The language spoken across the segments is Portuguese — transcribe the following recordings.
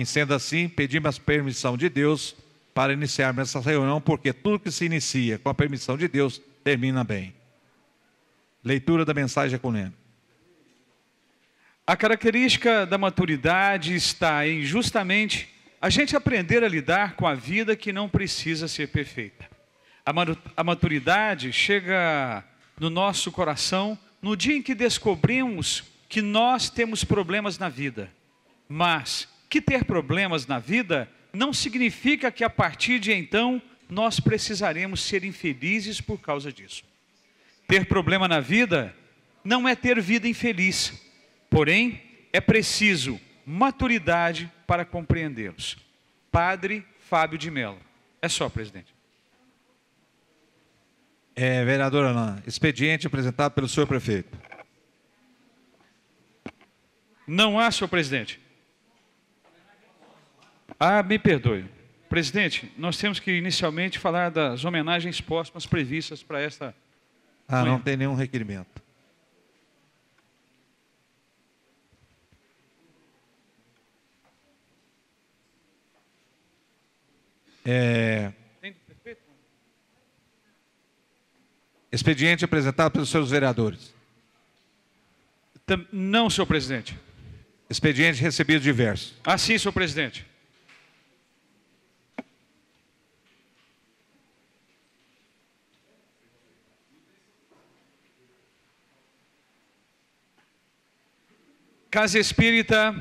E sendo assim, pedimos a permissão de Deus para iniciarmos essa reunião, porque tudo que se inicia com a permissão de Deus termina bem. Leitura da mensagem ecumênica. A característica da maturidade está em justamente a gente aprender a lidar com a vida que não precisa ser perfeita. A maturidade chega no nosso coração no dia em que descobrimos que nós temos problemas na vida, mas que ter problemas na vida não significa que a partir de então nós precisaremos ser infelizes por causa disso. Ter problema na vida não é ter vida infeliz, porém é preciso maturidade para compreendê-los. Padre Fábio de Mello. É só, presidente. É, vereador Alain, expediente apresentado pelo senhor prefeito. Não há, senhor presidente. Ah, me perdoe. Presidente, nós temos que inicialmente falar das homenagens póstumas previstas para esta. Ah, manhã. não tem nenhum requerimento. É... Expediente apresentado pelos seus vereadores. Não, senhor presidente. Expediente recebido diversos. Ah, sim, senhor presidente. Casa Espírita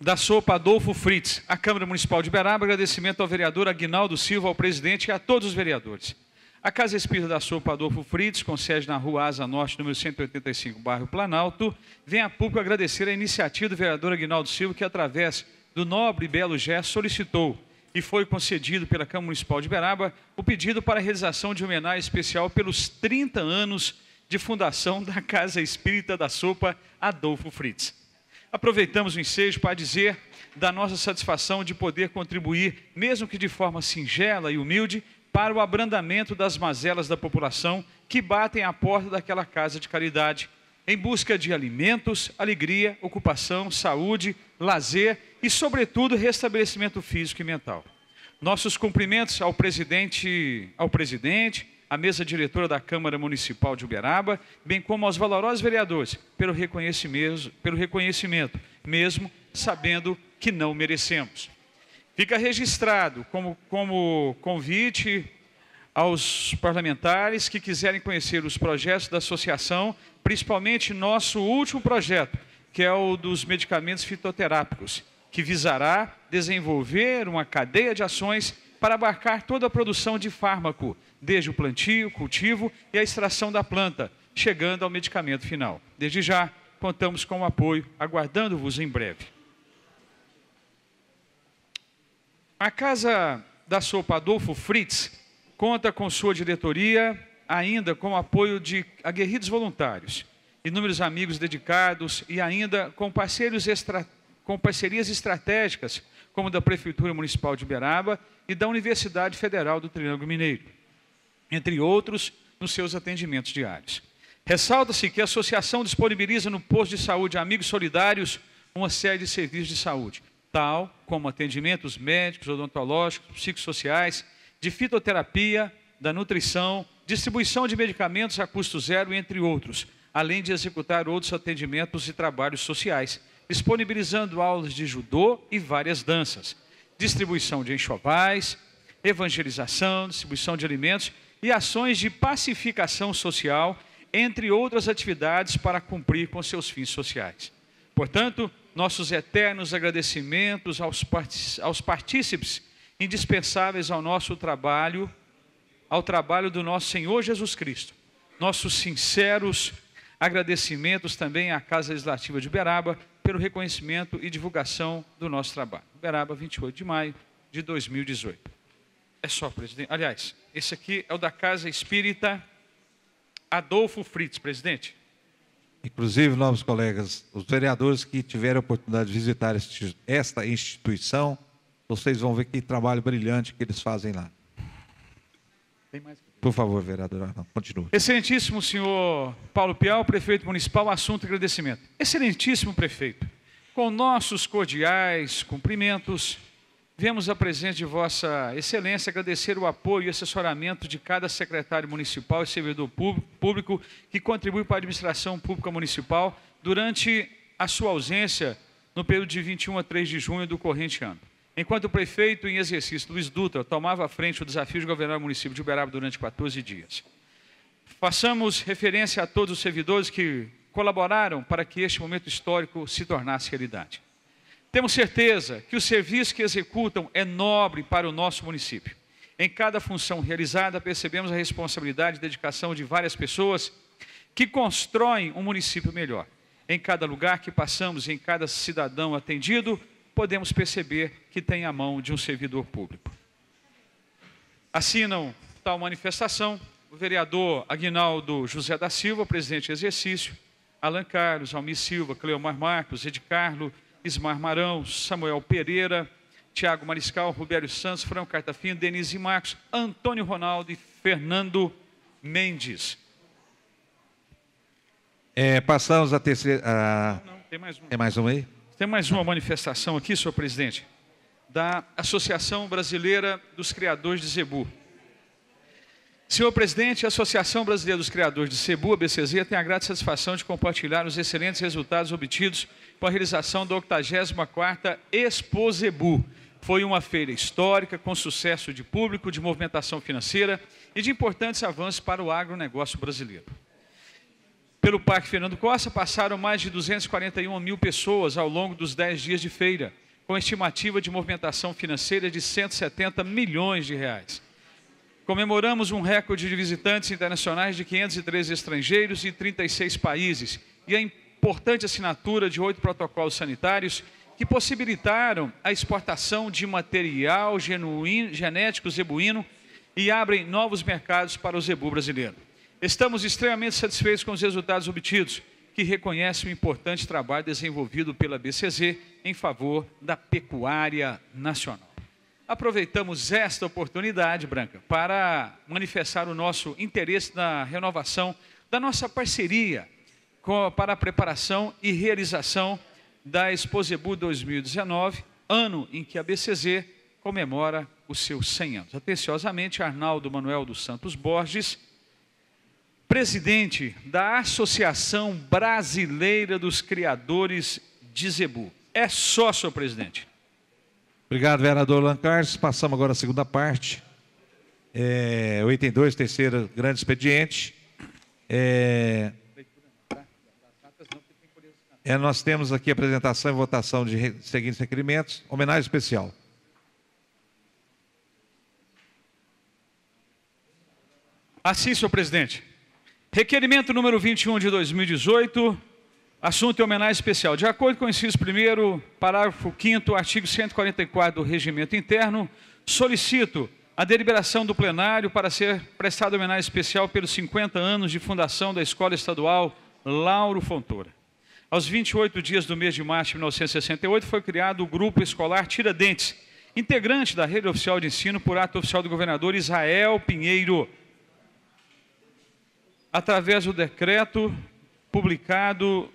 da Sopa Adolfo Fritz, a Câmara Municipal de Beraba, agradecimento ao vereador Aguinaldo Silva, ao presidente e a todos os vereadores. A Casa Espírita da Sopa Adolfo Fritz, com sede na Rua Asa Norte, número 185, bairro Planalto, vem a público agradecer a iniciativa do vereador Aguinaldo Silva, que através do nobre e belo gesto solicitou e foi concedido pela Câmara Municipal de Beraba o pedido para a realização de homenagem especial pelos 30 anos de fundação da Casa Espírita da Sopa Adolfo Fritz. Aproveitamos o ensejo para dizer da nossa satisfação de poder contribuir, mesmo que de forma singela e humilde, para o abrandamento das mazelas da população que batem à porta daquela casa de caridade, em busca de alimentos, alegria, ocupação, saúde, lazer e, sobretudo, restabelecimento físico e mental. Nossos cumprimentos ao presidente, ao presidente, à mesa diretora da Câmara Municipal de Uberaba, bem como aos valorosos vereadores, pelo reconhecimento, pelo reconhecimento mesmo sabendo que não merecemos. Fica registrado como, como convite aos parlamentares que quiserem conhecer os projetos da associação, principalmente nosso último projeto, que é o dos medicamentos fitoterápicos, que visará desenvolver uma cadeia de ações para abarcar toda a produção de fármaco, desde o plantio, cultivo e a extração da planta, chegando ao medicamento final. Desde já, contamos com o apoio, aguardando-vos em breve. A Casa da Sopa Adolfo Fritz conta com sua diretoria, ainda com o apoio de aguerridos voluntários, inúmeros amigos dedicados e ainda com, parceiros com parcerias estratégicas, como da Prefeitura Municipal de Uberaba e da Universidade Federal do Triângulo Mineiro entre outros, nos seus atendimentos diários. Ressalta-se que a associação disponibiliza no posto de saúde Amigos Solidários uma série de serviços de saúde, tal como atendimentos médicos, odontológicos, psicossociais, de fitoterapia, da nutrição, distribuição de medicamentos a custo zero, entre outros, além de executar outros atendimentos e trabalhos sociais, disponibilizando aulas de judô e várias danças, distribuição de enxovais, evangelização, distribuição de alimentos e ações de pacificação social, entre outras atividades para cumprir com seus fins sociais. Portanto, nossos eternos agradecimentos aos, partícipes indispensáveis ao nosso trabalho, ao trabalho do nosso Senhor Jesus Cristo. Nossos sinceros agradecimentos também à Casa Legislativa de Uberaba pelo reconhecimento e divulgação do nosso trabalho. Uberaba, 28 de maio de 2018. É só, presidente. Aliás, esse aqui é o da Casa Espírita Adolfo Fritz, presidente. Inclusive, novos colegas, os vereadores que tiveram a oportunidade de visitar esta instituição, vocês vão ver que trabalho brilhante que eles fazem lá. Por favor, vereador Arnaldo, continue. Excelentíssimo senhor Paulo Pial, prefeito municipal, assunto agradecimento. Excelentíssimo prefeito, com nossos cordiais cumprimentos, Vemos a presença de Vossa Excelência, agradecer o apoio e assessoramento de cada secretário municipal e servidor público que contribui para a administração pública municipal durante a sua ausência no período de 21 a 3 de junho do corrente ano. Enquanto o prefeito em exercício, Luiz Dutra, tomava à frente o desafio de governar o município de Uberaba durante 14 dias. Façamos referência a todos os servidores que colaboraram para que este momento histórico se tornasse realidade. Temos certeza que o serviço que executam é nobre para o nosso município. Em cada função realizada, percebemos a responsabilidade e dedicação de várias pessoas que constroem um município melhor. Em cada lugar que passamos e em cada cidadão atendido, podemos perceber que tem a mão de um servidor público. Assinam tal manifestação o vereador Aguinaldo José da Silva, presidente de exercício, Alan Carlos, Almir Silva, Cleomar Marcos, Ed Carlos, Ismar Marão, Samuel Pereira, Tiago Mariscal, Rubério Santos, Franco Cartafino, Denise Marcos, Antônio Ronaldo e Fernando Mendes. É, passamos a terceira. A... tem mais uma. mais aí? Tem mais uma manifestação aqui, senhor presidente, da Associação Brasileira dos Criadores de Zebu. Senhor presidente, a Associação Brasileira dos Criadores de Cebu, BCZ, tem a grata satisfação de compartilhar os excelentes resultados obtidos com a realização da 84 Exposebu. Foi uma feira histórica, com sucesso de público, de movimentação financeira e de importantes avanços para o agronegócio brasileiro. Pelo Parque Fernando Costa, passaram mais de 241 mil pessoas ao longo dos 10 dias de feira, com estimativa de movimentação financeira de 170 milhões de reais. Comemoramos um recorde de visitantes internacionais de 513 estrangeiros e 36 países e a importante assinatura de oito protocolos sanitários que possibilitaram a exportação de material genuíno, genético zebuíno e abrem novos mercados para o zebu brasileiro. Estamos extremamente satisfeitos com os resultados obtidos, que reconhecem o importante trabalho desenvolvido pela BCZ em favor da pecuária nacional. Aproveitamos esta oportunidade, Branca, para manifestar o nosso interesse na renovação da nossa parceria para a preparação e realização da Exposebu 2019, ano em que a BCZ comemora os seus 100 anos. Atenciosamente, Arnaldo Manuel dos Santos Borges, presidente da Associação Brasileira dos Criadores de Zebu. É só, senhor presidente. Obrigado, vereador Lancartes. Passamos agora à segunda parte. É, o item 2, terceiro grande expediente. É, é, nós temos aqui apresentação e votação de seguintes requerimentos. Homenagem especial. Assim, senhor presidente. Requerimento número 21 de 2018, assunto e homenagem especial. De acordo com o inciso 1 parágrafo 5 artigo 144 do Regimento Interno, solicito a deliberação do plenário para ser prestada homenagem especial pelos 50 anos de fundação da Escola Estadual Lauro Fontoura. Aos 28 dias do mês de março de 1968, foi criado o Grupo Escolar Tiradentes, integrante da rede oficial de ensino por ato oficial do governador Israel Pinheiro. Através do decreto publicado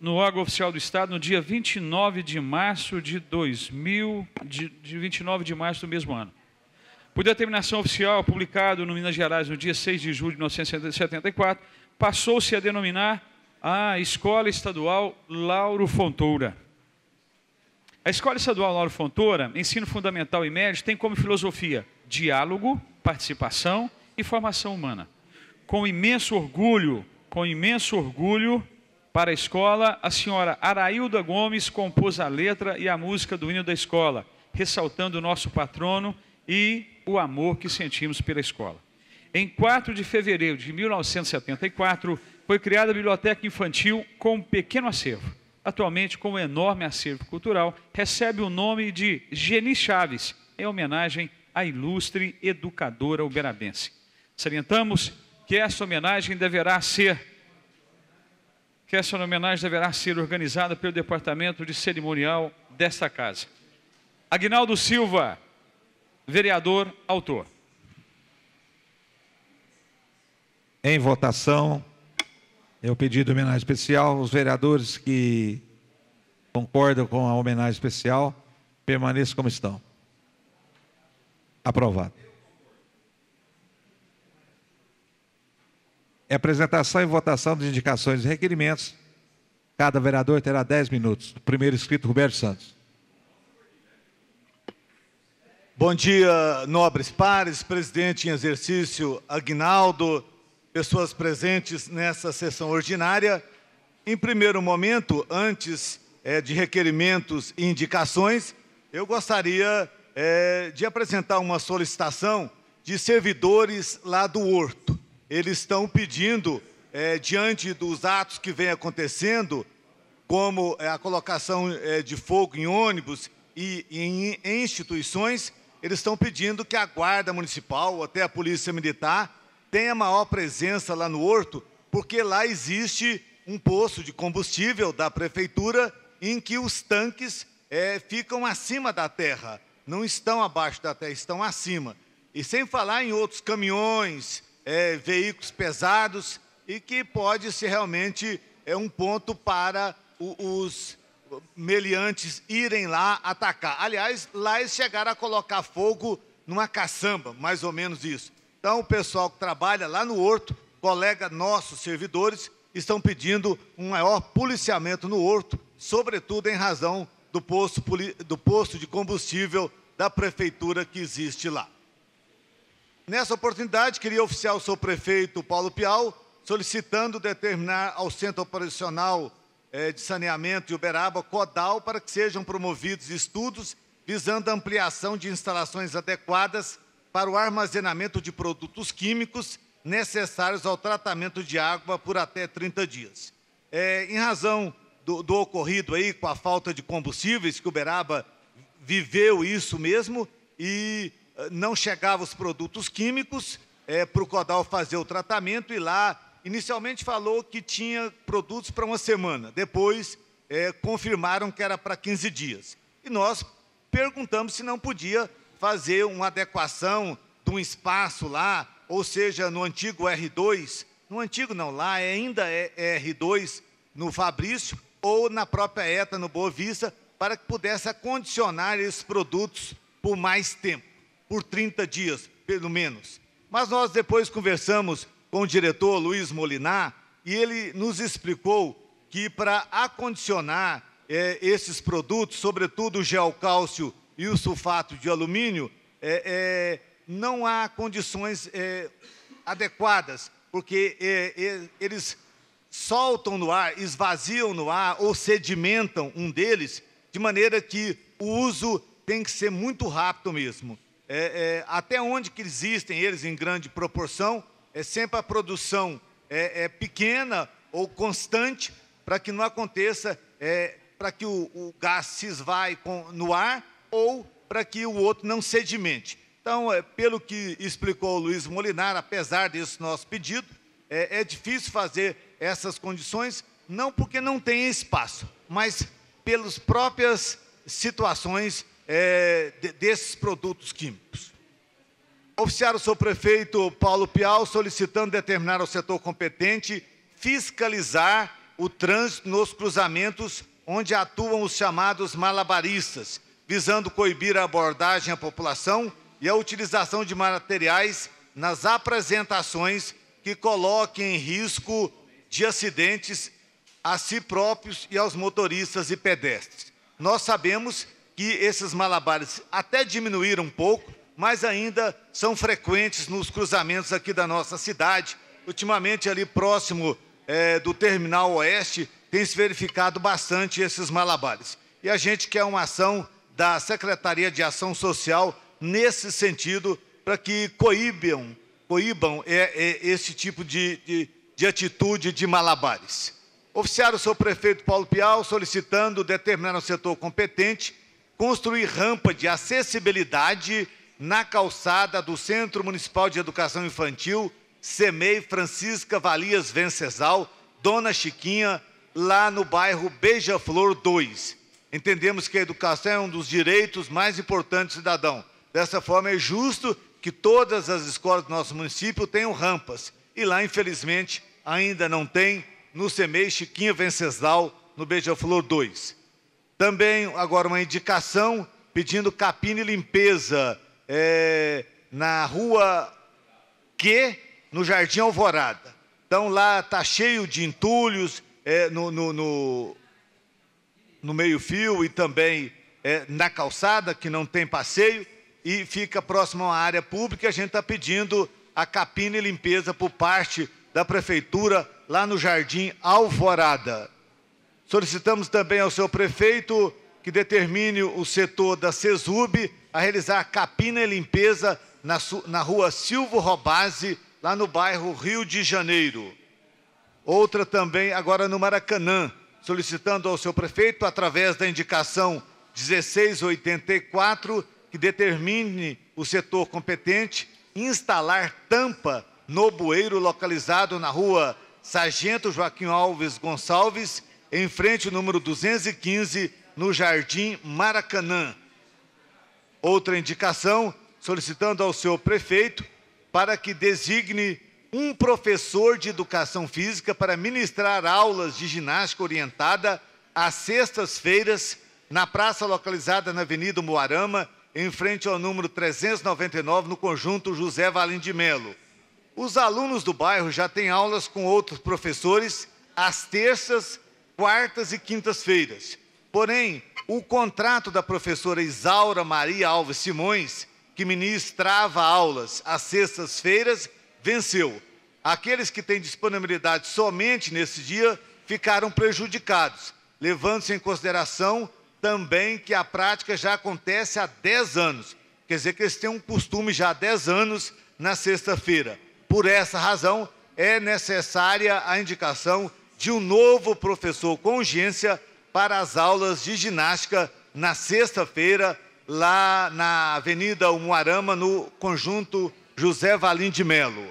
no órgão oficial do Estado no dia 29 de março de 2000, de, de 29 de março do mesmo ano. Por determinação oficial publicado no Minas Gerais no dia 6 de julho de 1974, passou-se a denominar a Escola Estadual Lauro Fontoura. A Escola Estadual Lauro Fontoura, ensino fundamental e médio, tem como filosofia diálogo, participação e formação humana. Com imenso orgulho, com imenso orgulho para a escola, a senhora Arailda Gomes compôs a letra e a música do hino da escola, ressaltando o nosso patrono e o amor que sentimos pela escola. Em 4 de fevereiro de 1974, foi criada a biblioteca infantil com um pequeno acervo. Atualmente, com um enorme acervo cultural, recebe o nome de Geni Chaves, em homenagem à ilustre educadora uberabense. Salientamos que essa homenagem deverá ser que essa homenagem deverá ser organizada pelo departamento de cerimonial desta casa. Agnaldo Silva, vereador, autor. Em votação, eu é pedi de homenagem especial os vereadores que concordam com a homenagem especial, permaneçam como estão. Aprovado. É apresentação e votação das indicações e requerimentos. Cada vereador terá 10 minutos. O primeiro inscrito, Roberto Santos. Bom dia, nobres pares, presidente em exercício Agnaldo pessoas presentes nessa sessão ordinária. Em primeiro momento, antes é, de requerimentos e indicações, eu gostaria é, de apresentar uma solicitação de servidores lá do Horto. Eles estão pedindo, é, diante dos atos que vem acontecendo, como é, a colocação é, de fogo em ônibus e em, instituições, eles estão pedindo que a Guarda Municipal, ou até a Polícia Militar, tenha maior presença lá no Horto, porque lá existe um poço de combustível da prefeitura em que os tanques é, ficam acima da terra, não estão abaixo da terra, estão acima. E sem falar em outros caminhões, é, veículos pesados, e que pode ser realmente é, um ponto para o, os meliantes irem lá atacar. Aliás, lá eles chegaram a colocar fogo numa caçamba, mais ou menos isso. Então, o pessoal que trabalha lá no horto, colega nossos, servidores, estão pedindo um maior policiamento no horto, sobretudo em razão do posto, do posto de combustível da prefeitura que existe lá. Nessa oportunidade, queria oficiar o seu prefeito Paulo Piau, solicitando determinar ao Centro Operacional eh, de Saneamento de Uberaba, CODAL, para que sejam promovidos estudos visando a ampliação de instalações adequadas para o armazenamento de produtos químicos necessários ao tratamento de água por até 30 dias. É, em razão do, do, ocorrido aí com a falta de combustíveis, que Uberaba viveu isso mesmo, e eh, não chegavam os produtos químicos é, para o Codal fazer o tratamento, e lá inicialmente falou que tinha produtos para uma semana, depois é, confirmaram que era para 15 dias. E nós perguntamos se não podia fazer uma adequação de um espaço lá, ou seja, no antigo R2, no antigo não, lá ainda é, é R2, no Fabrício, ou na própria ETA, no Boa Vista, para que pudesse acondicionar esses produtos por mais tempo, por 30 dias, pelo menos. Mas nós depois conversamos com o diretor Luiz Molinar e ele nos explicou que para acondicionar é, esses produtos, sobretudo o geocálcio e o sulfato de alumínio, é, é, não há condições é, adequadas, porque é, é, eles soltam no ar, esvaziam no ar ou sedimentam um deles, de maneira que o uso tem que ser muito rápido mesmo. É, até onde que existem eles em grande proporção, é sempre a produção é, pequena ou constante para que não aconteça, para que o, o gás se esvai com, no ar ou para que o outro não sedimente. Então, é, pelo que explicou o Luiz Molinar, apesar desse nosso pedido, é, é difícil fazer essas condições, não porque não tem espaço, mas pelas próprias situações é, de, desses produtos químicos. Oficiar o seu prefeito Paulo Pial solicitando determinar ao setor competente fiscalizar o trânsito nos cruzamentos onde atuam os chamados malabaristas, visando coibir a abordagem à população e a utilização de materiais nas apresentações que coloquem em risco de acidentes a si próprios e aos motoristas e pedestres. Nós sabemos que esses malabares até diminuíram um pouco, mas ainda são frequentes nos cruzamentos aqui da nossa cidade. Ultimamente, ali próximo é, do Terminal Oeste, tem se verificado bastante esses malabares. E a gente quer uma ação da Secretaria de Ação Social nesse sentido, para que coíbam, coíbam é, é, esse tipo de, de, de atitude de malabares. Oficiar o seu prefeito Paulo Pial solicitando determinar o setor competente construir rampa de acessibilidade na calçada do Centro Municipal de Educação Infantil, CEMEI Francisca Valias Vencesal, Dona Chiquinha, lá no bairro Beija-Flor 2. Entendemos que a educação é um dos direitos mais importantes do cidadão. Dessa forma, é justo que todas as escolas do nosso município tenham rampas. E lá, infelizmente, ainda não tem no CEMEI Chiquinha Venceslau, no Beija-Flor 2. Também, agora, uma indicação pedindo capina e limpeza é, na rua Q, no Jardim Alvorada. Então, lá está cheio de entulhos, é, no, no, no no meio-fio e também é, na calçada, que não tem passeio, e fica próximo a uma área pública. A gente está pedindo a capina e limpeza por parte da Prefeitura, lá no Jardim Alvorada. Solicitamos também ao seu prefeito que determine o setor da CESUB a realizar capina e limpeza na, na rua Silvo Robase, lá no bairro Rio de Janeiro. Outra também agora no Maracanã, solicitando ao seu prefeito, através da indicação 1684, que determine o setor competente instalar tampa no bueiro localizado na rua Sargento Joaquim Alves Gonçalves, em frente ao número 215, no Jardim Maracanã. Outra indicação, solicitando ao seu prefeito para que designe um professor de educação física para ministrar aulas de ginástica orientada às sextas-feiras na praça localizada na Avenida Moarama, em frente ao número 399, no conjunto José Valim de Melo. Os alunos do bairro já têm aulas com outros professores às terças, quartas e quintas-feiras. Porém, o contrato da professora Isaura Maria Alves Simões, que ministrava aulas às sextas-feiras, venceu. Aqueles que têm disponibilidade somente nesse dia ficaram prejudicados, levando-se em consideração também que a prática já acontece há 10 anos. Quer dizer que eles têm um costume já há 10 anos na sexta-feira. Por essa razão, é necessária a indicação de um novo professor com urgência para as aulas de ginástica na sexta-feira, lá na Avenida Umuarama, no conjunto José Valim de Melo.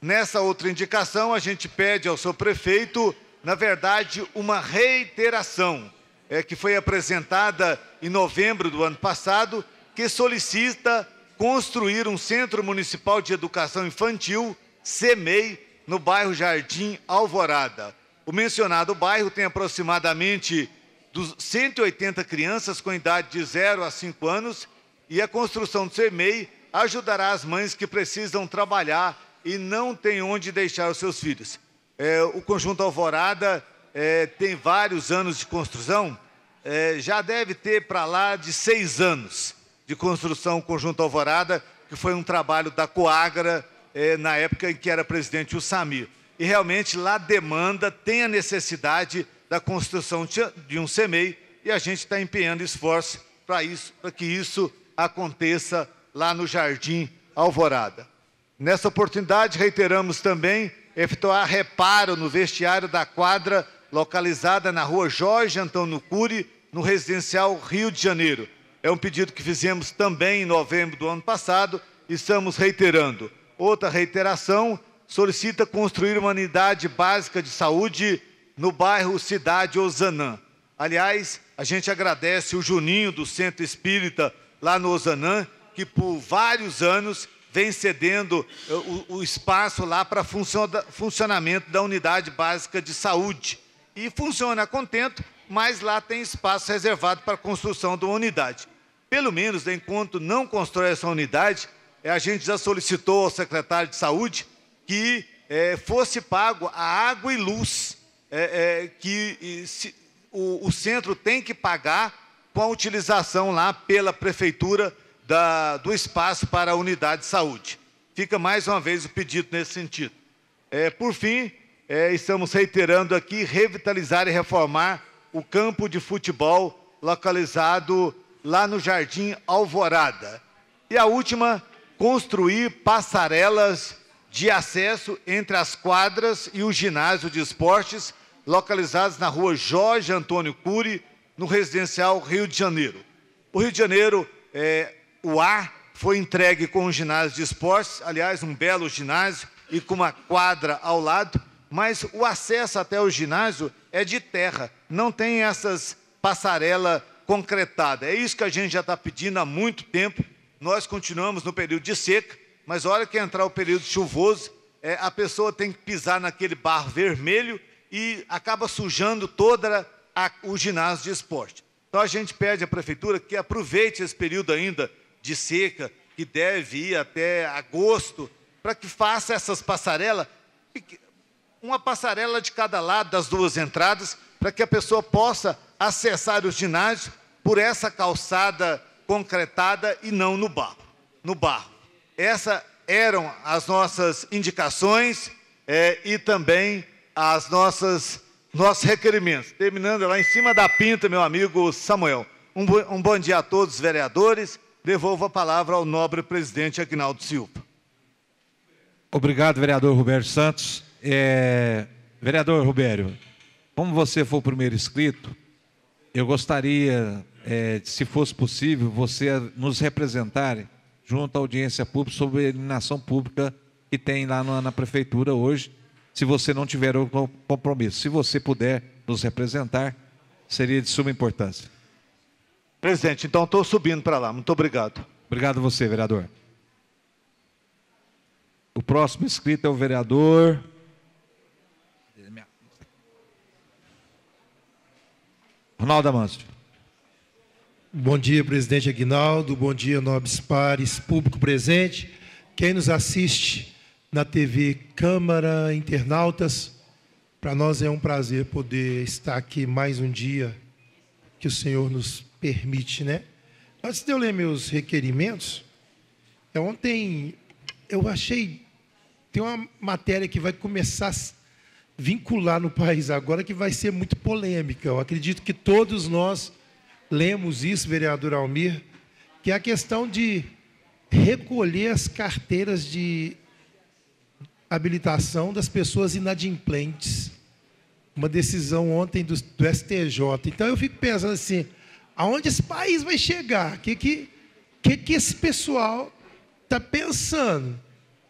Nessa outra indicação, a gente pede ao seu prefeito, na verdade, uma reiteração, é, que foi apresentada em novembro do ano passado, que solicita construir um Centro Municipal de Educação Infantil, CEMEI, no bairro Jardim Alvorada. O mencionado bairro tem aproximadamente dos 180 crianças com idade de 0 a 5 anos e a construção do CEMEI ajudará as mães que precisam trabalhar e não têm onde deixar os seus filhos. É, o Conjunto Alvorada é, tem vários anos de construção, é, já deve ter para lá de seis anos de construção o Conjunto Alvorada, que foi um trabalho da Coagra é, na época em que era presidente o Samir. E realmente lá demanda, tem a necessidade da construção de um CEMEI e a gente está empenhando esforço para isso, para que isso aconteça lá no Jardim Alvorada. Nessa oportunidade, reiteramos também efetuar reparo no vestiário da quadra localizada na rua Jorge Antônio Cury, no residencial Rio de Janeiro. É um pedido que fizemos também em novembro do ano passado e estamos reiterando. Outra reiteração solicita construir uma unidade básica de saúde no bairro Cidade Ozanã. Aliás, a gente agradece o Juninho do Centro Espírita lá no Ozanã, que por vários anos vem cedendo eh, o, o espaço lá para funcionamento da unidade básica de saúde. E funciona contento, mas lá tem espaço reservado para construção de uma unidade. Pelo menos, enquanto não constrói essa unidade, eh, a gente já solicitou ao secretário de Saúde que é, fosse pago a água e luz é, é, que se, o, o centro tem que pagar com a utilização lá pela prefeitura da, do espaço para a unidade de saúde. Fica mais uma vez o pedido nesse sentido. É, por fim, é, estamos reiterando aqui revitalizar e reformar o campo de futebol localizado lá no Jardim Alvorada. E a última, construir passarelas de acesso entre as quadras e o ginásio de esportes localizados na rua Jorge Antônio Cury, no residencial Rio de Janeiro. O Rio de Janeiro é, o A foi entregue com um ginásio de esportes, aliás, um belo ginásio e com uma quadra ao lado, mas o acesso até o ginásio é de terra, não tem essas passarela concretada. É isso que a gente já está pedindo há muito tempo. Nós continuamos no período de seca, mas na hora que entrar o período chuvoso, é, a pessoa tem que pisar naquele barro vermelho e acaba sujando toda o ginásio de esporte. Então a gente pede à prefeitura que aproveite esse período ainda de seca, que deve ir até agosto, para que faça essas passarelas, uma passarela de cada lado das duas entradas, para que a pessoa possa acessar os ginásios por essa calçada concretada e não no barro. No barro. Essas eram as nossas indicações é, e também as nossas nossos requerimentos. Terminando lá em cima da pinta, meu amigo Samuel. Um, um bom dia a todos, vereadores. Devolvo a palavra ao nobre presidente Agnaldo Silva. Obrigado, vereador Roberto Santos. É... Vereador Rubério, como você foi o primeiro inscrito, eu gostaria, é, se fosse possível, você nos representar junto à audiência pública sobre a eliminação pública que tem lá na, na prefeitura hoje, se você não tiver o compromisso. Se você puder nos representar, seria de suma importância. Presidente, então estou subindo para lá. Muito obrigado. Obrigado você, vereador. O próximo inscrito é o vereador. Ronaldo Amâncio. Bom dia, presidente Aguinaldo. Bom dia, nobres pares, público presente. Quem nos assiste na TV Câmara, internautas, para nós é um prazer poder estar aqui mais um dia que o senhor nos permite, né? Antes de eu ler meus requerimentos, é, ontem eu achei. Tem uma matéria que vai começar a vincular no país agora que vai ser muito polêmica. Eu acredito que todos nós lemos isso, vereador Almir, que é a questão de recolher as carteiras de habilitação das pessoas inadimplentes. Uma decisão ontem do, do STJ. Então eu fico pensando assim Aonde esse país vai chegar? O que, que, que, que esse pessoal está pensando?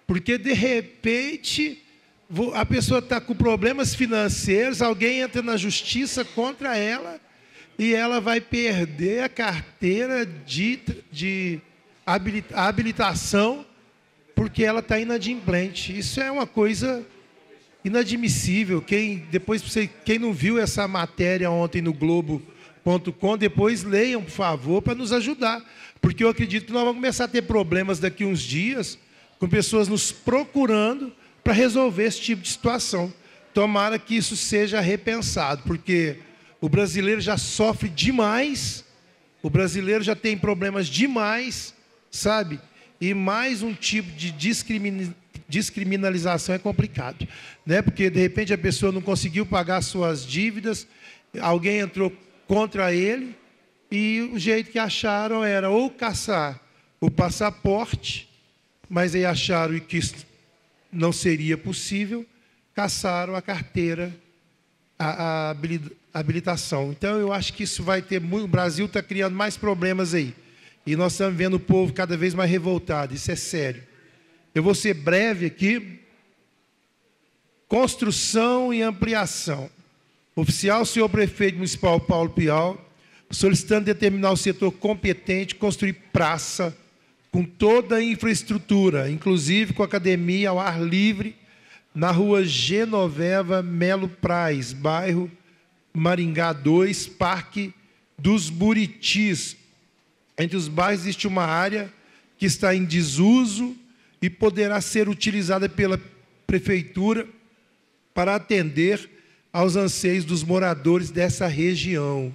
Porque, de repente, a pessoa está com problemas financeiros, alguém entra na justiça contra ela e ela vai perder a carteira de, de habilita, habilitação porque ela está inadimplente. Isso é uma coisa inadmissível. Quem depois você, quem não viu essa matéria ontem no Globo www.ecoagro.com. Depois leiam, por favor, para nos ajudar. Porque eu acredito que nós vamos começar a ter problemas daqui uns dias com pessoas nos procurando para resolver esse tipo de situação. Tomara que isso seja repensado, porque o brasileiro já sofre demais, o brasileiro já tem problemas demais, sabe? E mais um tipo de discriminação descriminalização é complicado, né? Porque de repente a pessoa não conseguiu pagar suas dívidas, alguém entrou contra ele e o jeito que acharam era ou caçar o passaporte, mas aí acharam que isso não seria possível, caçaram a carteira, a, a habilitação. Então eu acho que isso vai ter muito. O Brasil está criando mais problemas aí. E nós estamos vendo o povo cada vez mais revoltado. Isso é sério. Eu vou ser breve aqui. Construção e ampliação. Oficial, senhor prefeito municipal Paulo Pial, solicitando determinar o setor competente construir praça com toda a infraestrutura, inclusive com academia ao ar livre, na rua Genoveva Melo Praz, bairro Maringá 2, Parque dos Buritis. Entre os bairros existe uma área que está em desuso e poderá ser utilizada pela prefeitura para atender aos anseios dos moradores dessa região.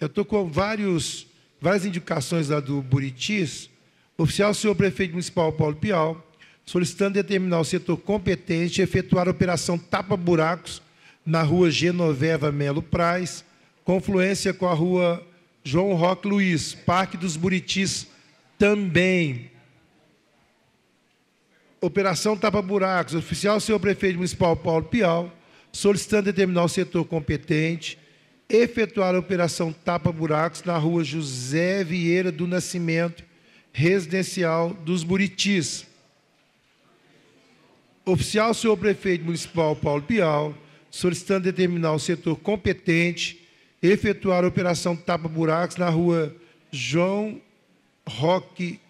Eu estou com vários, várias indicações lá do Buritis. Oficial, senhor prefeito municipal Paulo Pial, solicitando determinar o setor competente efetuar a operação tapa-buracos na rua Genoveva Melo Praz, confluência com a rua João Roque Luiz, Parque dos Buritis também. Operação Tapa Buracos, oficial senhor prefeito municipal Paulo Pial, solicitando determinar o setor competente, efetuar a operação Tapa Buracos na rua José Vieira do Nascimento, residencial dos Buritis. Oficial senhor prefeito municipal Paulo Pial, solicitando determinar o setor competente, efetuar a operação Tapa Buracos na rua João Roque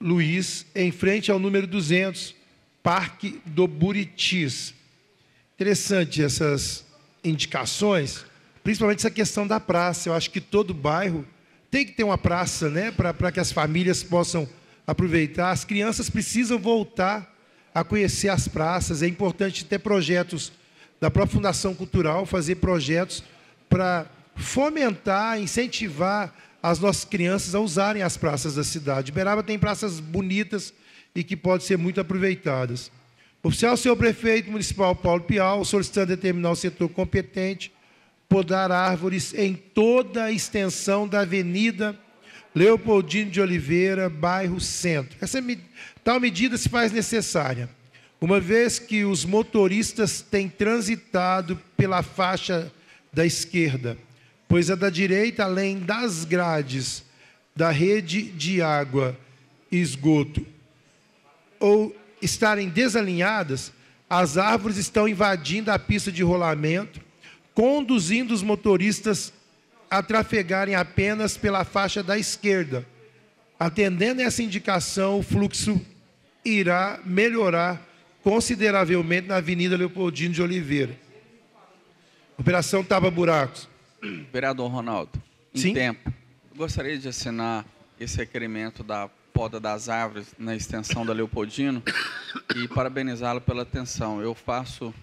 Luiz, em frente ao número 200, Parque do Buritis. Interessante essas indicações, principalmente essa questão da praça. Eu acho que todo bairro tem que ter uma praça, né, para pra que as famílias possam aproveitar. As crianças precisam voltar a conhecer as praças. É importante ter projetos da própria Fundação Cultural, fazer projetos para fomentar, incentivar as nossas crianças a usarem as praças da cidade. Beraba tem praças bonitas e que podem ser muito aproveitadas. Oficial, senhor prefeito municipal Paulo Pial, solicitando determinar o setor competente podar árvores em toda a extensão da Avenida Leopoldino de Oliveira, bairro Centro. Essa tal medida se faz necessária, uma vez que os motoristas têm transitado pela faixa da esquerda, pois a da direita, além das grades da rede de água e esgoto ou estarem desalinhadas, as árvores estão invadindo a pista de rolamento, conduzindo os motoristas a trafegarem apenas pela faixa da esquerda. Atendendo essa indicação, o fluxo irá melhorar consideravelmente na Avenida Leopoldino de Oliveira. Operação Tapa Buracos. Vereador Ronaldo, em Sim? tempo, eu gostaria de assinar esse requerimento da poda das árvores na extensão da Leopoldino e parabenizá-lo pela atenção. Eu faço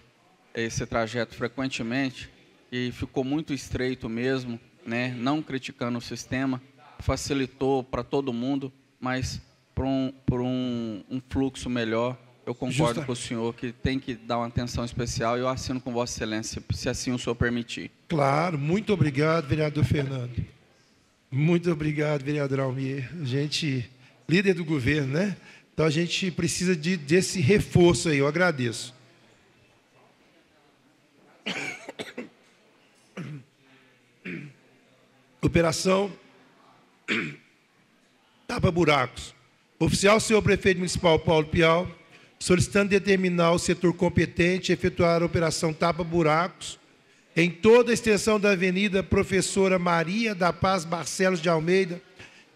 esse trajeto frequentemente e ficou muito estreito mesmo, né? não criticando o sistema, facilitou para todo mundo, mas para um, por um, um fluxo melhor, eu concordo Justa. com o senhor que tem que dar uma atenção especial e eu assino com Vossa Excelência, se assim o senhor permitir. Claro, muito obrigado, vereador Fernando. Muito obrigado, vereador Almir. A gente líder do governo, né? Então a gente precisa de, desse reforço aí, eu agradeço. Operação Tapa Buracos. Oficial senhor prefeito municipal Paulo Pial, solicitando determinar o setor competente efetuar a operação Tapa Buracos em toda a extensão da Avenida Professora Maria da Paz Barcelos de Almeida,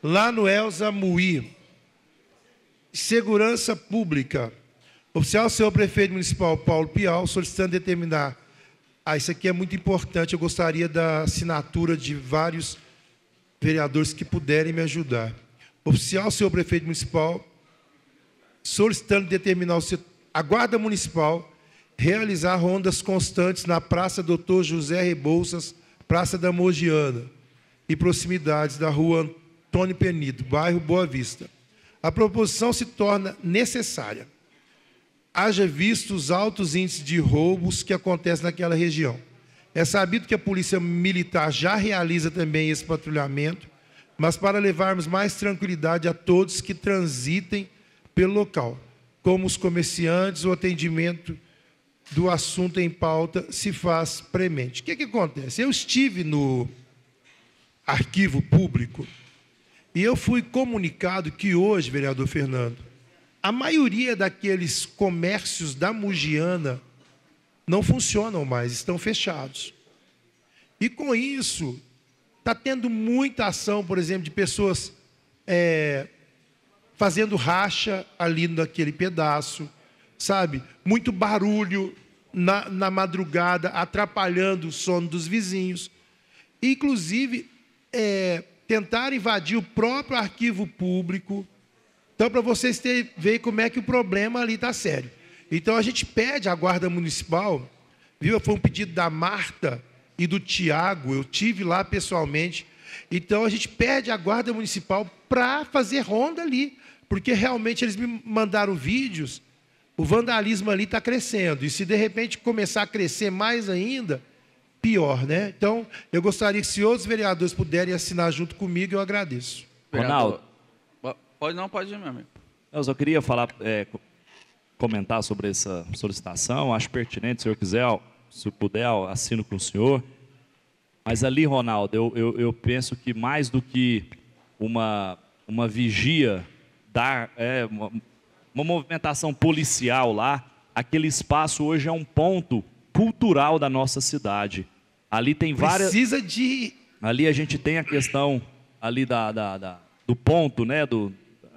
lá no Elza Muir Segurança Pública. Oficial, senhor prefeito municipal Paulo Pial, solicitando determinar. Ah, isso aqui é muito importante, eu gostaria da assinatura de vários vereadores que puderem me ajudar. Oficial, senhor prefeito municipal, solicitando determinar a Guarda Municipal realizar rondas constantes na Praça Doutor José Rebouças, Praça da Mogiana e proximidades da Rua Antônio Penido, bairro Boa Vista a proposição se torna necessária, haja visto os altos índices de roubos que acontecem naquela região. É sabido que a Polícia Militar já realiza também esse patrulhamento, mas para levarmos mais tranquilidade a todos que transitem pelo local, como os comerciantes, o atendimento do assunto em pauta se faz premente. O que, é que acontece? Eu estive no arquivo público e eu fui comunicado que hoje, vereador Fernando, a maioria daqueles comércios da Mugiana não funcionam mais, estão fechados. E com isso, está tendo muita ação, por exemplo, de pessoas é, fazendo racha ali naquele pedaço, sabe? Muito barulho na, na madrugada, atrapalhando o sono dos vizinhos. Inclusive, é, tentar invadir o próprio arquivo público. Então, para vocês terem ver como é que o problema ali está sério. Então, a gente pede à Guarda Municipal, viu? Foi um pedido da Marta e do Tiago, eu tive lá pessoalmente. Então, a gente pede à Guarda Municipal para fazer ronda ali, porque realmente eles me mandaram vídeos, o vandalismo ali está crescendo. E se de repente começar a crescer mais ainda, pior, né? Então, eu gostaria que se outros vereadores puderem assinar junto comigo, eu agradeço. Ronaldo. Pode não, pode ir, meu amigo. Eu só queria falar, é, comentar sobre essa solicitação. Acho pertinente, se o senhor quiser, se puder, assino com o senhor. Mas ali, Ronaldo, eu, eu, eu penso que mais do que uma, uma vigia, dar é, uma, uma movimentação policial lá, aquele espaço hoje é um ponto cultural da nossa cidade. Ali tem várias. Precisa de. Ali a gente tem a questão ali da, da, da do ponto, né? Do,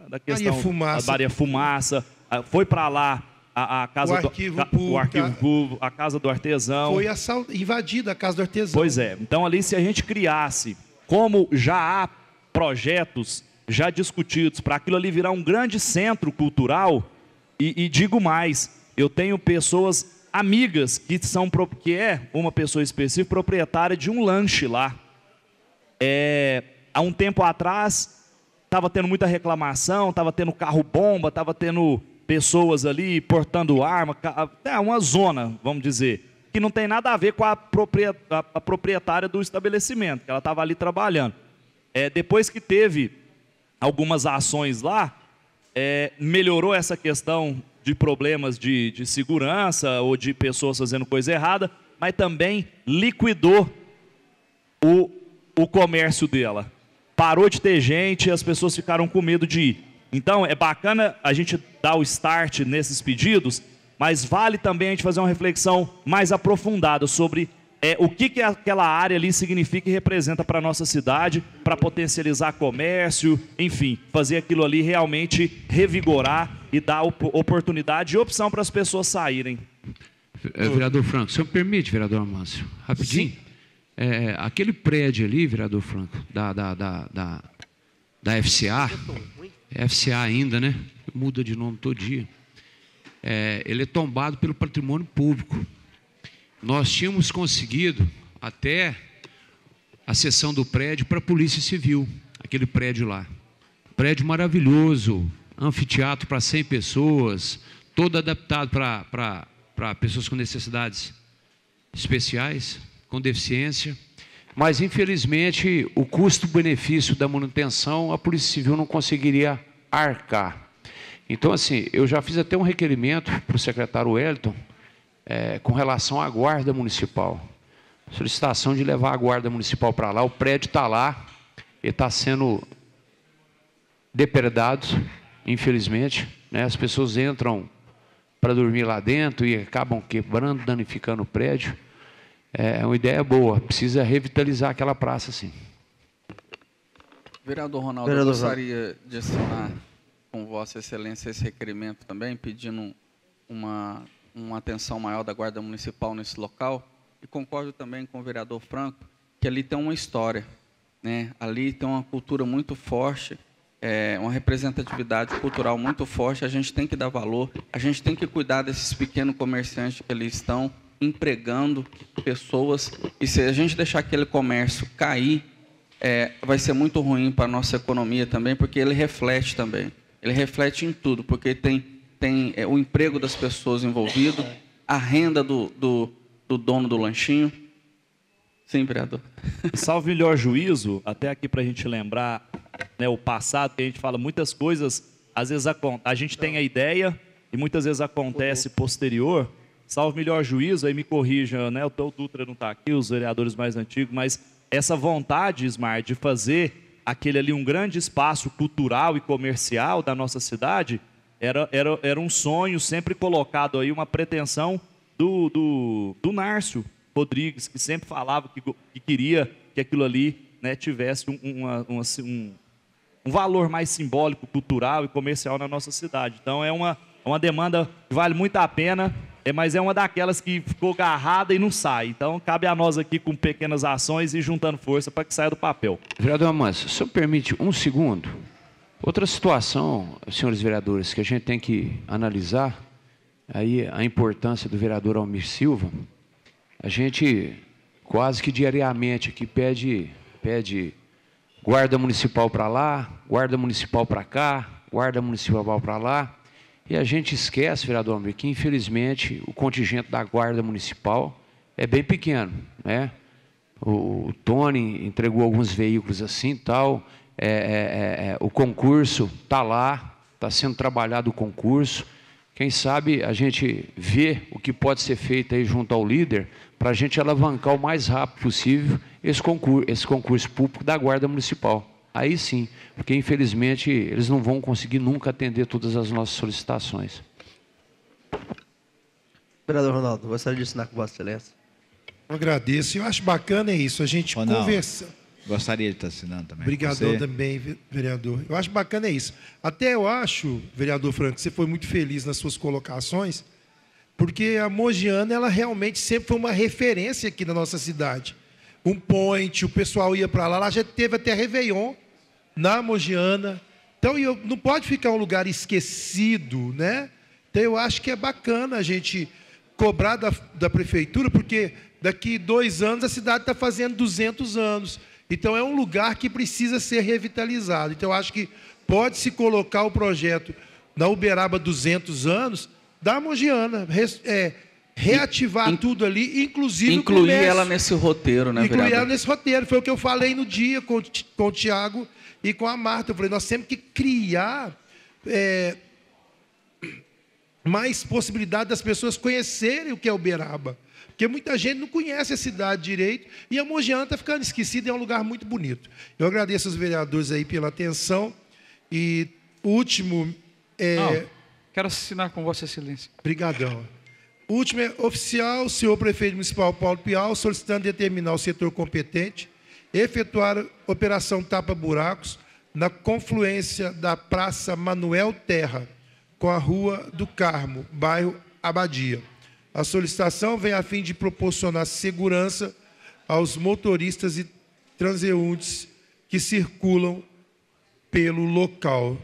da questão. Maria fumaça. A ah, Maria fumaça. Foi para lá a, a, casa o do arquivo, o arquivo público, a casa do artesão. Foi assalt... invadida a casa do artesão. Pois é. Então ali se a gente criasse, como já há projetos já discutidos para aquilo ali virar um grande centro cultural e, e digo mais, eu tenho pessoas amigas que são que é uma pessoa específica proprietária de um lanche lá. É, há um tempo atrás estava tendo muita reclamação, estava tendo carro bomba, estava tendo pessoas ali portando arma, é uma zona, vamos dizer, que não tem nada a ver com a, proprietária do estabelecimento, que ela estava ali trabalhando. É, depois que teve algumas ações lá, é, melhorou essa questão de problemas de, de segurança ou de pessoas fazendo coisa errada, mas também liquidou o, o comércio dela. Parou de ter gente, as pessoas ficaram com medo de ir. Então é bacana a gente dar o start nesses pedidos, mas vale também a gente fazer uma reflexão mais aprofundada sobre é, o que, que aquela área ali significa e representa para a nossa cidade, para potencializar comércio, enfim, fazer aquilo ali realmente revigorar e dar op oportunidade e opção para as pessoas saírem. É, vereador Franco, se me permite, vereador Amâncio, rapidinho. É, é, aquele prédio ali, vereador Franco, da, da, da, da, da FCA, FCA ainda, né? Muda de nome todo dia. É, ele é tombado pelo patrimônio público nós tínhamos conseguido até a sessão do prédio para a Polícia Civil, aquele prédio lá. Prédio maravilhoso, anfiteatro para 100 pessoas, todo adaptado para, para, para pessoas com necessidades especiais, com deficiência. Mas, infelizmente, o custo-benefício da manutenção, a Polícia Civil não conseguiria arcar. Então, assim, eu já fiz até um requerimento para o secretário Wellington, é, com relação à guarda municipal. Solicitação de levar a guarda municipal para lá, o prédio está lá, ele está sendo depredado, infelizmente. Né? As pessoas entram para dormir lá dentro e acabam quebrando, danificando o prédio. É, é uma ideia boa, precisa revitalizar aquela praça, sim. Vereador Ronaldo, Vereador... eu gostaria de assinar com Vossa Excelência esse requerimento também, pedindo uma uma atenção maior da Guarda Municipal nesse local. E concordo também com o vereador Franco, que ali tem uma história, né? ali tem uma cultura muito forte, é, uma representatividade cultural muito forte. A gente tem que dar valor, a gente tem que cuidar desses pequenos comerciantes que ali estão empregando pessoas. E se a gente deixar aquele comércio cair, é, vai ser muito ruim para a nossa economia também, porque ele reflete também. Ele reflete em tudo, porque tem tem é, o emprego das pessoas envolvido, a renda do, do, do dono do lanchinho. Sim, vereador. salve melhor juízo, até aqui para a gente lembrar né, o passado, que a gente fala muitas coisas, às vezes a, a gente tem a ideia e muitas vezes acontece posterior. salve melhor juízo, aí me corrija, né? O teu Dutra não está aqui, os vereadores mais antigos, mas essa vontade, Ismar, de fazer aquele ali um grande espaço cultural e comercial da nossa cidade, era, era, era um sonho sempre colocado aí, uma pretensão do, do, do Nárcio Rodrigues, que sempre falava que, que queria que aquilo ali né, tivesse um, uma, uma, um, um valor mais simbólico, cultural e comercial na nossa cidade. Então é uma, é uma demanda que vale muito a pena, é, mas é uma daquelas que ficou agarrada e não sai. Então cabe a nós aqui com pequenas ações e juntando força para que saia do papel. Vereador Amans, se eu permite um segundo. Outra situação, senhores vereadores, que a gente tem que analisar, aí a importância do vereador Almir Silva, a gente quase que diariamente aqui pede, pede guarda municipal para lá, guarda municipal para cá, guarda municipal para lá, e a gente esquece, vereador Almir, que infelizmente o contingente da guarda municipal é bem pequeno, né? O, Tony entregou alguns veículos assim tal, é é, é, é, o concurso está lá, está sendo trabalhado o concurso. Quem sabe a gente vê o que pode ser feito aí junto ao líder para a gente alavancar o mais rápido possível esse concurso, esse concurso público da Guarda Municipal. Aí sim, porque infelizmente eles não vão conseguir nunca atender todas as nossas solicitações. Vereador Ronaldo, gostaria de ensinar com Vossa Excelência. Eu agradeço. Eu acho bacana isso, a gente Ronaldo. conversa. Gostaria de estar assinando também. Obrigadão também, vereador. Eu acho bacana isso. Até eu acho, vereador Franco, que você foi muito feliz nas suas colocações, porque a Mogiana, ela realmente sempre foi uma referência aqui na nossa cidade. Um point, o pessoal ia para lá, lá já teve até Réveillon na Mogiana. Então, eu, não pode ficar um lugar esquecido, né? Então, eu acho que é bacana a gente cobrar da, da prefeitura, porque daqui dois anos a cidade está fazendo 200 anos. Então é um lugar que precisa ser revitalizado. Então acho que pode se colocar o projeto da Uberaba 200 anos da Mogiana, é, reativar In, tudo ali, inclusive incluir comércio, ela nesse roteiro, né? Incluir Virada? ela nesse roteiro foi o que eu falei no dia com, com o Tiago e com a Marta. Eu falei nós temos que criar é, mais possibilidade das pessoas conhecerem o que é Uberaba. Porque muita gente não conhece a cidade direito e a Mongeana está ficando esquecida, é um lugar muito bonito. Eu agradeço aos vereadores aí pela atenção. E último. É... Não, quero assinar com Vossa Excelência. Obrigadão. último é oficial, senhor prefeito municipal Paulo Pial, solicitando determinar o setor competente, efetuar operação tapa-buracos na confluência da Praça Manuel Terra com a Rua do Carmo, bairro Abadia. A solicitação vem a fim de proporcionar segurança aos motoristas e transeuntes que circulam pelo local,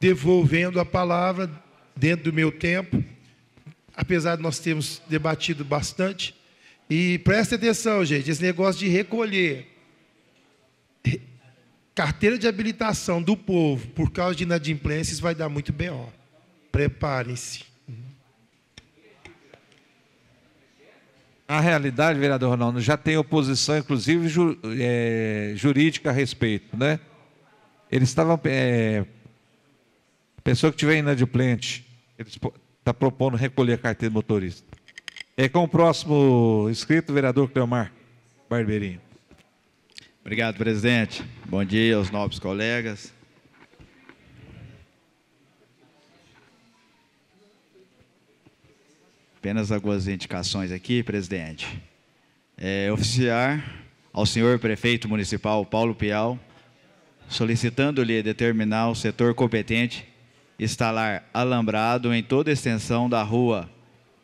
devolvendo a palavra dentro do meu tempo, apesar de nós termos debatido bastante. E preste atenção, gente, esse negócio de recolher carteira de habilitação do povo por causa de inadimplências vai dar muito bem, Preparem-se. A realidade, vereador Ronaldo, já tem oposição, inclusive ju, é, jurídica a respeito, né? Eles estavam. É, pessoa que tiver inadimplente, ele está propondo recolher a carteira de motorista. É com o próximo inscrito, vereador Cleomar Barbeirinho. Obrigado, presidente. Bom dia aos novos colegas. Apenas algumas indicações aqui, presidente. É, oficiar ao senhor prefeito municipal Paulo Pial, solicitando-lhe determinar o setor competente instalar alambrado em toda a extensão da rua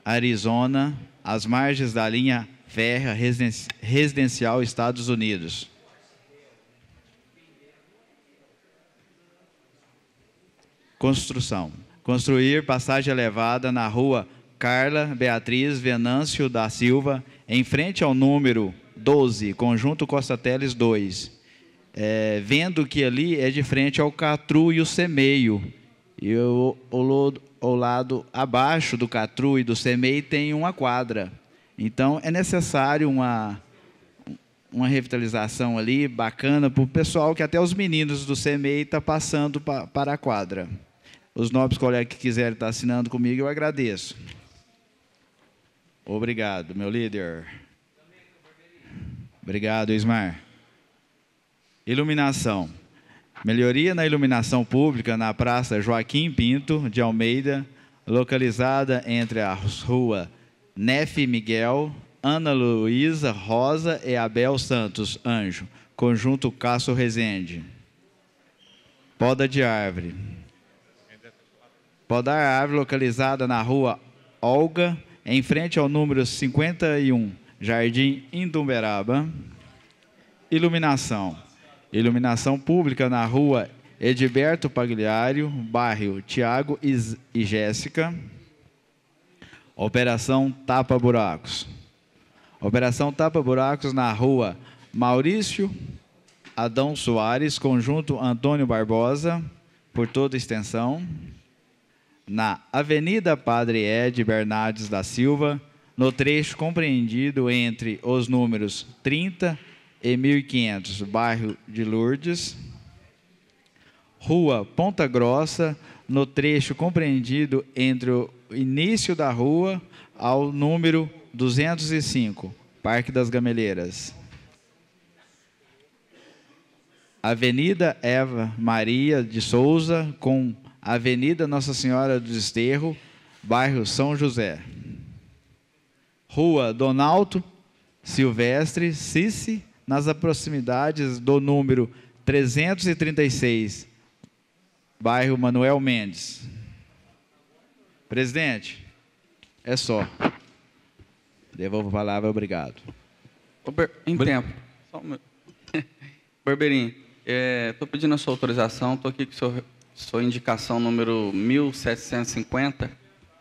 Arizona, às margens da linha férrea residencial Estados Unidos. Construção. Construir passagem elevada na rua Carla Beatriz Venâncio da Silva, em frente ao número 12, Conjunto Costa Teles 2. É, vendo que ali é de frente ao Catru e o Semeio. E o, o, o lado abaixo do Catru e do Semeio tem uma quadra. Então é necessário uma, uma revitalização ali bacana para o pessoal, que até os meninos do CMEI estão tá passando pa, para a quadra. Os nobres colegas que quiserem estar tá assinando comigo, eu agradeço. Obrigado, meu líder. Obrigado, Ismar. Iluminação. Melhoria na iluminação pública na Praça Joaquim Pinto de Almeida, localizada entre as ruas Nefe Miguel, Ana Luísa Rosa e Abel Santos Anjo, Conjunto Cássio Rezende. Poda de árvore. Poda árvore localizada na rua Olga em frente ao número 51, Jardim Indumberaba. Iluminação. Iluminação pública na rua Edberto Pagliário, bairro Tiago e Jéssica. Operação Tapa Buracos. Operação Tapa Buracos na rua Maurício Adão Soares, conjunto Antônio Barbosa, por toda extensão na Avenida Padre Ed Bernardes da Silva, no trecho compreendido entre os números 30 e 1500, bairro de Lourdes, Rua Ponta Grossa, no trecho compreendido entre o início da rua ao número 205, Parque das Gameleiras. Avenida Eva Maria de Souza, com Avenida Nossa Senhora do Desterro, bairro São José. Rua Donalto Silvestre Cici, nas proximidades do número 336, bairro Manuel Mendes. Presidente, é só. Devolvo a palavra, obrigado. Em tempo. Só um... estou é, pedindo a sua autorização, estou aqui com o senhor sou indicação número 1750,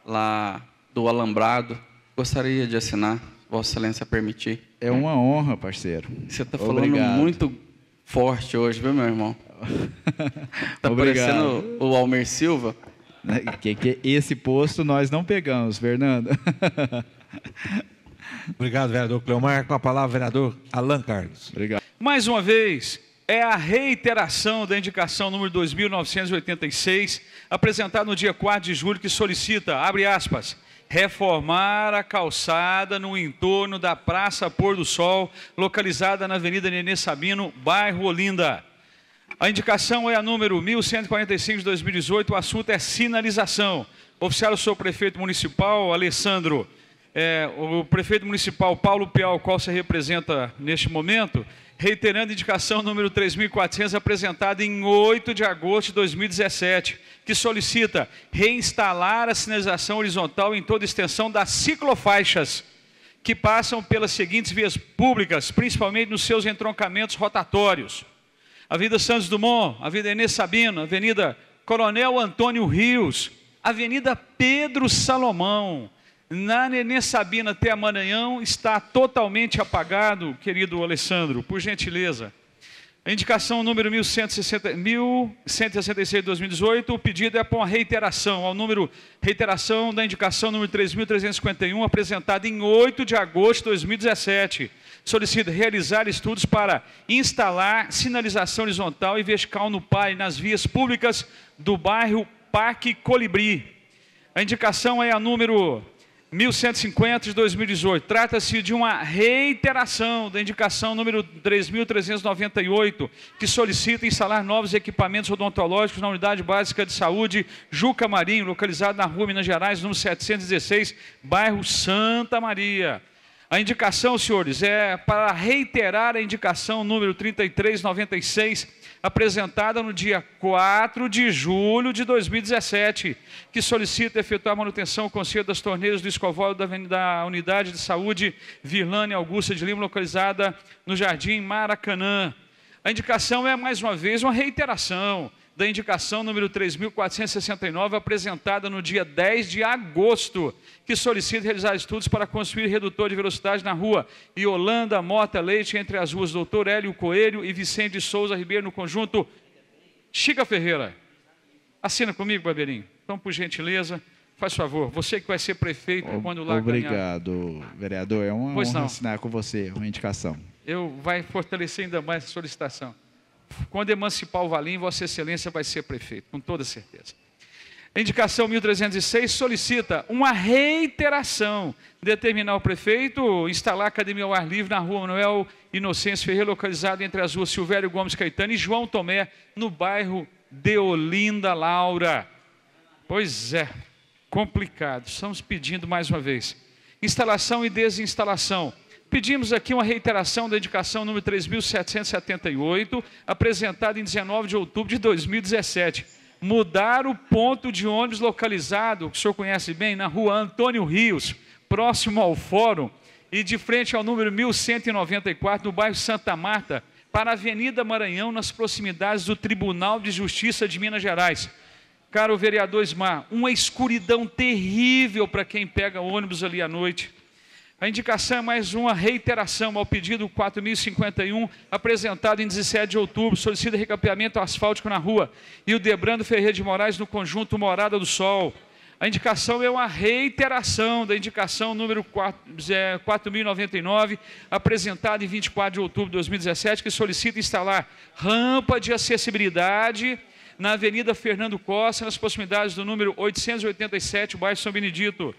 lá do Alambrado. Gostaria de assinar, Vossa Excelência permitir. É uma honra, parceiro. Você está falando muito forte hoje, viu, meu irmão? Está parecendo o Almer Silva. Né, que, que esse posto nós não pegamos, Fernando. Obrigado, vereador Cleomar. Com a palavra, vereador Alan Carlos. Obrigado. Mais uma vez, é a reiteração da indicação número 2986, apresentada no dia 4 de julho, que solicita, abre aspas, reformar a calçada no entorno da Praça Pôr do Sol, localizada na Avenida Nenê Sabino, bairro Olinda. A indicação é a número 1145 de 2018, o assunto é sinalização. Oficial, o prefeito municipal, Alessandro, é, o prefeito municipal Paulo Piau, qual se representa neste momento, reiterando a indicação número 3.400, apresentada em 8 de agosto de 2017, que solicita reinstalar a sinalização horizontal em toda extensão das ciclofaixas, que passam pelas seguintes vias públicas, principalmente nos seus entroncamentos rotatórios. Avenida Santos Dumont, Avenida Enes Sabino, Avenida Coronel Antônio Rios, Avenida Pedro Salomão, na Nenê Sabina até Maranhão está totalmente apagado, querido Alessandro, por gentileza. A indicação número 1166 de 2018, o pedido é para reiteração, ao número reiteração da indicação número 3351, apresentada em 8 de agosto de 2017. Solicita realizar estudos para instalar sinalização horizontal e vertical no PAI nas vias públicas do bairro Parque Colibri. A indicação é a número 1150 de 2018. Trata-se de uma reiteração da indicação número 3.398, que solicita instalar novos equipamentos odontológicos na Unidade Básica de Saúde Juca Marinho, localizada na rua Minas Gerais, número 716, bairro Santa Maria. A indicação, senhores, é para reiterar a indicação número 3396 apresentada no dia 4 de julho de 2017, que solicita efetuar manutenção ao Conselho das Torneiras do Escovório da, da Unidade de Saúde Virlane Augusta de Lima, localizada no Jardim Maracanã. A indicação é, mais uma vez, uma reiteração da indicação número 3.469, apresentada no dia 10 de agosto, que solicita realizar estudos para construir redutor de velocidade na rua Iolanda Mota Leite, entre as ruas Doutor Hélio Coelho e Vicente Souza Ribeiro, no conjunto Chica Ferreira. Assina comigo, Barbeirinho. Então, por gentileza, faz favor. Você que vai ser prefeito o, quando lá Obrigado, ganhar... vereador. É uma pois honra não. assinar com você uma indicação. Eu vai fortalecer ainda mais a solicitação. Quando emancipar o Valim, Vossa Excelência vai ser prefeito, com toda certeza. A indicação 1306 solicita uma reiteração, determinar o prefeito instalar a academia ao ar livre na rua Manuel Inocêncio Ferreira, localizado entre as ruas Silvério Gomes Caetano e João Tomé, no bairro de Olinda Laura. Pois é, complicado. Estamos pedindo mais uma vez. Instalação e desinstalação Pedimos aqui uma reiteração da indicação número 3778, apresentada em 19 de outubro de 2017. Mudar o ponto de ônibus localizado, que o senhor conhece bem, na rua Antônio Rios, próximo ao Fórum, e de frente ao número 1194, no bairro Santa Marta, para a Avenida Maranhão, nas proximidades do Tribunal de Justiça de Minas Gerais. Caro vereador Ismar, uma escuridão terrível para quem pega ônibus ali à noite a indicação é mais uma reiteração ao pedido 4051, apresentado em 17 de outubro, solicita recapeamento asfáltico na rua e o Debrando Ferreira de Moraes no conjunto Morada do Sol. A indicação é uma reiteração da indicação número 4099, é, apresentada em 24 de outubro de 2017, que solicita instalar rampa de acessibilidade na Avenida Fernando Costa, nas proximidades do número 887, bairro São Benedito.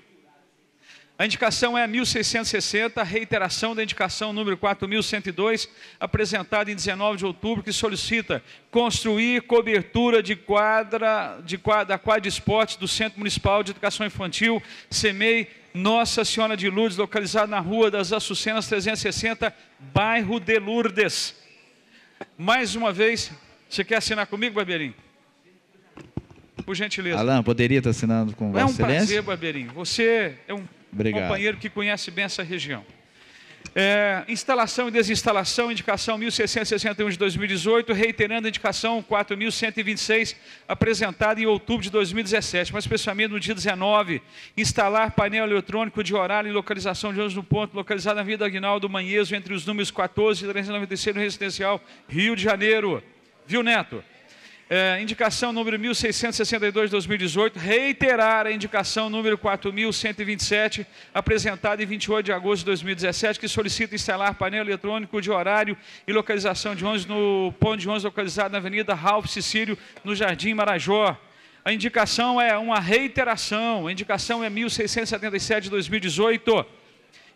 A indicação é a 1660, reiteração da indicação número 4102, apresentada em 19 de outubro, que solicita construir cobertura de quadra, de quadra, da quadra de esportes do Centro Municipal de Educação Infantil, CEMEI, Nossa Senhora de Lourdes, localizado na Rua das Açucenas 360, bairro de Lourdes. Mais uma vez, você quer assinar comigo, Barbeirinho? Por gentileza. Alan, poderia estar assinando com Vossa É um Excelência? prazer, Barbeirinho. Você é um Obrigado. companheiro que conhece bem essa região. É, instalação e desinstalação, indicação 1661 de 2018, reiterando a indicação 4126, apresentada em outubro de 2017. Mas, pensamento no dia 19, instalar painel eletrônico de horário e localização de ônibus no ponto, localizado na Vida Aguinaldo Manheso, entre os números 14 e 396 no Residencial, Rio de Janeiro. Viu, Neto? É, indicação número 1662 de 2018, reiterar a indicação número 4127, apresentada em 28 de agosto de 2017, que solicita instalar painel eletrônico de horário e localização de ônibus no ponto de ônibus localizado na Avenida Ralph Cecílio, no Jardim Marajó. A indicação é uma reiteração, a indicação é 1677 de 2018.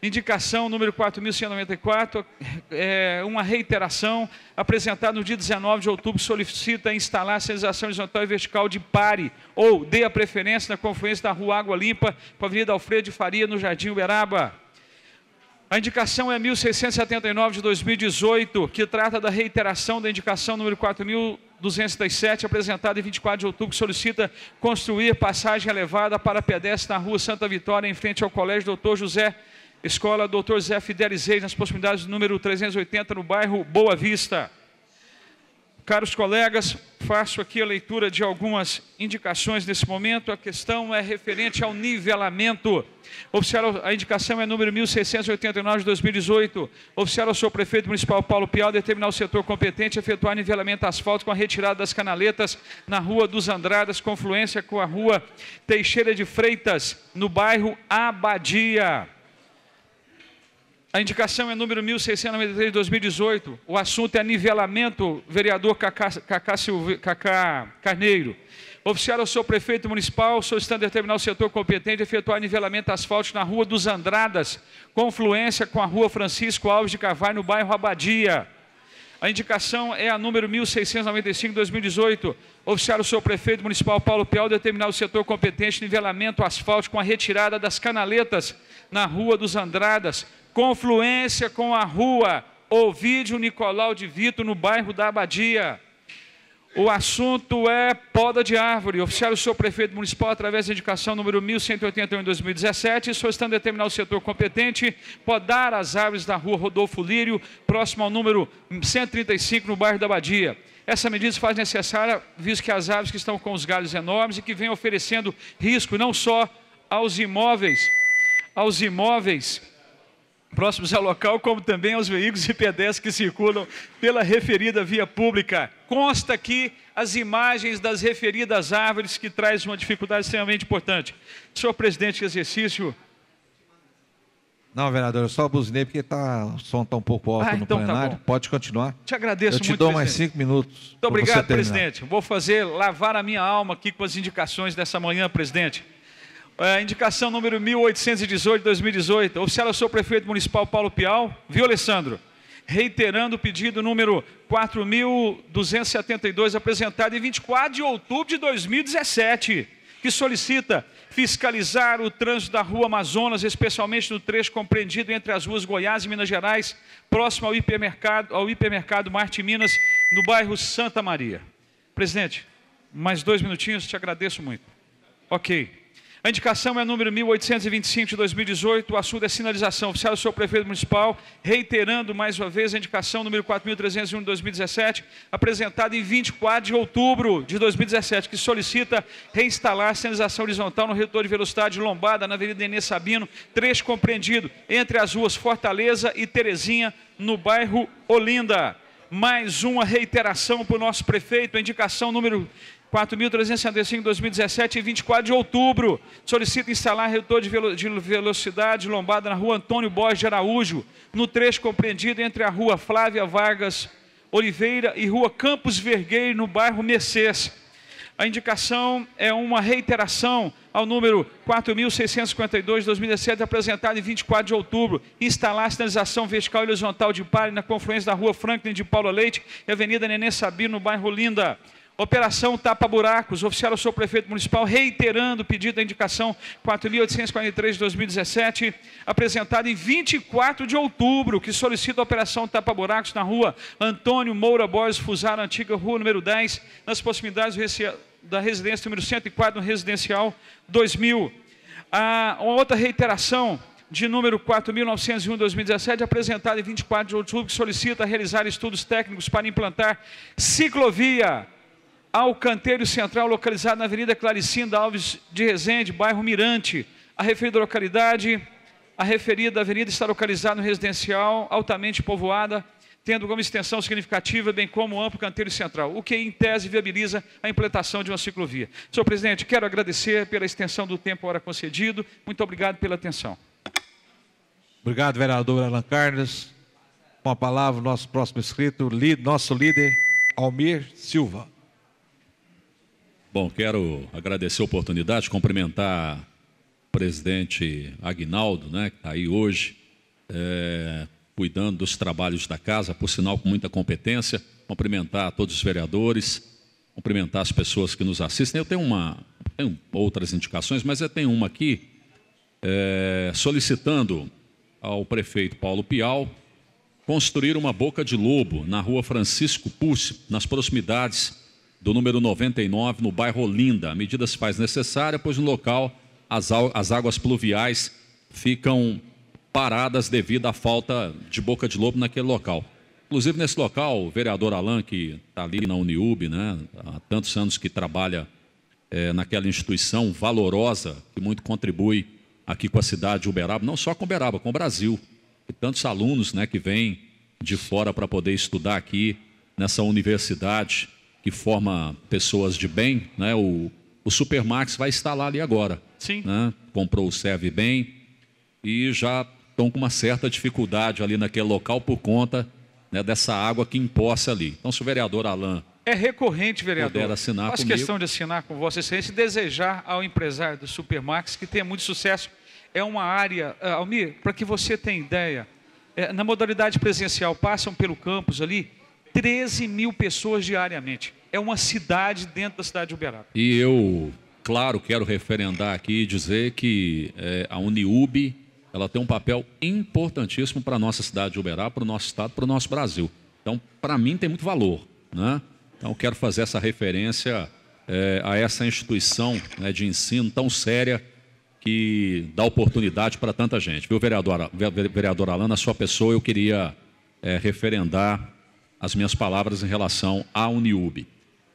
Indicação número 4.194, é, uma reiteração apresentada no dia 19 de outubro, solicita instalar a sinalização horizontal e vertical de pare ou dê a preferência na confluência da Rua Água Limpa com a Avenida Alfredo de Faria, no Jardim Uberaba. A indicação é 1679 de 2018, que trata da reiteração da indicação número 4.207, apresentada em 24 de outubro, que solicita construir passagem elevada para pedestre na Rua Santa Vitória, em frente ao Colégio Doutor José Escola Dr. Zé Fidelis Reis, nas proximidades do número 380, no bairro Boa Vista. Caros colegas, faço aqui a leitura de algumas indicações nesse momento. A questão é referente ao nivelamento. Oficial, a indicação é número 1689 de 2018. Oficial ao seu prefeito municipal Paulo Pial determinar o setor competente efetuar nivelamento asfalto com a retirada das canaletas na Rua dos Andradas, confluência com a Rua Teixeira de Freitas, no bairro Abadia. A indicação é número 1693 de 2018. O assunto é nivelamento, vereador Cacá, Cacá, Cacá Carneiro. Oficiar ao seu prefeito municipal, solicitando determinar o setor competente efetuar nivelamento asfalto na rua dos Andradas, confluência com a rua Francisco Alves de Carvalho, no bairro Abadia. A indicação é a número 1695 2018. Oficiar o seu prefeito municipal Paulo Pial determinar o setor competente nivelamento asfalto com a retirada das canaletas na Rua dos Andradas, confluência com a rua Ovídio Nicolau de Vito, no bairro da Abadia. O assunto é poda de árvore. Oficial o seu prefeito municipal através da indicação número 1181 em 2017, solicitando determinar o setor competente podar as árvores da rua Rodolfo Lírio, próximo ao número 135 no bairro da Abadia. Essa medida se faz necessária, visto que as árvores que estão com os galhos enormes e que vêm oferecendo risco não só aos imóveis, aos imóveis próximos ao local, como também aos veículos e pedestres que circulam pela referida via pública. Consta aqui as imagens das referidas árvores, que traz uma dificuldade extremamente importante. Senhor presidente, exercício. Não, vereador, eu só buzinei porque tá, o som está um pouco alto ah, no então tá plenário. Tá Pode continuar. Te agradeço muito. Eu te dou presidente. mais cinco minutos. Muito obrigado, presidente. Vou fazer lavar a minha alma aqui com as indicações dessa manhã, presidente. É, indicação número 1818, 2018. Oficial, eu sou prefeito municipal Paulo Pial. Viu, Alessandro? Reiterando o pedido número 4272, apresentado em 24 de outubro de 2017, que solicita fiscalizar o trânsito da Rua Amazonas, especialmente no trecho compreendido entre as ruas Goiás e Minas Gerais, próximo ao hipermercado, ao hipermercado Marte Minas, no bairro Santa Maria. Presidente, mais dois minutinhos, te agradeço muito. Ok. A indicação é número 1825 de 2018, o assunto é sinalização oficial do seu prefeito municipal, reiterando mais uma vez a indicação número 4301 de 2017, apresentada em 24 de outubro de 2017, que solicita reinstalar a sinalização horizontal no redutor de velocidade lombada na Avenida Enê Sabino, trecho compreendido entre as ruas Fortaleza e Terezinha, no bairro Olinda mais uma reiteração para o nosso prefeito, a indicação número 4.365 em 2017 e 24 de outubro. Solicita instalar redutor de, velo, de velocidade lombada na rua Antônio Borges de Araújo, no trecho compreendido entre a rua Flávia Vargas Oliveira e rua Campos Vergueiro, no bairro Mercês. A indicação é uma reiteração ao número 4.652 de 2017, apresentado em 24 de outubro. Instalar sinalização vertical e horizontal de pare na confluência da rua Franklin de Paula Leite e Avenida Nenê Sabino, no bairro Linda. Operação Tapa Buracos, oficial ao seu prefeito municipal, reiterando o pedido da indicação 4.843 de 2017, apresentado em 24 de outubro, que solicita a Operação Tapa Buracos na rua Antônio Moura Borges Fusaro, antiga rua número 10, nas proximidades da residência número 104, no residencial 2000. uma outra reiteração de número 4.901-2017, apresentada em 24 de outubro, que solicita realizar estudos técnicos para implantar ciclovia ao canteiro central localizado na Avenida Claricinda Alves de Rezende, bairro Mirante. A referida localidade, a referida avenida está localizada no residencial altamente povoada, tendo como extensão significativa, bem como um amplo canteiro central, o que em tese viabiliza a implantação de uma ciclovia. Senhor presidente, quero agradecer pela extensão do tempo hora concedido. Muito obrigado pela atenção. Obrigado, vereador Alan Carlos. Com a palavra, o nosso próximo inscrito, nosso líder, Almir Silva. Bom, quero agradecer a oportunidade, cumprimentar o presidente Agnaldo, né, que está aí hoje, é, cuidando dos trabalhos da casa, por sinal com muita competência. Cumprimentar todos os vereadores, cumprimentar as pessoas que nos assistem. Eu tenho uma, tenho outras indicações, mas eu tenho uma aqui é, solicitando ao prefeito Paulo Pial construir uma boca de lobo na rua Francisco Pulse, nas proximidades do número 99, no bairro Olinda. A medida se faz necessária, pois no local as, as águas pluviais ficam paradas devido à falta de boca de lobo naquele local. Inclusive, nesse local, o vereador Alain, que está ali na Uniub, né, há tantos anos que trabalha é, naquela instituição valorosa, que muito contribui aqui com a cidade de Uberaba, não só com Uberaba, com o Brasil. E tantos alunos né, que vêm de fora para poder estudar aqui nessa universidade que forma pessoas de bem, né? O, o Supermax vai estar lá ali agora. Sim. Né? Comprou o Serve Bem e já estão com uma certa dificuldade ali naquele local por conta né, dessa água que imposta ali. Então, se o vereador Alain é recorrente, vereador. Puder assinar Faz comigo. questão de assinar com Vossa Excelência e desejar ao empresário do Supermax que tenha muito sucesso. É uma área, eh, Almir, para que você tenha ideia, é, na modalidade presencial, passam pelo campus ali 13 mil pessoas diariamente. É uma cidade dentro da cidade de Uberaba. E eu, claro, quero referendar aqui e dizer que é, a Uniub ela tem um papel importantíssimo para a nossa cidade de Uberaba, para o nosso estado, para o nosso Brasil. Então, para mim, tem muito valor. Né? Então, quero fazer essa referência é, a essa instituição né, de ensino tão séria que dá oportunidade para tanta gente. Viu, vereadora, Alana, a sua pessoa, eu queria é, referendar as minhas palavras em relação à Uniub.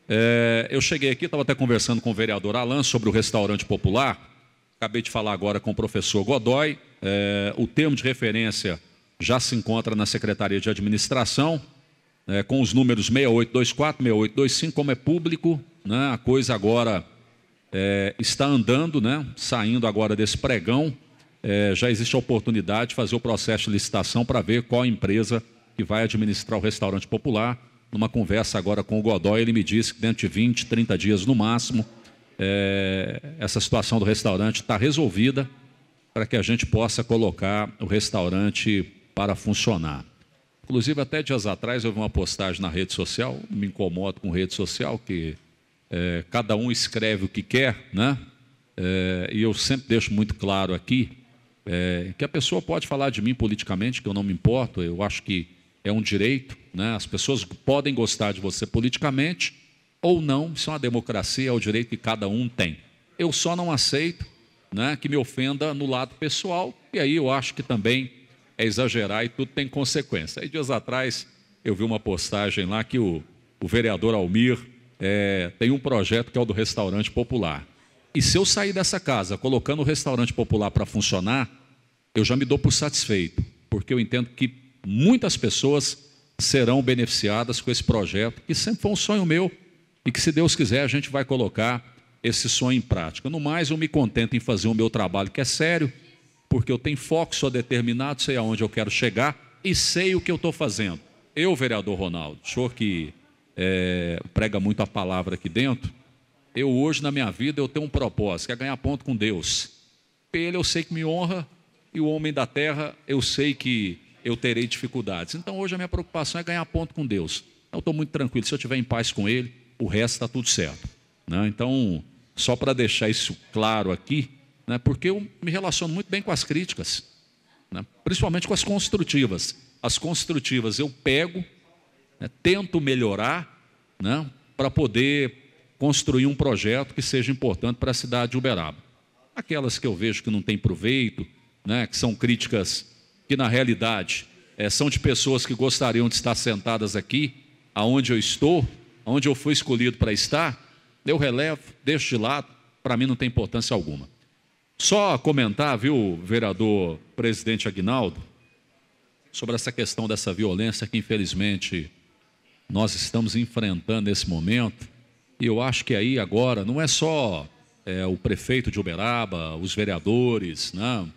É, eu cheguei aqui, estava até conversando com o vereador Alan sobre o restaurante popular. Acabei de falar agora com o professor Godoy. É, o termo de referência já se encontra na Secretaria de Administração, é, com os números 6824, 6825, como é público. Né, a coisa agora é, está andando, né, saindo agora desse pregão. É, já existe a oportunidade de fazer o processo de licitação para ver qual empresa que vai administrar o restaurante popular. Numa conversa agora com o Godoy, ele me disse que dentro de 20, 30 dias no máximo, é, essa situação do restaurante está resolvida para que a gente possa colocar o restaurante para funcionar. Inclusive, até dias atrás, eu vi uma postagem na rede social, me incomodo com rede social, que é, cada um escreve o que quer, né? É, e eu sempre deixo muito claro aqui é, que a pessoa pode falar de mim politicamente, que eu não me importo, eu acho que é um direito, né? as pessoas podem gostar de você politicamente ou não, isso é uma democracia, é o direito que cada um tem. Eu só não aceito né, que me ofenda no lado pessoal, e aí eu acho que também é exagerar e tudo tem consequência. Aí dias atrás eu vi uma postagem lá que o, o vereador Almir é, tem um projeto que é o do restaurante popular. E se eu sair dessa casa colocando o restaurante popular para funcionar, eu já me dou por satisfeito, porque eu entendo que muitas pessoas serão beneficiadas com esse projeto, que sempre foi um sonho meu e que, se Deus quiser, a gente vai colocar esse sonho em prática. No mais, eu me contento em fazer o meu trabalho, que é sério, porque eu tenho foco, sou determinado, sei aonde eu quero chegar e sei o que eu estou fazendo. Eu, vereador Ronaldo, senhor que é, prega muito a palavra aqui dentro, eu hoje na minha vida eu tenho um propósito, que é ganhar ponto com Deus. Ele eu sei que me honra e o homem da terra eu sei que eu terei dificuldades. Então hoje a minha preocupação é ganhar ponto com Deus. Eu estou muito tranquilo, se eu estiver em paz com Ele, o resto está tudo certo. Né? Então, só para deixar isso claro aqui, né, porque eu me relaciono muito bem com as críticas, né, principalmente com as construtivas. As construtivas eu pego, né, tento melhorar né, para poder construir um projeto que seja importante para a cidade de Uberaba. Aquelas que eu vejo que não tem proveito, né, que são críticas que na realidade é, são de pessoas que gostariam de estar sentadas aqui, aonde eu estou, aonde eu fui escolhido para estar, eu relevo, deixo de lado, para mim não tem importância alguma. Só comentar, viu, vereador presidente Aguinaldo, sobre essa questão dessa violência que infelizmente nós estamos enfrentando nesse momento. E eu acho que aí agora não é só é, o prefeito de Uberaba, os vereadores, não. Né?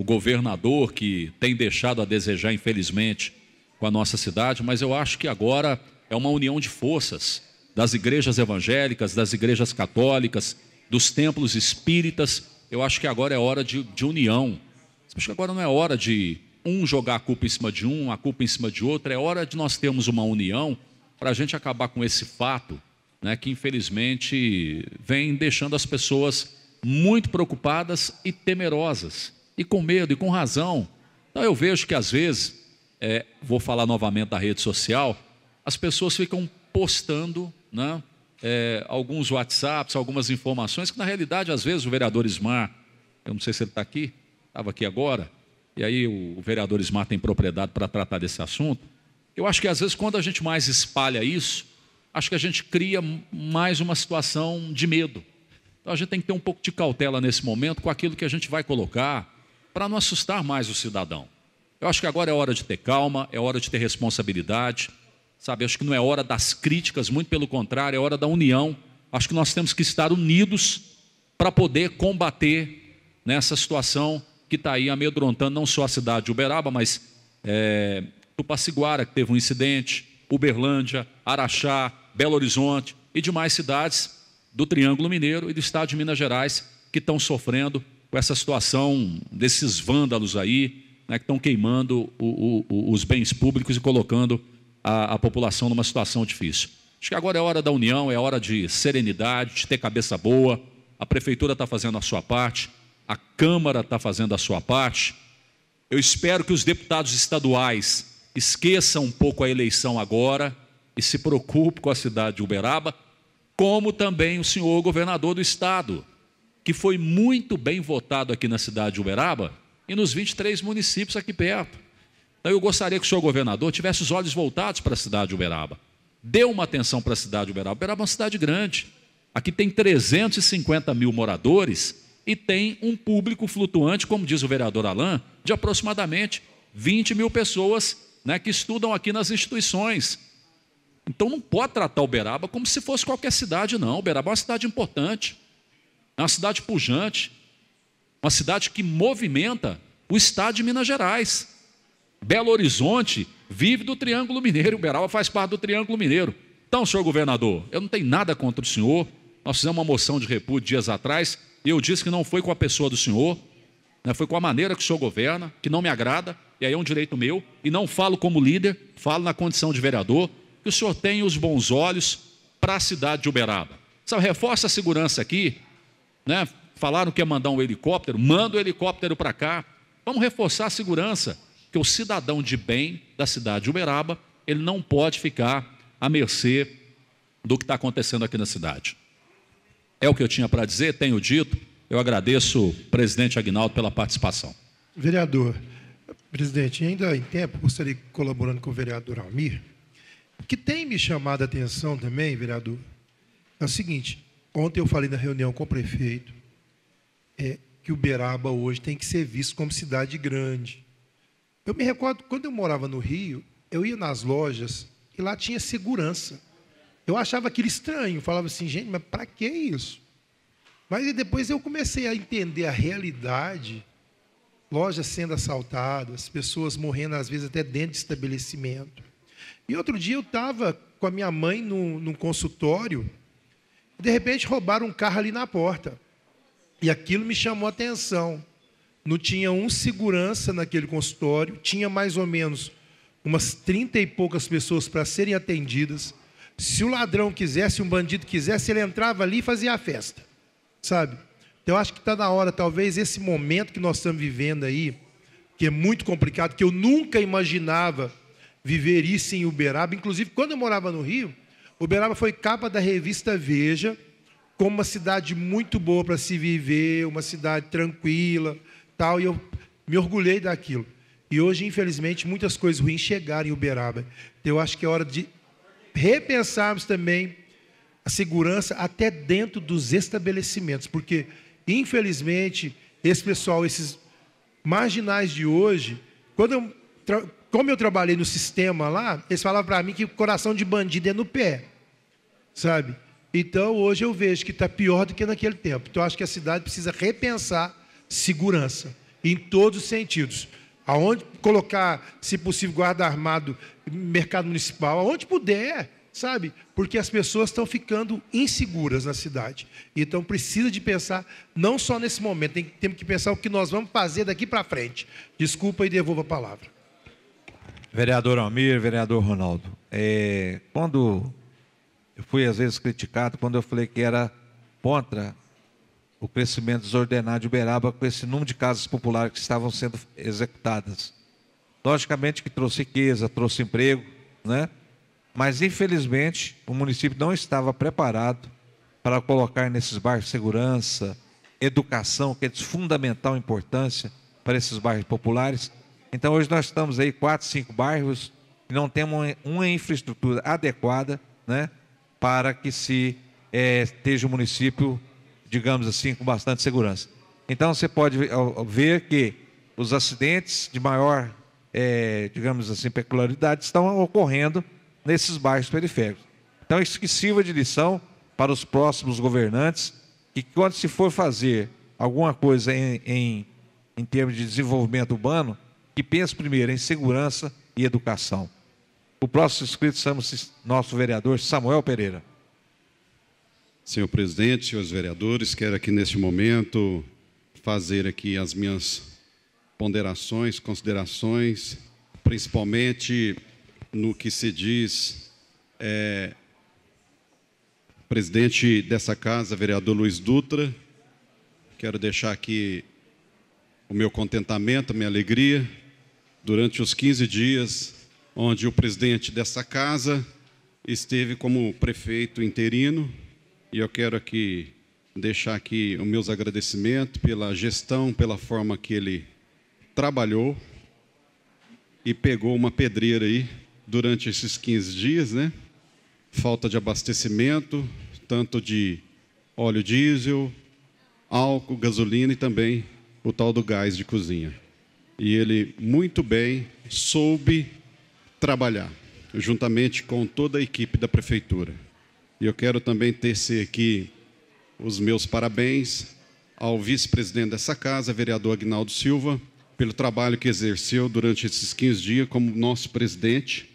o governador que tem deixado a desejar, infelizmente, com a nossa cidade, mas eu acho que agora é uma união de forças das igrejas evangélicas, das igrejas católicas, dos templos espíritas. Eu acho que agora é hora de, de união. acho que agora não é hora de um jogar a culpa em cima de um, a culpa em cima de outro. É hora de nós termos uma união para a gente acabar com esse fato né, que, infelizmente, vem deixando as pessoas muito preocupadas e temerosas e com medo e com razão. Então eu vejo que às vezes, é, vou falar novamente da rede social, as pessoas ficam postando né, é, alguns WhatsApps, algumas informações, que na realidade, às vezes, o vereador Ismar, eu não sei se ele está aqui, estava aqui agora, e aí o, vereador Ismar tem propriedade para tratar desse assunto. Eu acho que às vezes, quando a gente mais espalha isso, acho que a gente cria mais uma situação de medo. Então a gente tem que ter um pouco de cautela nesse momento com aquilo que a gente vai colocar, para não assustar mais o cidadão. Eu acho que agora é hora de ter calma, é hora de ter responsabilidade, sabe? Eu acho que não é hora das críticas, muito pelo contrário, é hora da união. Acho que nós temos que estar unidos para poder combater nessa situação que está aí amedrontando não só a cidade de Uberaba, mas é, Tupaciguara, que teve um incidente, Uberlândia, Araxá, Belo Horizonte e demais cidades do Triângulo Mineiro e do estado de Minas Gerais que estão sofrendo com essa situação desses vândalos aí, né, que estão queimando o, o, os bens públicos e colocando a, a população numa situação difícil. Acho que agora é hora da união, é hora de serenidade, de ter cabeça boa. A prefeitura está fazendo a sua parte, a Câmara está fazendo a sua parte. Eu espero que os deputados estaduais esqueçam um pouco a eleição agora e se preocupem com a cidade de Uberaba, como também o senhor governador do estado que foi muito bem votado aqui na cidade de Uberaba e nos 23 municípios aqui perto. Então, eu gostaria que o senhor governador tivesse os olhos voltados para a cidade de Uberaba. Dê uma atenção para a cidade de Uberaba. Uberaba é uma cidade grande. Aqui tem 350 mil moradores e tem um público flutuante, como diz o vereador Alain, de aproximadamente 20 mil pessoas né, que estudam aqui nas instituições. Então não pode tratar Uberaba como se fosse qualquer cidade, não. Uberaba é uma cidade importante. É uma cidade pujante, uma cidade que movimenta o estado de Minas Gerais. Belo Horizonte vive do Triângulo Mineiro, Uberaba faz parte do Triângulo Mineiro. Então, senhor governador, eu não tenho nada contra o senhor. Nós fizemos uma moção de repúdio dias atrás e eu disse que não foi com a pessoa do senhor, né? foi com a maneira que o senhor governa, que não me agrada, e aí é um direito meu, e não falo como líder, falo na condição de vereador, que o senhor tem os bons olhos para a cidade de Uberaba. Sabe, reforça a segurança aqui, né? Falaram que ia mandar um helicóptero, manda o um helicóptero para cá. Vamos reforçar a segurança, que o cidadão de bem da cidade de Uberaba, ele não pode ficar à mercê do que está acontecendo aqui na cidade. É o que eu tinha para dizer, tenho dito. Eu agradeço, presidente Agnaldo, pela participação. Vereador, presidente, ainda em tempo, gostaria colaborando com o vereador Almir, que tem me chamado a atenção também, vereador, é o seguinte: Ontem eu falei na reunião com o prefeito é, que Uberaba hoje tem que ser visto como cidade grande. Eu me recordo quando eu morava no Rio, eu ia nas lojas e lá tinha segurança. Eu achava aquilo estranho, falava assim, gente, mas para que isso? Mas depois eu comecei a entender a realidade, lojas sendo assaltadas, pessoas morrendo às vezes até dentro de estabelecimento. E outro dia eu estava com a minha mãe num, num consultório de repente roubaram um carro ali na porta. E aquilo me chamou a atenção. Não tinha um segurança naquele consultório, tinha mais ou menos umas 30 e poucas pessoas para serem atendidas. Se o ladrão quisesse, um bandido quisesse, ele entrava ali e fazia a festa, sabe? Então acho que está na hora, talvez esse momento que nós estamos vivendo aí, que é muito complicado, que eu nunca imaginava viver isso em Uberaba. Inclusive, quando eu morava no Rio, Uberaba foi capa da revista Veja, como uma cidade muito boa para se viver, uma cidade tranquila, tal, e eu me orgulhei daquilo. E hoje, infelizmente, muitas coisas ruins chegaram em Uberaba. Então Eu acho que é hora de repensarmos também a segurança até dentro dos estabelecimentos, porque, infelizmente, esse pessoal, esses marginais de hoje, quando eu, como eu trabalhei no sistema lá, eles falavam para mim que coração de bandido é no pé. Sabe? Então hoje eu vejo que está pior do que naquele tempo. Então acho que a cidade precisa repensar segurança em todos os sentidos. Aonde colocar, se possível, guarda armado, mercado municipal, aonde puder, sabe? Porque as pessoas estão ficando inseguras na cidade. Então precisa de pensar não só nesse momento, tem, temos que pensar o que nós vamos fazer daqui para frente. Desculpa e devolvo a palavra. Vereador Almir, vereador Ronaldo, é, quando eu fui às vezes criticado quando eu falei que era contra o crescimento desordenado de Uberaba com esse número de casas populares que estavam sendo executadas. Logicamente que trouxe riqueza, trouxe emprego, né? Mas infelizmente o município não estava preparado para colocar nesses bairros segurança, educação, que é de fundamental importância para esses bairros populares. Então hoje nós estamos aí quatro, cinco bairros que não temos uma infraestrutura adequada, né? para que se é, esteja o município, digamos assim, com bastante segurança. Então você pode ver que os acidentes de maior, é, digamos assim, peculiaridade estão ocorrendo nesses bairros periféricos. Então isso que sirva de lição para os próximos governantes que quando se for fazer alguma coisa em, em, em termos de desenvolvimento urbano, que pense primeiro em segurança e educação. O próximo inscrito somos nosso vereador Samuel Pereira. Senhor presidente, senhores vereadores, quero aqui neste momento fazer aqui as minhas ponderações, considerações, principalmente no que se diz é, presidente dessa casa, vereador Luiz Dutra. Quero deixar aqui o meu contentamento, a minha alegria. Durante os 15 dias onde o presidente dessa casa esteve como prefeito interino, e eu quero aqui deixar aqui os meus agradecimentos pela gestão, pela forma que ele trabalhou e pegou uma pedreira aí durante esses 15 dias, né? Falta de abastecimento, tanto de óleo diesel, álcool, gasolina e também o tal do gás de cozinha. E ele muito bem soube trabalhar, juntamente com toda a equipe da Prefeitura. E eu quero também tecer aqui os meus parabéns ao vice-presidente dessa casa, vereador Agnaldo Silva, pelo trabalho que exerceu durante esses 15 dias como nosso presidente.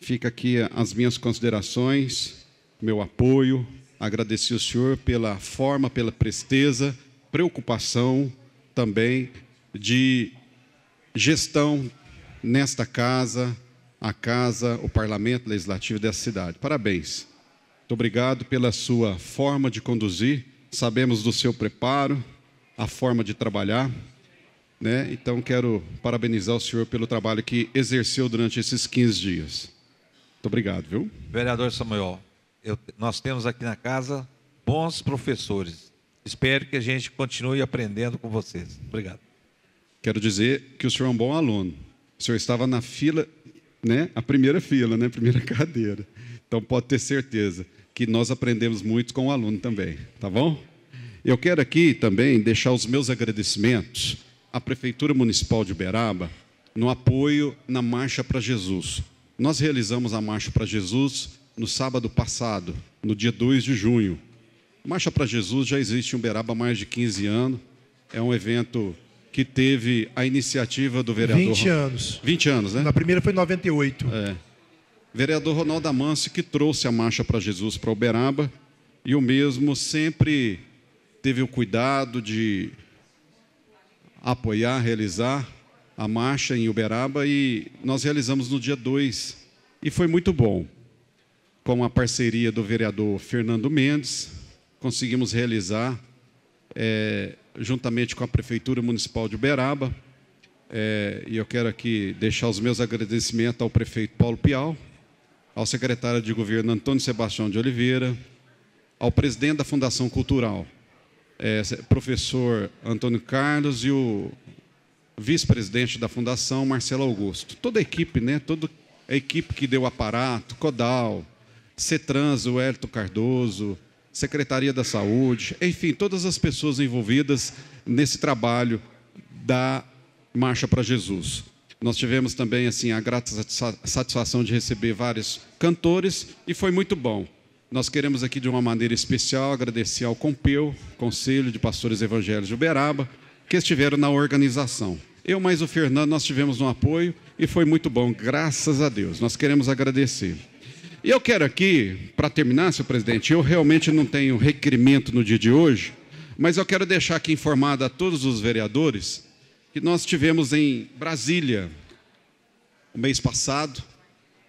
Fica aqui as minhas considerações, meu apoio, agradecer o senhor pela forma, pela presteza, preocupação também de gestão nesta casa, a casa, o parlamento legislativo dessa cidade. Parabéns. Muito obrigado pela sua forma de conduzir. Sabemos do seu preparo, a forma de trabalhar. Né? Então, quero parabenizar o senhor pelo trabalho que exerceu durante esses 15 dias. Muito obrigado, viu? Vereador Samuel, eu, nós temos aqui na casa bons professores. Espero que a gente continue aprendendo com vocês. Obrigado. Quero dizer que o senhor é um bom aluno. O senhor estava na fila né, a primeira fila, né, a primeira cadeira. Então pode ter certeza que nós aprendemos muito com o aluno também, tá bom? Eu quero aqui também deixar os meus agradecimentos à Prefeitura Municipal de Uberaba no apoio na Marcha para Jesus. Nós realizamos a Marcha para Jesus no sábado passado, no dia 2 de junho. Marcha para Jesus já existe em Uberaba há mais de 15 anos. É um evento que teve a iniciativa do vereador. 20 anos. 20 anos, né? Na primeira foi em 98. É. Vereador Ronaldo Amance, que trouxe a marcha para Jesus para Uberaba, e o mesmo sempre teve o cuidado de apoiar, realizar a marcha em Uberaba, e nós realizamos no dia 2, e foi muito bom. Com a parceria do vereador Fernando Mendes, conseguimos realizar é, juntamente com a Prefeitura Municipal de Uberaba. É, e eu quero aqui deixar os meus agradecimentos ao prefeito Paulo Pial, ao secretário de governo Antônio Sebastião de Oliveira, ao presidente da Fundação Cultural, é, professor Antônio Carlos e o vice-presidente da Fundação, Marcelo Augusto. Toda a equipe, né? Toda a equipe que deu aparato, Codal, CETRANS, o Hélito Cardoso, Secretaria da Saúde, enfim, todas as pessoas envolvidas nesse trabalho da Marcha para Jesus. Nós tivemos também assim a grata satisfação de receber vários cantores e foi muito bom. Nós queremos aqui de uma maneira especial agradecer ao Compeu, Conselho de Pastores Evangélicos de Uberaba, que estiveram na organização. Eu mais o Fernando nós tivemos um apoio e foi muito bom, graças a Deus. Nós queremos agradecer. E eu quero aqui, para terminar, senhor presidente, eu realmente não tenho requerimento no dia de hoje, mas eu quero deixar aqui informado a todos os vereadores que nós tivemos em Brasília, o mês passado,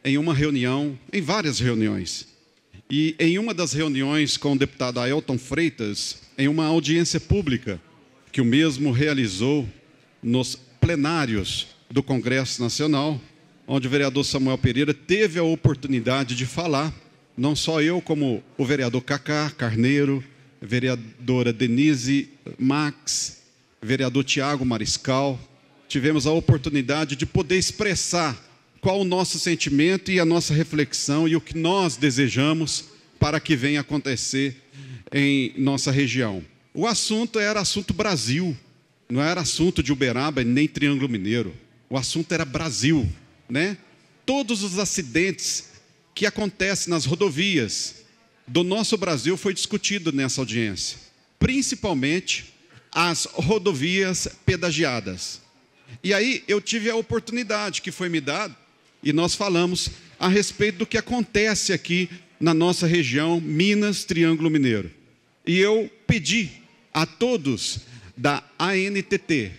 em uma reunião, em várias reuniões. E em uma das reuniões com o deputado Ailton Freitas, em uma audiência pública que o mesmo realizou nos plenários do Congresso Nacional, onde o vereador Samuel Pereira teve a oportunidade de falar, não só eu, como o vereador Cacá Carneiro, vereadora Denise Max, vereador Tiago Mariscal, tivemos a oportunidade de poder expressar qual o nosso sentimento e a nossa reflexão e o que nós desejamos para que venha acontecer em nossa região. O assunto era assunto Brasil, não era assunto de Uberaba nem Triângulo Mineiro. O assunto era Brasil né? Todos os acidentes que acontecem nas rodovias do nosso Brasil foi discutido nessa audiência, principalmente as rodovias pedagiadas. E aí eu tive a oportunidade que foi me dada e nós falamos a respeito do que acontece aqui na nossa região, Minas, Triângulo Mineiro. E eu pedi a todos da ANTT,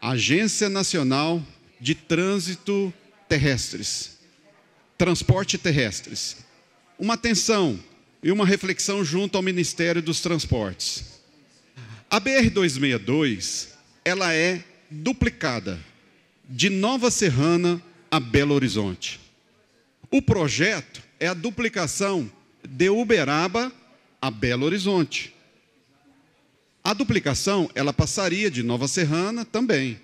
Agência Nacional de Trânsito terrestres, transporte terrestres. Uma atenção e uma reflexão junto ao Ministério dos Transportes. A BR 262, ela é duplicada de Nova Serrana a Belo Horizonte. O projeto é a duplicação de Uberaba a Belo Horizonte. A duplicação, ela passaria de Nova Serrana também,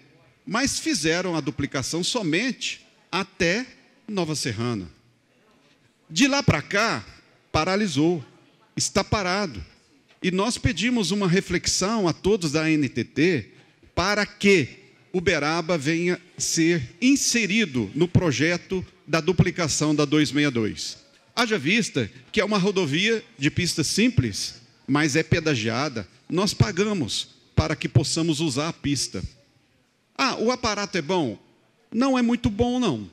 mas fizeram a duplicação somente até Nova Serrana. De lá para cá, paralisou, está parado. E nós pedimos uma reflexão a todos da NTT para que Uberaba venha ser inserido no projeto da duplicação da 262. Haja vista que é uma rodovia de pista simples, mas é pedagiada. Nós pagamos para que possamos usar a pista. Ah, o aparato é bom? não é muito bom, não.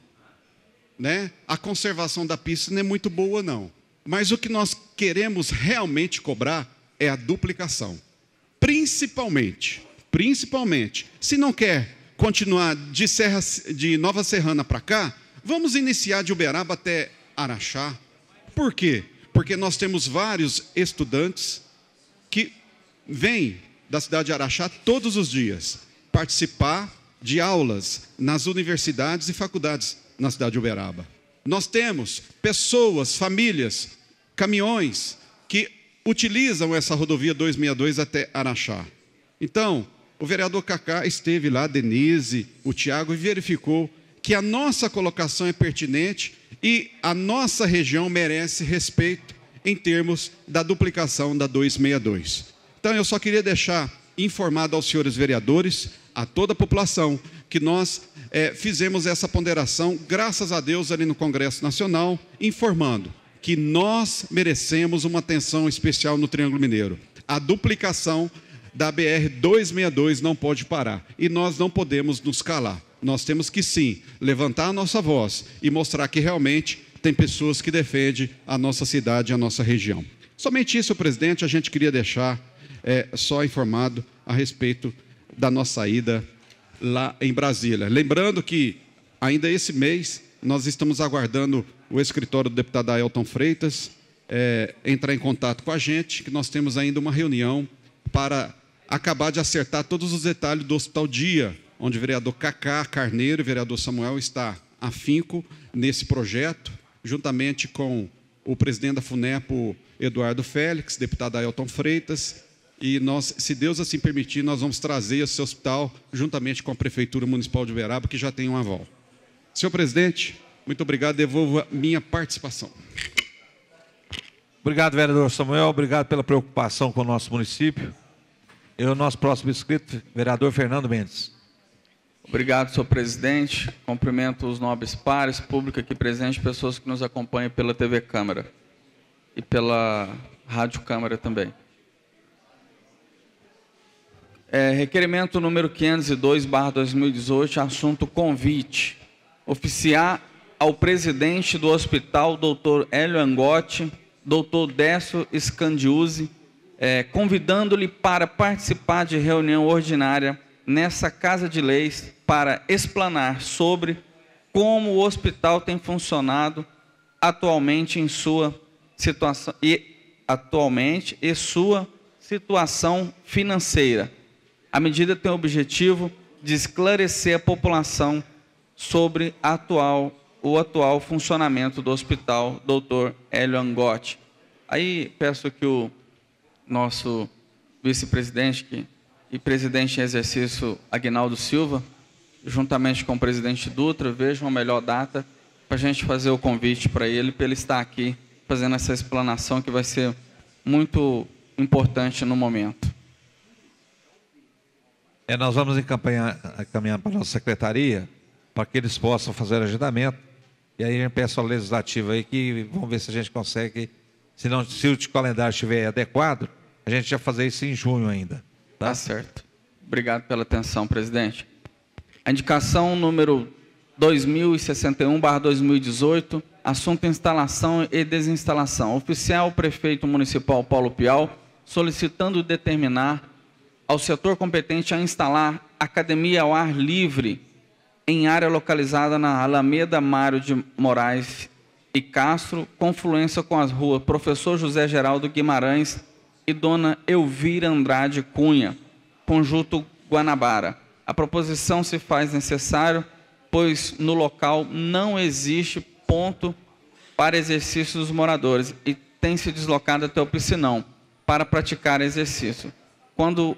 Né? A conservação da pista não é muito boa, não. Mas o que nós queremos realmente cobrar é a duplicação. Principalmente, principalmente, se não quer continuar de, Serra, de Nova Serrana para cá, vamos iniciar de Uberaba até Araxá. Por quê? Porque nós temos vários estudantes que vêm da cidade de Araxá todos os dias participar de aulas nas universidades e faculdades na cidade de Uberaba. Nós temos pessoas, famílias, caminhões que utilizam essa rodovia 262 até Araxá. Então, o vereador Cacá esteve lá, Denise, o Tiago, e verificou que a nossa colocação é pertinente e a nossa região merece respeito em termos da duplicação da 262. Então, eu só queria deixar informado aos senhores vereadores, a toda a população, que nós é, fizemos essa ponderação, graças a Deus, ali no Congresso Nacional, informando que nós merecemos uma atenção especial no Triângulo Mineiro. A duplicação da BR 262 não pode parar e nós não podemos nos calar. Nós temos que sim levantar a nossa voz e mostrar que realmente tem pessoas que defendem a nossa cidade, e a nossa região. Somente isso, presidente, a gente queria deixar é, só informado a respeito da nossa ida lá em Brasília. Lembrando que ainda esse mês nós estamos aguardando o escritório do deputado Ailton Freitas é, entrar em contato com a gente, que nós temos ainda uma reunião para acabar de acertar todos os detalhes do Hospital Dia, onde o vereador Cacá Carneiro e o vereador Samuel está afinco nesse projeto, juntamente com o presidente da FUNEPO, Eduardo Félix, deputado Ailton Freitas, e nós, se Deus assim permitir, nós vamos trazer esse hospital juntamente com a Prefeitura Municipal de Uberaba, que já tem um aval. Senhor presidente, muito obrigado, devolvo a minha participação. Obrigado, vereador Samuel, obrigado pela preocupação com o nosso município. E o nosso próximo inscrito, vereador Fernando Mendes. Obrigado, senhor presidente. Cumprimento os nobres pares, público aqui presente, pessoas que nos acompanham pela TV Câmara e pela Rádio Câmara também. É, requerimento número 502, barra 2018, assunto convite. Oficiar ao presidente do hospital, doutor Hélio Angotti, doutor Décio Scandiuzzi, é, convidando-lhe para participar de reunião ordinária nessa Casa de Leis para explanar sobre como o hospital tem funcionado atualmente em sua situação e atualmente e sua situação financeira a medida tem o objetivo de esclarecer a população sobre atual, o atual funcionamento do hospital Dr. Hélio Angotti. Aí peço que o nosso vice-presidente e presidente em exercício Agnaldo Silva, juntamente com o presidente Dutra, vejam a melhor data para a gente fazer o convite para ele, para ele estar aqui fazendo essa explanação que vai ser muito importante no momento. É, nós vamos encaminhar, encaminhar para a nossa secretaria para que eles possam fazer agendamento. E aí a gente peça ao legislativo aí que vamos ver se a gente consegue, se, não, se o calendário estiver adequado, a gente já fazer isso em junho ainda. Tá, tá certo. Obrigado pela atenção, presidente. A indicação número 2061-2018, assunto instalação e desinstalação. Oficial prefeito municipal Paulo Pial solicitando determinar ao setor competente a instalar academia ao ar livre em área localizada na Alameda Mário de Moraes e Castro, confluência com as ruas Professor José Geraldo Guimarães e Dona Elvira Andrade Cunha, Conjunto Guanabara. A proposição se faz necessário, pois no local não existe ponto para exercício dos moradores e tem se deslocado até o piscinão para praticar exercício. Quando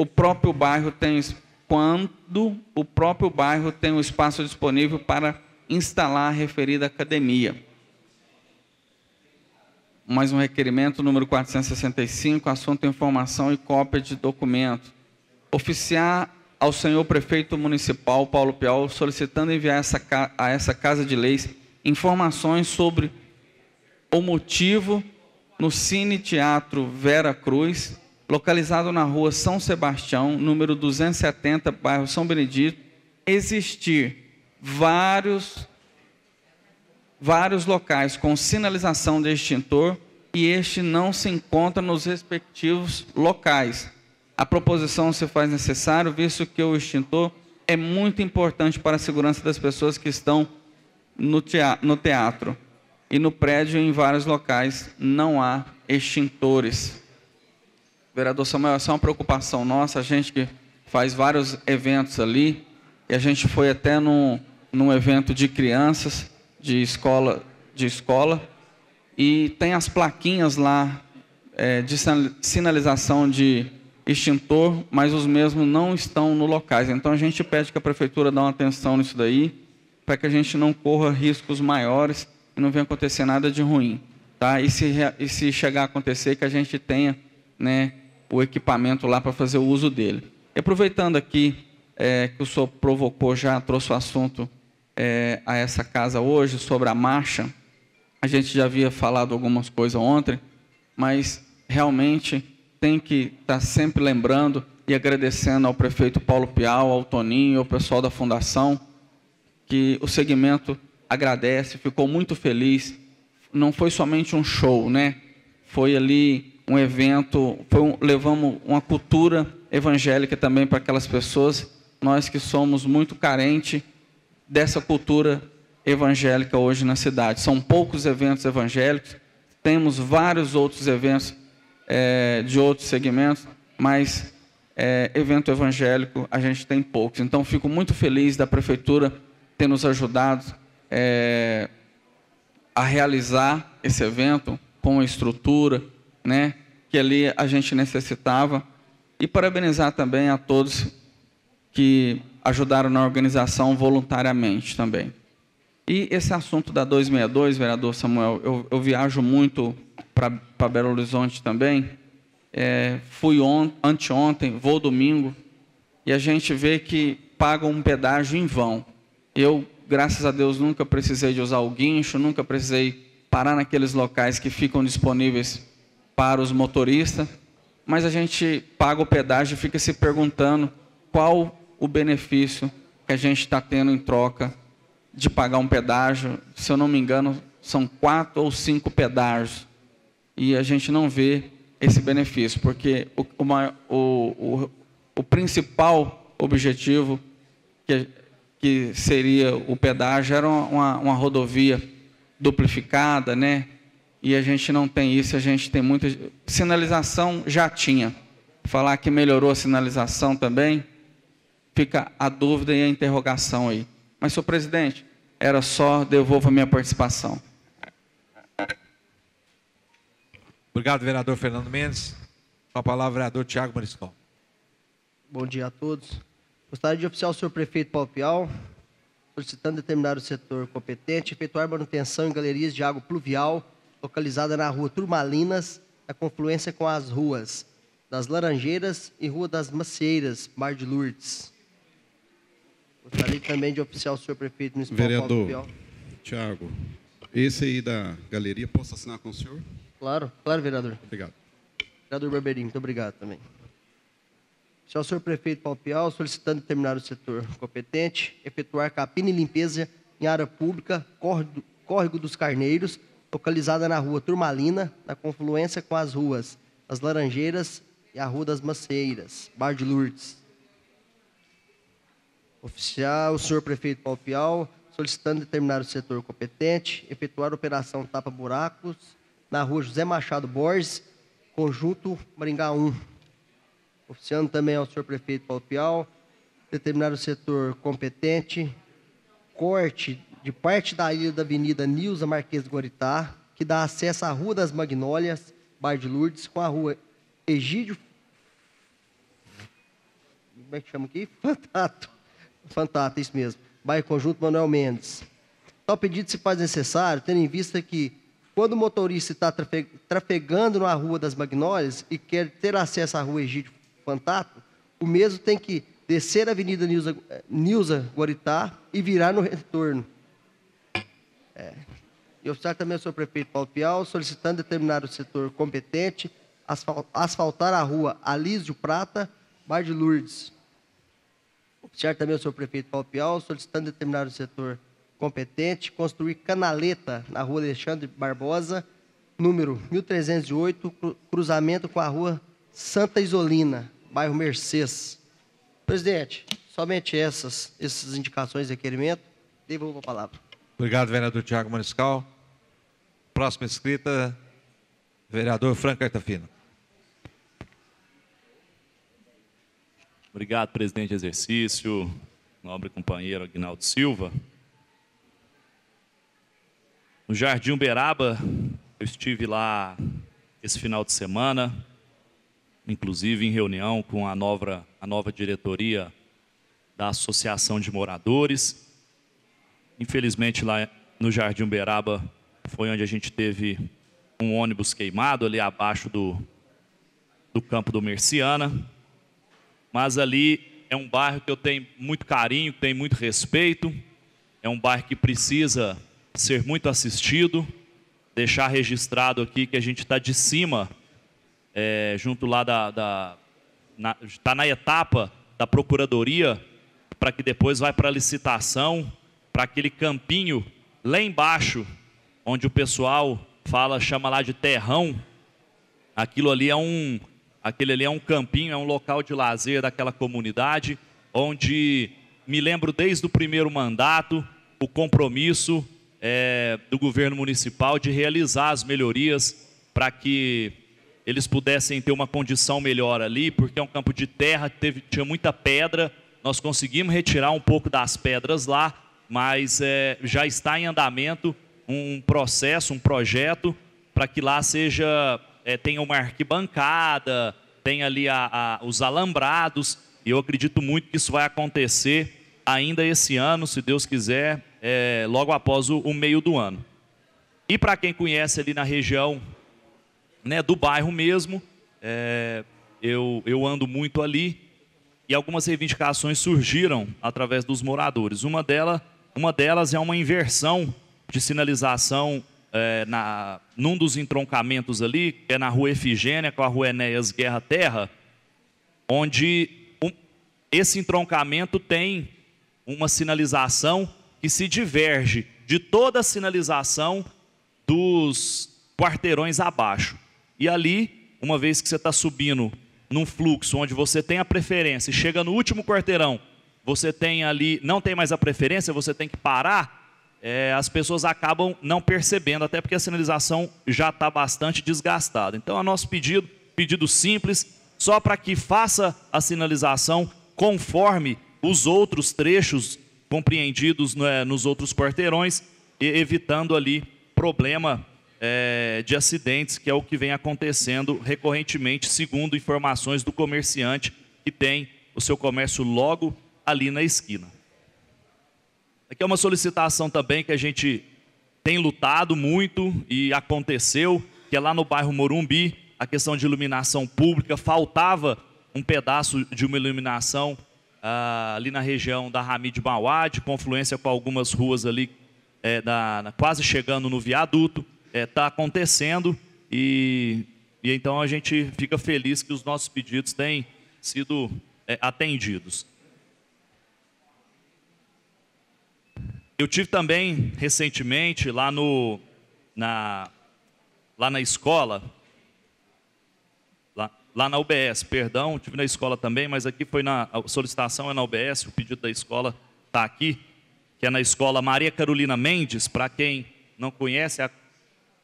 o próprio bairro tem quando o próprio bairro tem um espaço disponível para instalar a referida academia. Mais um requerimento número 465, assunto informação e cópia de documento. Oficiar ao senhor prefeito municipal Paulo Piau solicitando enviar essa, a essa casa de leis informações sobre o motivo no Cine Teatro Vera Cruz localizado na rua São Sebastião, número 270, bairro São Benedito, existir vários, vários locais com sinalização de extintor e este não se encontra nos respectivos locais. A proposição se faz necessário, visto que o extintor é muito importante para a segurança das pessoas que estão no teatro. E no prédio, em vários locais, não há extintores. Vereador Samuel, essa é uma preocupação nossa. A gente que faz vários eventos ali, e a gente foi até num, num evento de crianças, de escola, de escola, e tem as plaquinhas lá é, de sinalização de extintor, mas os mesmos não estão no locais. Então a gente pede que a prefeitura dê uma atenção nisso daí, para que a gente não corra riscos maiores e não venha acontecer nada de ruim. Tá? E, se, e se chegar a acontecer, que a gente tenha né, o equipamento lá para fazer o uso dele. E aproveitando aqui é, que o senhor provocou já, trouxe o assunto é, a essa casa hoje sobre a marcha, a gente já havia falado algumas coisas ontem, mas realmente tem que estar tá sempre lembrando e agradecendo ao prefeito Paulo Pial, ao Toninho, ao pessoal da fundação, que o segmento agradece, ficou muito feliz. Não foi somente um show, né? Foi ali um evento, um, levamos uma cultura evangélica também para aquelas pessoas. Nós que somos muito carentes dessa cultura evangélica hoje na cidade. São poucos eventos evangélicos, temos vários outros eventos é, de outros segmentos, mas é, evento evangélico a gente tem poucos. Então, fico muito feliz da prefeitura ter nos ajudado é, a realizar esse evento com a estrutura, né, que ali a gente necessitava. E parabenizar também a todos que ajudaram na organização voluntariamente também. E esse assunto da 262, vereador Samuel, eu, eu viajo muito para Belo Horizonte também. É, fui on, anteontem, vou domingo, e a gente vê que pagam um pedágio em vão. Eu, graças a Deus, nunca precisei de usar o guincho, nunca precisei parar naqueles locais que ficam disponíveis para os motoristas, mas a gente paga o pedágio e fica se perguntando qual o benefício que a gente está tendo em troca de pagar um pedágio. Se eu não me engano, são quatro ou cinco pedágios. E a gente não vê esse benefício, porque o, o, o, o principal objetivo que, que seria o pedágio era uma, uma rodovia duplificada, né? e a gente não tem isso, a gente tem muita. Sinalização já tinha. Falar que melhorou a sinalização também, fica a dúvida e a interrogação aí. Mas, senhor presidente, era só devolvo a minha participação. Obrigado, vereador Fernando Mendes. Com a palavra, vereador Tiago Mariscal. Bom dia a todos. Gostaria de oficiar o senhor prefeito Paulo Pial, solicitando determinar o setor competente, efetuar manutenção em galerias de água pluvial localizada na rua Turmalinas, na confluência com as ruas das Laranjeiras e Rua das Macieiras, Mar de Lourdes. Gostaria também de oficiar o senhor prefeito municipal. Vereador Paulo Tiago, esse aí da galeria, posso assinar com o senhor? Claro, claro, vereador. Obrigado. Vereador Barbeirinho, muito obrigado também. Senhor, senhor prefeito Paulo solicitando determinar o setor competente, efetuar capina e limpeza em área pública, córrego dos carneiros, localizada na rua Turmalina, na confluência com as ruas As Laranjeiras e a Rua das Maceiras, Bar de Lourdes. Oficial, o senhor prefeito Paulo Pial, solicitando determinar o setor competente, efetuar a operação Tapa Buracos na rua José Machado Borges, conjunto Maringá 1. Oficiando também ao senhor prefeito Paulo Pial, determinar o setor competente, corte de parte da ilha da Avenida Nilza Marquês do Guaritá, que dá acesso à Rua das Magnólias, Bar de Lourdes, com a Rua Egídio. Como é que chama aqui? Fantato. Fantato, isso mesmo. Bairro Conjunto Manuel Mendes. Tal pedido se faz necessário, tendo em vista que, quando o motorista está trafegando na Rua das Magnólias e quer ter acesso à Rua Egídio Fantato, o mesmo tem que descer a Avenida Nilza, eh, Nilza Guaritá e virar no retorno. É. E observar também o senhor prefeito Paulo Pial, solicitando determinar o setor competente, asfaltar a rua Alísio Prata, Mar de Lourdes. Oficiar também o senhor prefeito Paulo Pial, solicitando determinar o setor competente, construir canaleta na rua Alexandre Barbosa, número 1308, cruzamento com a rua Santa Isolina, bairro Mercês. Presidente, somente essas, essas indicações e requerimento. Devolvo a palavra. Obrigado, vereador Tiago Maniscal. Próxima escrita, vereador Franco Artafino. Obrigado, presidente de exercício, nobre companheiro Agnaldo Silva. No Jardim Uberaba, eu estive lá esse final de semana, inclusive em reunião com a nova, a nova diretoria da Associação de Moradores. Infelizmente, lá no Jardim Uberaba, foi onde a gente teve um ônibus queimado, ali abaixo do, do campo do Merciana. Mas ali é um bairro que eu tenho muito carinho, tenho muito respeito. É um bairro que precisa ser muito assistido. Deixar registrado aqui que a gente está de cima, é, junto lá da. da está na, tá na etapa da Procuradoria, para que depois vai para a licitação para aquele campinho lá embaixo, onde o pessoal fala, chama lá de terrão. Aquilo ali é um, aquele ali é um campinho, é um local de lazer daquela comunidade, onde me lembro desde o primeiro mandato o compromisso é, do governo municipal de realizar as melhorias para que eles pudessem ter uma condição melhor ali, porque é um campo de terra, teve, tinha muita pedra, nós conseguimos retirar um pouco das pedras lá, mas é, já está em andamento um processo, um projeto para que lá seja é, tenha uma arquibancada, tenha ali a, a, os alambrados. E eu acredito muito que isso vai acontecer ainda esse ano, se Deus quiser, é, logo após o, o, meio do ano. E para quem conhece ali na região né, do bairro mesmo, é, eu, eu ando muito ali e algumas reivindicações surgiram através dos moradores. Uma delas uma delas é uma inversão de sinalização é, na, num dos entroncamentos ali, que é na rua Efigênia com a rua Enéas Guerra Terra, onde um, esse entroncamento tem uma sinalização que se diverge de toda a sinalização dos quarteirões abaixo. E ali, uma vez que você está subindo num fluxo onde você tem a preferência e chega no último quarteirão você tem ali, não tem mais a preferência, você tem que parar, é, as pessoas acabam não percebendo, até porque a sinalização já está bastante desgastada. Então, é nosso pedido, pedido simples, só para que faça a sinalização conforme os outros trechos compreendidos né, nos outros quarteirões, evitando ali problema é, de acidentes, que é o que vem acontecendo recorrentemente, segundo informações do comerciante que tem o seu comércio logo ali na esquina. Aqui é uma solicitação também que a gente tem lutado muito e aconteceu, que é lá no bairro Morumbi, a questão de iluminação pública, faltava um pedaço de uma iluminação ah, ali na região da Hamid Mauá, de confluência com algumas ruas ali, é, da, quase chegando no viaduto, está é, tá acontecendo e, e então a gente fica feliz que os nossos pedidos têm sido é, atendidos. Eu tive também recentemente lá no na lá na escola lá, lá na UBS, perdão, tive na escola também, mas aqui foi na solicitação é na UBS, o pedido da escola está aqui, que é na escola Maria Carolina Mendes, para quem não conhece, é a,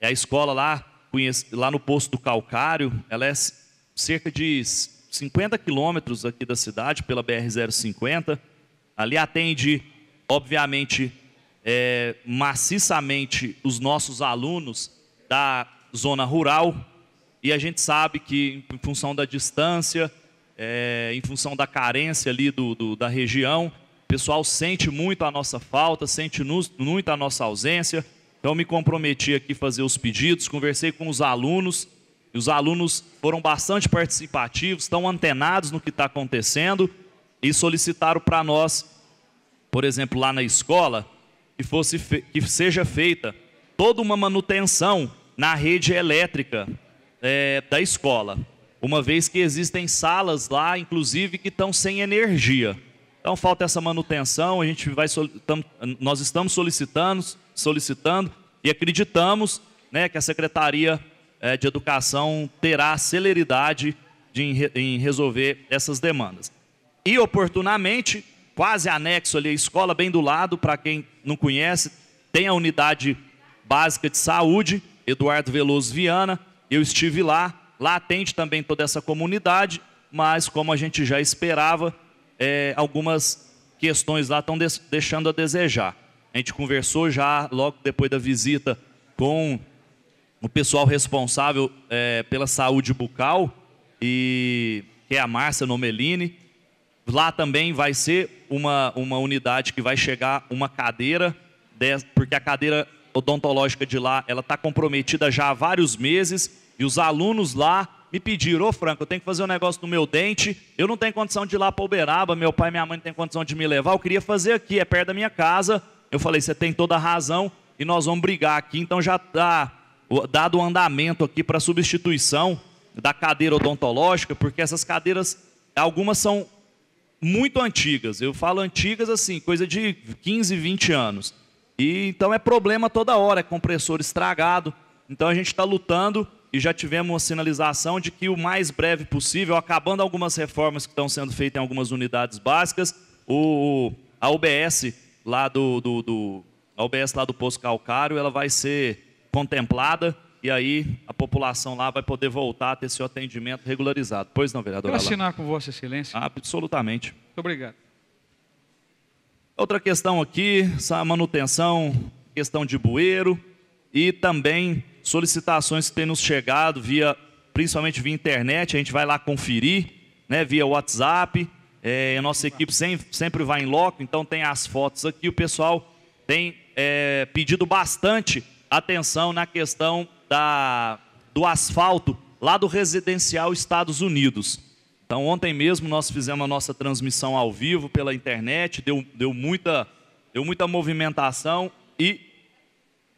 é a escola lá conhece, lá no posto do Calcário, ela é cerca de 50 quilômetros aqui da cidade pela BR 050. Ali atende, obviamente, é, maciçamente os nossos alunos da zona rural e a gente sabe que, em função da distância, é, em função da carência ali do, do, da região, o pessoal sente muito a nossa falta, sente nos, muito a nossa ausência. Então, me comprometi aqui a fazer os pedidos, conversei com os alunos, e os alunos foram bastante participativos, estão antenados no que está acontecendo e solicitaram para nós, por exemplo, lá na escola, que, fosse que seja feita toda uma manutenção na rede elétrica é, da escola, uma vez que existem salas lá, inclusive, que estão sem energia. Então falta essa manutenção, a gente vai nós estamos solicitando, solicitando e acreditamos né, que a Secretaria é, de Educação terá celeridade de, em, em resolver essas demandas. E oportunamente quase anexo ali, a escola bem do lado, para quem não conhece, tem a unidade básica de saúde, Eduardo Veloso Viana, eu estive lá, lá atende também toda essa comunidade, mas como a gente já esperava, é, algumas questões lá estão deixando a desejar. A gente conversou já logo depois da visita com o pessoal responsável é, pela saúde bucal, e que é a Márcia Nomelini, Lá também vai ser uma, uma unidade que vai chegar uma cadeira, porque a cadeira odontológica de lá ela está comprometida já há vários meses e os alunos lá me pediram, ô Franco, eu tenho que fazer um negócio no meu dente, eu não tenho condição de ir lá para Uberaba, meu pai e minha mãe não tem condição de me levar, eu queria fazer aqui, é perto da minha casa. Eu falei, você tem toda a razão e nós vamos brigar aqui, então já está dado o andamento aqui para substituição da cadeira odontológica, porque essas cadeiras, algumas são muito antigas. Eu falo antigas assim, coisa de 15, 20 anos. E então é problema toda hora, é compressor estragado. Então a gente está lutando e já tivemos uma sinalização de que o mais breve possível, acabando algumas reformas que estão sendo feitas em algumas unidades básicas, o, a UBS lá do, do, do a UBS lá do Poço Calcário, ela vai ser contemplada e aí a população lá vai poder voltar a ter seu atendimento regularizado. Pois não, vereador? Para assinar com Vossa Excelência. Absolutamente. Muito obrigado. Outra questão aqui, essa manutenção, questão de bueiro e também solicitações que têm nos chegado via, principalmente via internet, a gente vai lá conferir, né, via WhatsApp. É, a nossa equipe sempre, sempre vai em loco, então tem as fotos aqui. O pessoal tem é, pedido bastante atenção na questão da, do asfalto lá do Residencial Estados Unidos. Então, ontem mesmo nós fizemos a nossa transmissão ao vivo pela internet, deu, deu, muita, deu muita movimentação e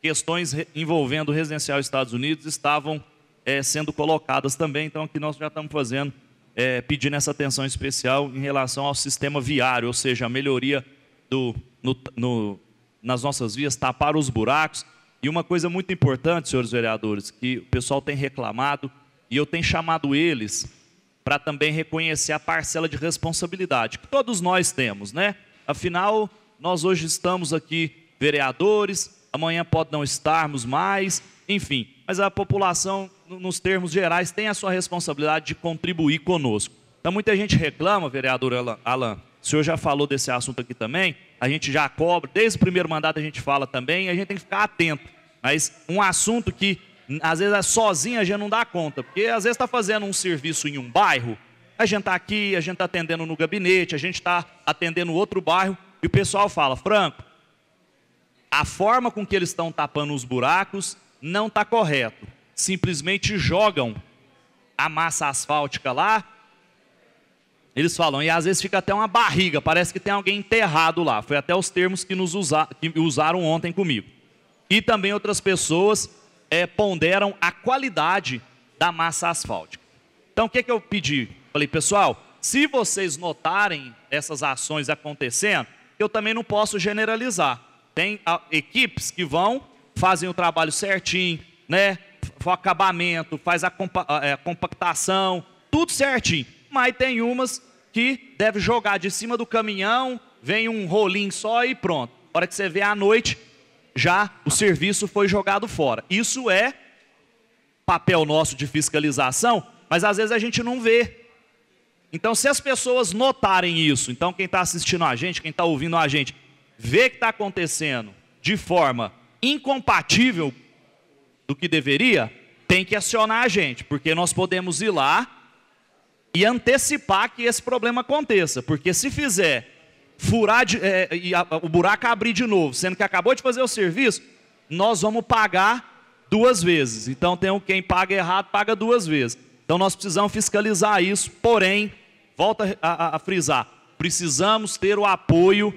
questões envolvendo o Residencial Estados Unidos estavam é, sendo colocadas também. Então, aqui nós já estamos fazendo, é, pedindo essa atenção especial em relação ao sistema viário, ou seja, a melhoria do, no, no, nas nossas vias, tapar os buracos, e uma coisa muito importante, senhores vereadores, que o pessoal tem reclamado, e eu tenho chamado eles para também reconhecer a parcela de responsabilidade que todos nós temos, né? Afinal, nós hoje estamos aqui vereadores, amanhã pode não estarmos mais, enfim, mas a população, nos termos gerais, tem a sua responsabilidade de contribuir conosco. Então, muita gente reclama, vereador Alain, Alan o senhor já falou desse assunto aqui também, a gente já cobra, desde o primeiro mandato a gente fala também, a gente tem que ficar atento. Mas um assunto que às vezes sozinho a gente não dá conta, porque às vezes está fazendo um serviço em um bairro, a gente está aqui, a gente está atendendo no gabinete, a gente está atendendo outro bairro, e o pessoal fala, Franco, a forma com que eles estão tapando os buracos não está correto. Simplesmente jogam a massa asfáltica lá eles falam, e às vezes fica até uma barriga, parece que tem alguém enterrado lá. Foi até os termos que nos usa, que usaram ontem comigo. E também outras pessoas é, ponderam a qualidade da massa asfáltica. Então o que, que eu pedi? Falei, pessoal, se vocês notarem essas ações acontecendo, eu também não posso generalizar. Tem a, ah, equipes que vão, fazem o trabalho certinho, né? O acabamento, faz a, compa, a ah, eh, compactação, tudo certinho. Mas tem umas que deve jogar de cima do caminhão, vem um rolinho só e pronto. A hora que você vê à noite, já o serviço foi jogado fora. Isso é papel nosso de fiscalização, mas às vezes a gente não vê. Então, se as pessoas notarem isso, então quem está assistindo a gente, quem está ouvindo a gente, vê que está acontecendo de forma incompatível do que deveria, tem que acionar a gente, porque nós podemos ir lá e antecipar que esse problema aconteça, porque se fizer furar de, é, e a, o buraco abrir de novo, sendo que acabou de fazer o serviço, nós vamos pagar duas vezes. Então tem quem paga errado paga duas vezes. Então nós precisamos fiscalizar isso. Porém, volta a, a, a frisar, precisamos ter o apoio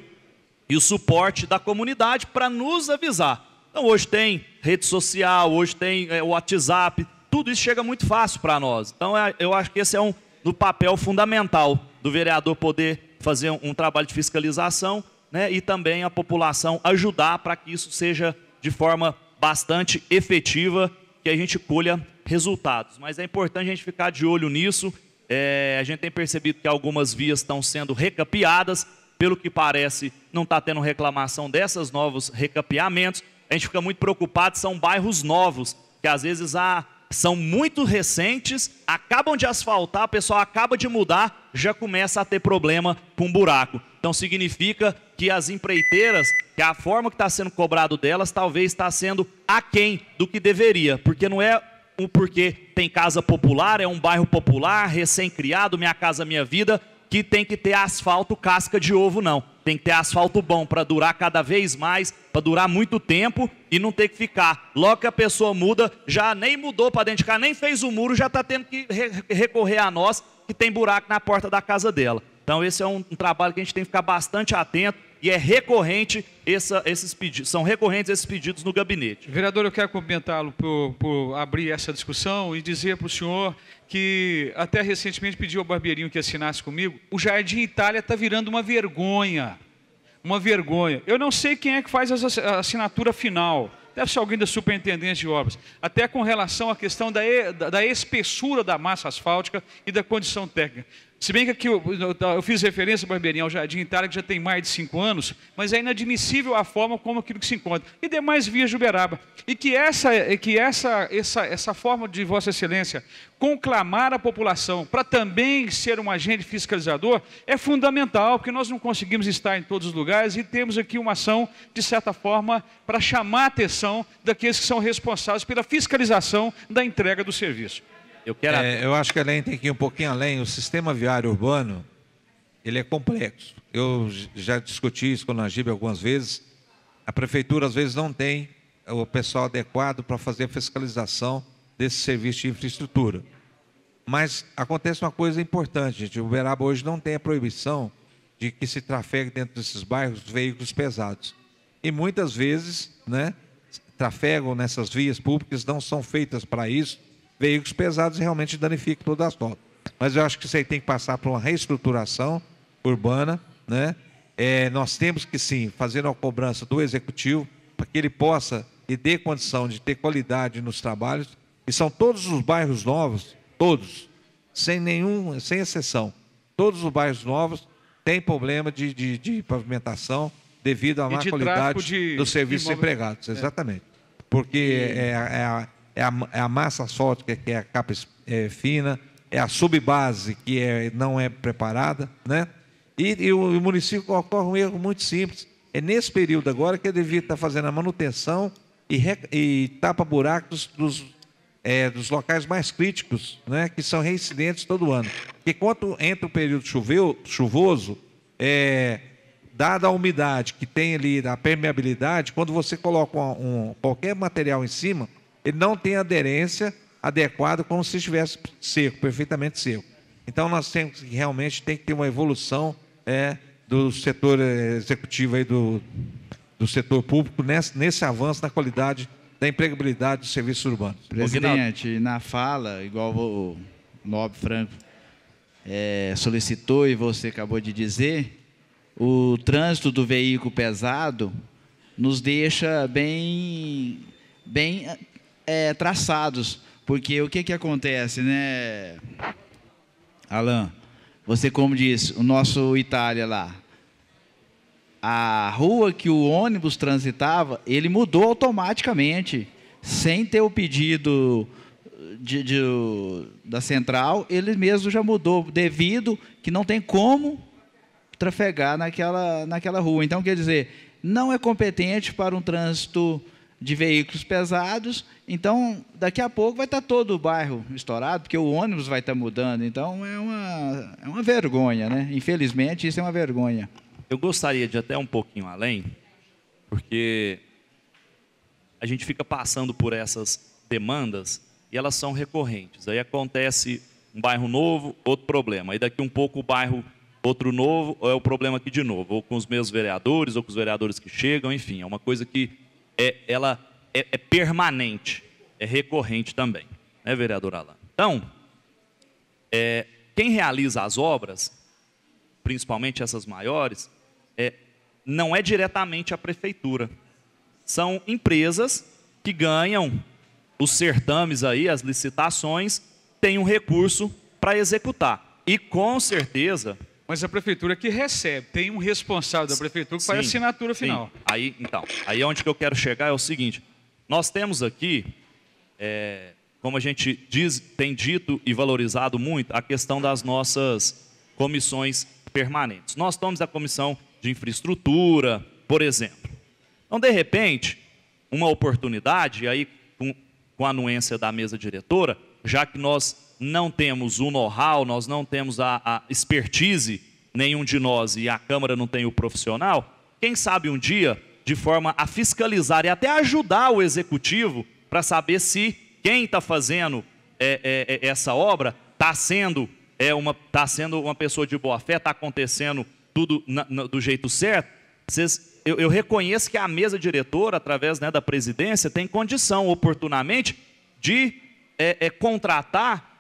e o suporte da comunidade para nos avisar. Então hoje tem rede social, hoje tem é, WhatsApp, tudo isso chega muito fácil para nós. Então é, eu acho que esse é um no papel fundamental do vereador poder fazer um trabalho de fiscalização né, e também a população ajudar para que isso seja de forma bastante efetiva, que a gente colha resultados. Mas é importante a gente ficar de olho nisso. É, a gente tem percebido que algumas vias estão sendo recapeadas, pelo que parece, não está tendo reclamação dessas novos recapeamentos. A gente fica muito preocupado, são bairros novos, que às vezes a ah, são muito recentes, acabam de asfaltar, o pessoal acaba de mudar, já começa a ter problema com um buraco. Então significa que as empreiteiras, que a forma que está sendo cobrado delas, talvez está sendo aquém do que deveria, porque não é um porque tem casa popular, é um bairro popular, recém-criado, Minha Casa Minha Vida, que tem que ter asfalto casca de ovo, não. Tem que ter asfalto bom para durar cada vez mais, para durar muito tempo e não ter que ficar. Logo que a pessoa muda, já nem mudou para dentro de casa, nem fez o muro, já está tendo que recorrer a nós, que tem buraco na porta da casa dela. Então, esse é um, um trabalho que a gente tem que ficar bastante atento e é recorrente essa, esses pedidos, são recorrentes esses pedidos no gabinete. Vereador, eu quero cumprimentá-lo por, por abrir essa discussão e dizer para o senhor que até recentemente pediu ao Barbeirinho que assinasse comigo, o Jardim Itália está virando uma vergonha. Uma vergonha. Eu não sei quem é que faz a assinatura final. Deve ser alguém da superintendência de obras. Até com relação à questão da, da, da espessura da massa asfáltica e da condição técnica. Se bem que aqui eu, eu fiz referência, Barbeirinha, ao Jardim Itália, que já tem mais de cinco anos, mas é inadmissível a forma como aquilo que se encontra. E demais via Juberaba. E que essa, que essa, essa, essa forma de Vossa Excelência conclamar a população para também ser um agente fiscalizador é fundamental, porque nós não conseguimos estar em todos os lugares e temos aqui uma ação, de certa forma, para chamar a atenção daqueles que são responsáveis pela fiscalização da entrega do serviço. Eu, quero... é, eu acho que além tem que ir um pouquinho além. O sistema viário urbano ele é complexo. Eu já discuti isso com o Najib algumas vezes. A prefeitura, às vezes, não tem o pessoal adequado para fazer a fiscalização desse serviço de infraestrutura. Mas acontece uma coisa importante, gente. O Uberaba hoje não tem a proibição de que se trafegue dentro desses bairros veículos pesados. E muitas vezes, né, trafegam nessas vias públicas, não são feitas para isso veículos pesados realmente danificam todas as asfalto. Mas eu acho que isso aí tem que passar por uma reestruturação urbana, né? É, nós temos que sim fazer uma cobrança do executivo para que ele possa e dê condição de ter qualidade nos trabalhos. E são todos os bairros novos, todos, sem nenhum, sem exceção, todos os bairros novos têm problema de, de, de pavimentação devido à má qualidade de, do serviço de empregados, é. exatamente. É. Porque é, é a, é é a, é a massa sólida que é a capa é, fina, é a subbase, que é, não é preparada, né? E, e, o, o, município ocorre um erro muito simples. É nesse período agora que ele devia estar fazendo a manutenção e, re, e tapa buracos dos, é, dos locais mais críticos, né, que são reincidentes todo ano. Porque quando entra o período chuvoso, é, dada a umidade que tem ali, a permeabilidade, quando você coloca um, um, qualquer material em cima, ele não tem aderência adequada como se estivesse seco, perfeitamente seco. Então nós temos que realmente tem que ter uma evolução é, do setor eh, executivo aí do, do setor público nesse, nesse avanço na qualidade da empregabilidade do serviço urbano. Presidente, na fala, igual o Nobre Franco é, solicitou e você acabou de dizer, o trânsito do veículo pesado nos deixa bem, bem é, traçados, porque o que, que acontece, né, Alan? Você, como diz, o nosso Itália lá, a rua que o ônibus transitava, ele mudou automaticamente, sem ter o pedido de, de, da central, ele mesmo já mudou, devido que não tem como trafegar naquela, naquela rua. Então, quer dizer, não é competente para um trânsito de veículos pesados, então daqui a pouco vai estar todo o bairro estourado, porque o ônibus vai estar mudando, então é uma, é uma vergonha, né? Infelizmente, isso é uma vergonha. Eu gostaria de até um pouquinho além, porque a gente fica passando por essas demandas e elas são recorrentes. Aí acontece um bairro novo, outro problema. Aí daqui um pouco o bairro outro novo, ou é o problema aqui de novo, ou com os meus vereadores, ou com os vereadores que chegam, enfim, é uma coisa que é, ela é, é permanente, é recorrente também, né, vereador Alain? Então, é, quem realiza as obras, principalmente essas maiores, é, não é diretamente a prefeitura. São empresas que ganham os certames aí, as licitações, têm um recurso para executar. E com certeza mas a prefeitura que recebe, tem um responsável da prefeitura que sim, faz a assinatura final. Sim. Aí, então, aí é onde que eu quero chegar é o seguinte: nós temos aqui, é, como a gente diz, tem dito e valorizado muito, a questão das nossas comissões permanentes. Nós estamos a comissão de infraestrutura, por exemplo. Então, de repente, uma oportunidade, aí com, com a anuência da mesa diretora, já que nós não temos o know-how, nós não temos a, a expertise, nenhum de nós, e a Câmara não tem o profissional, quem sabe um dia, de forma a fiscalizar e até ajudar o Executivo para saber se quem está fazendo é, é, é, essa obra está sendo, é uma, tá sendo uma pessoa de boa fé, está acontecendo tudo na, na, do jeito certo. eu, eu, reconheço que a mesa diretora, através né, da presidência, tem condição, oportunamente, de é, é contratar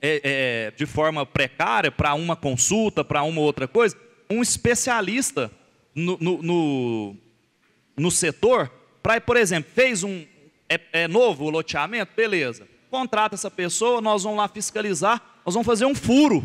é, é, de forma precária para uma consulta, para uma outra coisa, um especialista no, no, no, no setor, para, por exemplo, fez um. É, é novo o loteamento? Beleza. Contrata essa pessoa, nós vamos lá fiscalizar, nós vamos fazer um furo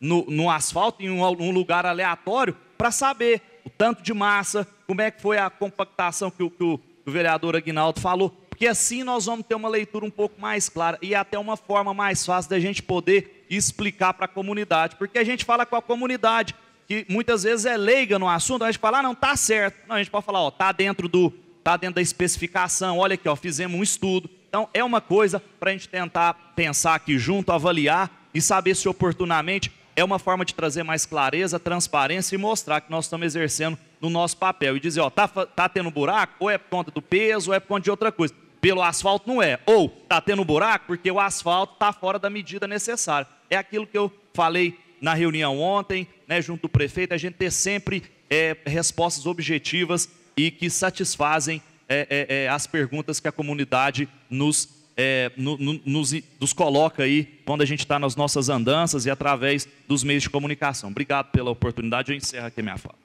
no, no asfalto, em um, um lugar aleatório, para saber o tanto de massa, como é que foi a compactação que o, que o, que o vereador Aguinaldo falou. Porque assim nós vamos ter uma leitura um pouco mais clara e até uma forma mais fácil da gente poder explicar para a comunidade. Porque a gente fala com a comunidade, que muitas vezes é leiga no assunto, a gente fala, ah, não, tá certo. Não, a gente pode falar, ó, tá dentro do, tá dentro da especificação, olha aqui, ó, fizemos um estudo. Então é uma coisa para a gente tentar pensar aqui junto, avaliar e saber se oportunamente é uma forma de trazer mais clareza, transparência e mostrar que nós estamos exercendo no nosso papel e dizer, ó, tá, tá tendo buraco, ou é por conta do peso, ou é por conta de outra coisa pelo asfalto não é. Ou está tendo buraco porque o asfalto está fora da medida necessária. É aquilo que eu falei na reunião ontem, né, junto do prefeito, a gente ter sempre é, respostas objetivas e que satisfazem é, é, é as perguntas que a comunidade nos, é, no, no, nos, nos coloca aí quando a gente está nas nossas andanças e através dos meios de comunicação. Obrigado pela oportunidade, eu encerro aqui a minha fala.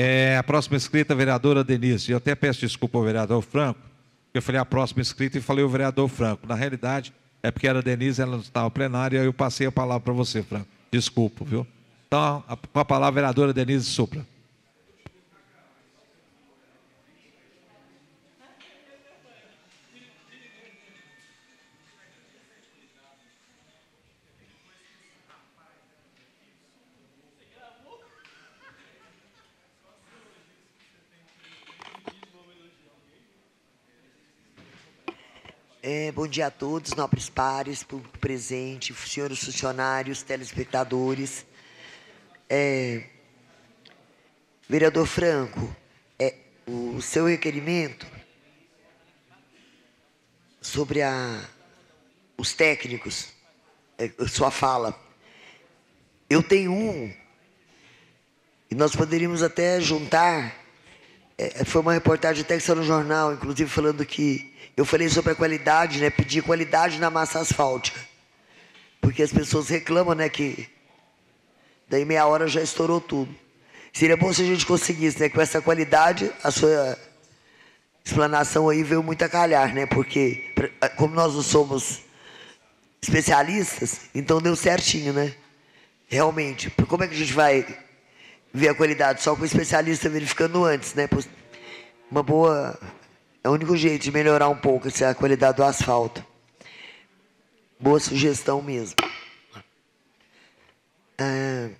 É, a próxima inscrita, a vereadora Denise. Eu até peço desculpa ao vereador Franco, eu falei a próxima inscrita e falei o vereador Franco. Na realidade, é porque era Denise, ela não estava plenária, eu passei a palavra para você, Franco. Desculpa, viu? Então, a, com a palavra, a vereadora Denise Supra. dia a todos, nobres pares, público presente, senhores funcionários, telespectadores. É, vereador Franco, é, o seu requerimento sobre a, os técnicos, é, sua fala. Eu tenho um, e nós poderíamos até juntar. É, foi uma reportagem até que saiu no jornal, inclusive falando que eu falei sobre a qualidade, né? Pedir qualidade na massa asfáltica. Porque as pessoas reclamam, né? Que daí meia hora já estourou tudo. Seria bom se a gente conseguisse, né? Com essa qualidade, a sua explanação aí veio muito a calhar, né? Porque como nós não somos especialistas, então deu certinho, né? Realmente. Como é que a gente vai ver a qualidade? Só com o especialista verificando antes, né? Uma boa é o único jeito de melhorar um pouco essa é qualidade do asfalto. Boa sugestão mesmo. Ah,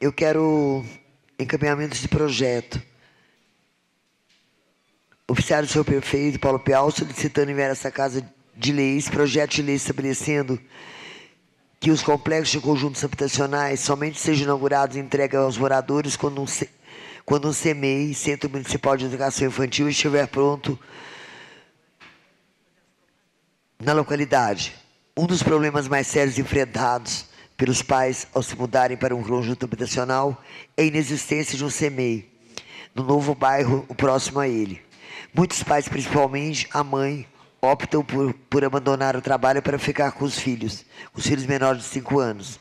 eu quero encaminhamentos de projeto. Oficial do senhor prefeito Paulo Pial solicitando enviar essa casa de leis, projeto de lei estabelecendo que os complexos de conjuntos habitacionais somente sejam inaugurados e entregues aos moradores quando um, quando o CMEI, Centro Municipal de Educação Infantil, estiver pronto na localidade. Um dos problemas mais sérios enfrentados pelos pais ao se mudarem para um conjunto habitacional é a inexistência de um CMEI no novo bairro próximo a ele. Muitos pais, principalmente a mãe, optam por, por abandonar o trabalho para ficar com os filhos, os filhos menores de 5 anos.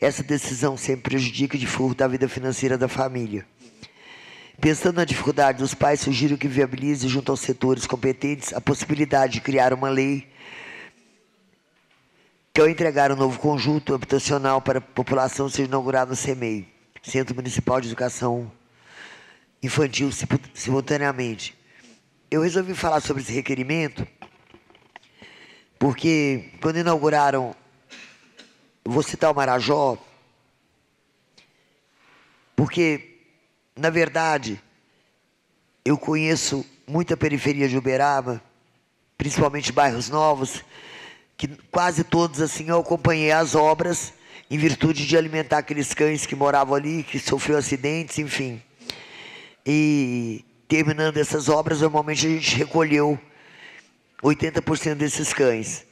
Essa decisão sempre prejudica de furto da vida financeira da família. Pensando na dificuldade dos pais, sugiro que viabilize junto aos setores competentes a possibilidade de criar uma lei que, ao entregar um novo conjunto habitacional para a população, seja inaugurado no CEMEI, Centro Municipal de Educação Infantil, simultaneamente. Eu resolvi falar sobre esse requerimento porque, quando inauguraram, vou citar o Marajó, porque na verdade, eu conheço muita periferia de Uberaba, principalmente bairros novos, que quase todos assim eu acompanhei as obras em virtude de alimentar aqueles cães que moravam ali, que sofreu acidentes, enfim. E terminando essas obras, normalmente a gente recolheu 80% desses cães.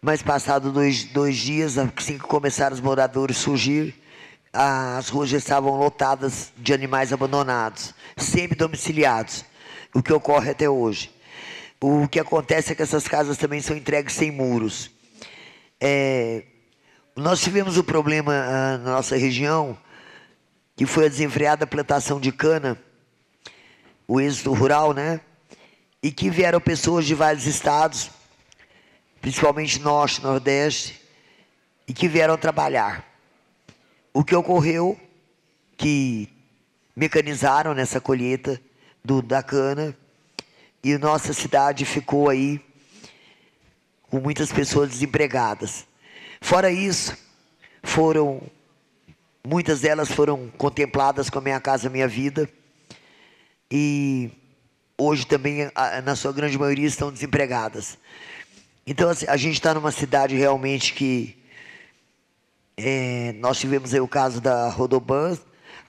Mas passado dois, dois dias, assim que começaram os moradores a surgir, as ruas já estavam lotadas de animais abandonados, sempre domiciliados o que ocorre até hoje. O que acontece é que essas casas também são entregues sem muros. É, nós tivemos um problema ah, na nossa região, que foi a desenfreada plantação de cana, o êxito rural, né? E que vieram pessoas de vários estados, principalmente norte, nordeste, e que vieram trabalhar. O que ocorreu que mecanizaram nessa colheita do, da cana e nossa cidade ficou aí com muitas pessoas desempregadas. Fora isso, foram muitas delas foram contempladas com a minha casa, minha vida e hoje também na sua grande maioria estão desempregadas. Então assim, a gente está numa cidade realmente que é, nós tivemos aí o caso da Rodoban,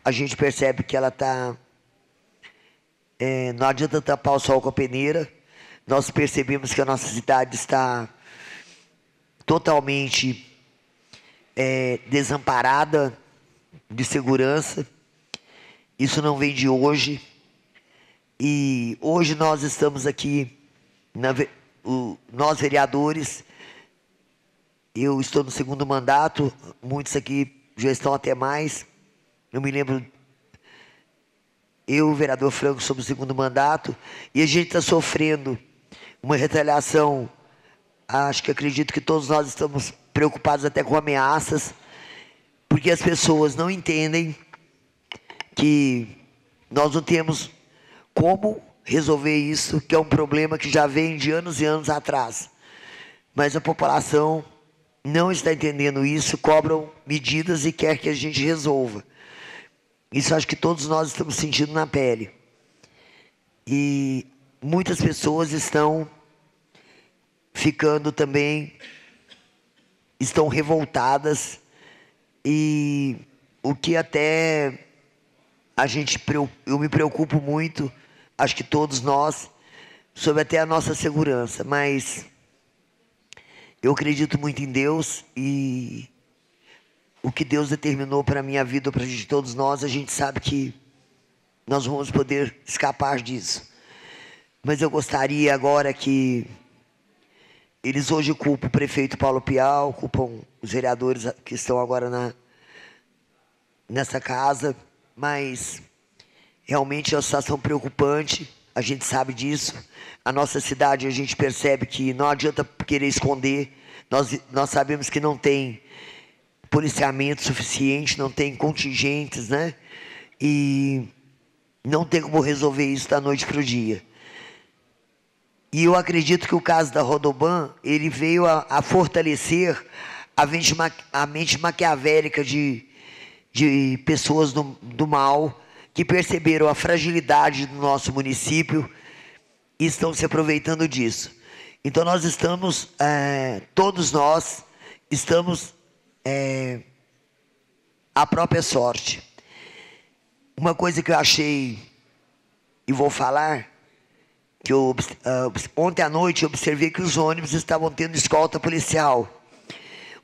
a gente percebe que ela está. É, não adianta tapar o sol com a peneira. Nós percebemos que a nossa cidade está totalmente é, desamparada de segurança. Isso não vem de hoje. E hoje nós estamos aqui, na, o, nós vereadores, eu estou no segundo mandato, muitos aqui já estão até mais. Eu me lembro, eu, vereador Franco, sou o segundo mandato, e a gente está sofrendo uma retaliação. Ah, acho que acredito que todos nós estamos preocupados até com ameaças, porque as pessoas não entendem que nós não temos como resolver isso, que é um problema que já vem de anos e anos atrás. Mas a população não está entendendo isso, cobram medidas e quer que a gente resolva. Isso acho que todos nós estamos sentindo na pele. E muitas pessoas estão ficando também, estão revoltadas, e o que até a gente, eu me preocupo muito, acho que todos nós, sobre até a nossa segurança, mas eu acredito muito em Deus e o que Deus determinou para a minha vida, para de todos nós, a gente sabe que nós vamos poder escapar disso. Mas eu gostaria agora que eles hoje culpam o prefeito Paulo Pial, culpam os vereadores que estão agora na, nessa casa, mas realmente é uma situação preocupante a gente sabe disso. A nossa cidade, a gente percebe que não adianta querer esconder. Nós, nós sabemos que não tem policiamento suficiente, não tem contingentes, né? E não tem como resolver isso da noite para o dia. E eu acredito que o caso da Rodoban, ele veio a, a fortalecer a mente, a mente maquiavélica de, de pessoas do, do mal, que perceberam a fragilidade do nosso município e estão se aproveitando disso. Então nós estamos, é, todos nós, estamos é, à própria sorte. Uma coisa que eu achei e vou falar, que eu, é, ontem à noite eu observei que os ônibus estavam tendo escolta policial.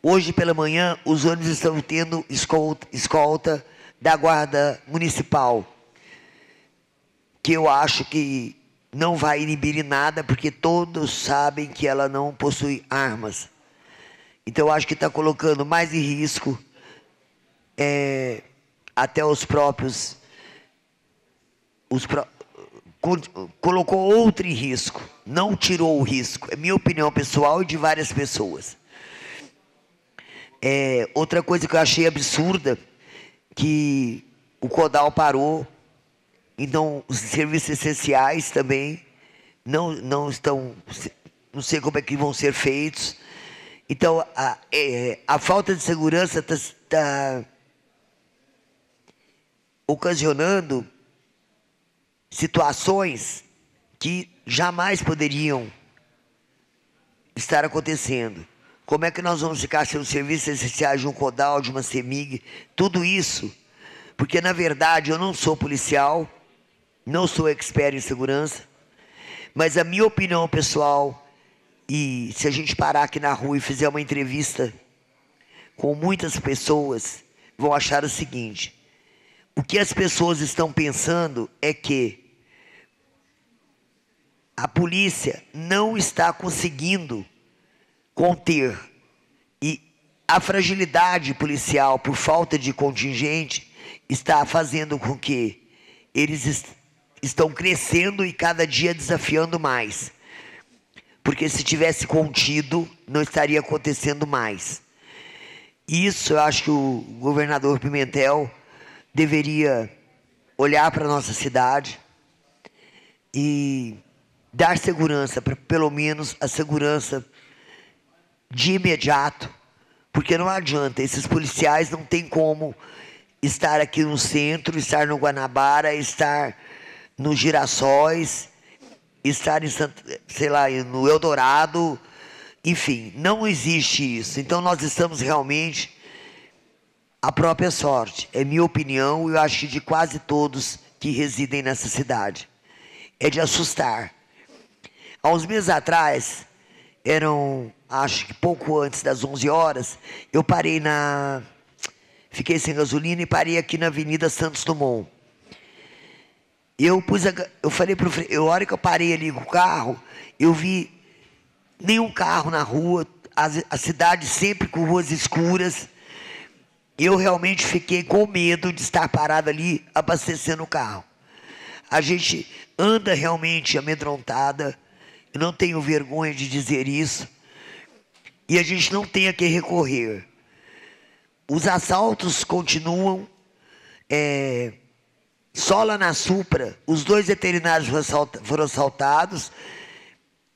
Hoje pela manhã, os ônibus estão tendo escolta, escolta policial da Guarda Municipal, que eu acho que não vai inibir em nada, porque todos sabem que ela não possui armas. Então, eu acho que está colocando mais em risco é, até os próprios. Os colocou outro em risco, não tirou o risco. É minha opinião pessoal e de várias pessoas. É, outra coisa que eu achei absurda que o Codal parou, então os serviços essenciais também não, não estão, não sei como é que vão ser feitos. Então, a, é, a falta de segurança está tá ocasionando situações que jamais poderiam estar acontecendo. Como é que nós vamos ficar sem um serviço essencial de um CODAL, de uma CEMIG? Tudo isso. Porque, na verdade, eu não sou policial, não sou expert em segurança, mas a minha opinião pessoal, e se a gente parar aqui na rua e fizer uma entrevista com muitas pessoas, vão achar o seguinte: o que as pessoas estão pensando é que a polícia não está conseguindo conter. E a fragilidade policial por falta de contingente está fazendo com que eles est estão crescendo e cada dia desafiando mais. Porque se tivesse contido, não estaria acontecendo mais. Isso eu acho que o governador Pimentel deveria olhar para a nossa cidade e dar segurança, pra, pelo menos a segurança de imediato, porque não adianta, esses policiais não têm como estar aqui no centro, estar no Guanabara, estar nos Girassóis, estar em, sei lá, no Eldorado, enfim, não existe isso. Então nós estamos realmente à própria sorte. É minha opinião e eu acho que de quase todos que residem nessa cidade. É de assustar. Há uns meses atrás, eram acho que pouco antes das 11 horas, eu parei na. Fiquei sem gasolina e parei aqui na Avenida Santos Dumont. Eu pus a... eu falei para eu hora que eu parei ali com o carro, eu vi nenhum carro na rua, a, a cidade sempre com ruas escuras. Eu realmente fiquei com medo de estar parado ali abastecendo o carro. A gente anda realmente amedrontada. Eu não tenho vergonha de dizer isso e a gente não tem a que recorrer. Os assaltos continuam. É, só lá na Supra, os dois veterinários foram assaltados.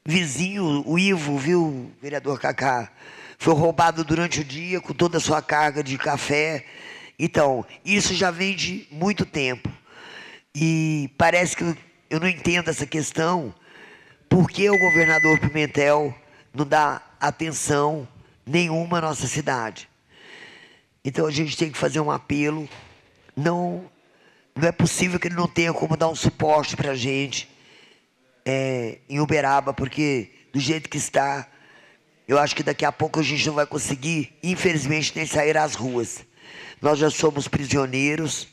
Vizinho, o Ivo, viu, vereador Cacá, foi roubado durante o dia com toda a sua carga de café. Então, isso já vem de muito tempo. E parece que eu não entendo essa questão. Por que o governador Pimentel não dá atenção nenhuma à nossa cidade. Então a gente tem que fazer um apelo. Não, não é possível que ele não tenha como dar um suporte para a gente é, em Uberaba, porque do jeito que está, eu acho que daqui a pouco a gente não vai conseguir, infelizmente, nem sair às ruas. Nós já somos prisioneiros,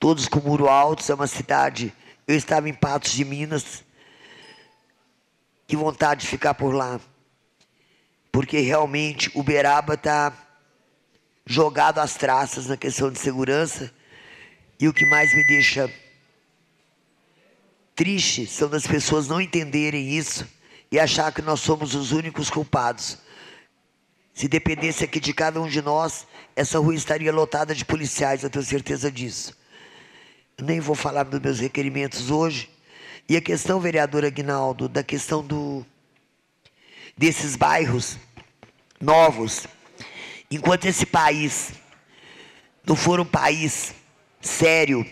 todos com muro alto, é uma cidade. Eu estava em Patos de Minas, que vontade de ficar por lá. Porque realmente Uberaba está jogado às traças na questão de segurança. E o que mais me deixa triste são as pessoas não entenderem isso e achar que nós somos os únicos culpados. Se dependesse aqui de cada um de nós, essa rua estaria lotada de policiais, eu tenho certeza disso. Nem vou falar dos meus requerimentos hoje, e a questão, vereador Aguinaldo, da questão do desses bairros novos, enquanto esse país não for um país sério,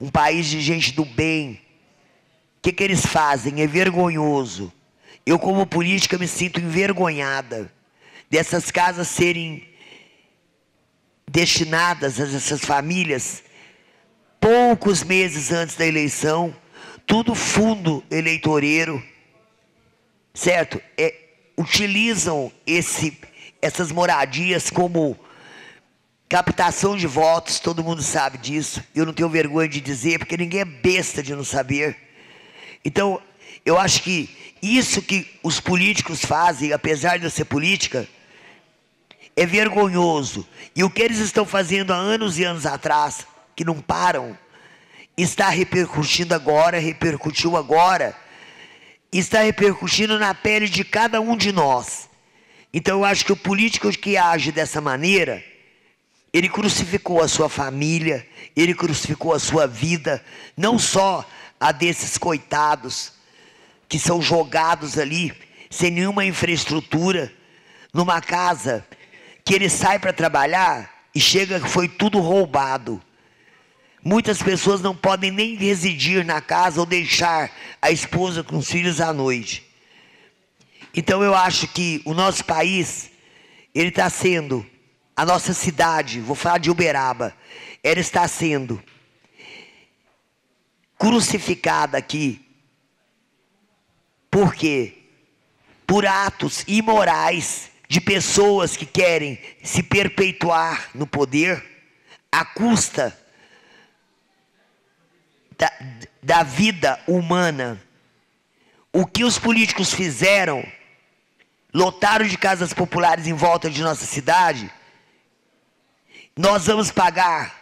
um país de gente do bem, o que, que eles fazem? É vergonhoso. Eu, como política, me sinto envergonhada dessas casas serem destinadas a essas famílias poucos meses antes da eleição tudo fundo eleitoreiro, certo? É, utilizam esse, essas moradias como captação de votos, todo mundo sabe disso. Eu não tenho vergonha de dizer, porque ninguém é besta de não saber. Então, eu acho que isso que os políticos fazem, apesar de eu ser política, é vergonhoso. E o que eles estão fazendo há anos e anos atrás, que não param, está repercutindo agora, repercutiu agora, está repercutindo na pele de cada um de nós. Então eu acho que o político que age dessa maneira, ele crucificou a sua família, ele crucificou a sua vida, não só a desses coitados que são jogados ali sem nenhuma infraestrutura numa casa que ele sai para trabalhar e chega que foi tudo roubado. Muitas pessoas não podem nem residir na casa ou deixar a esposa com os filhos à noite. Então eu acho que o nosso país, ele está sendo, a nossa cidade, vou falar de Uberaba, ela está sendo crucificada aqui. Por quê? Por atos imorais de pessoas que querem se perpetuar no poder à custa da, da vida humana. O que os políticos fizeram, lotaram de casas populares em volta de nossa cidade, nós vamos pagar,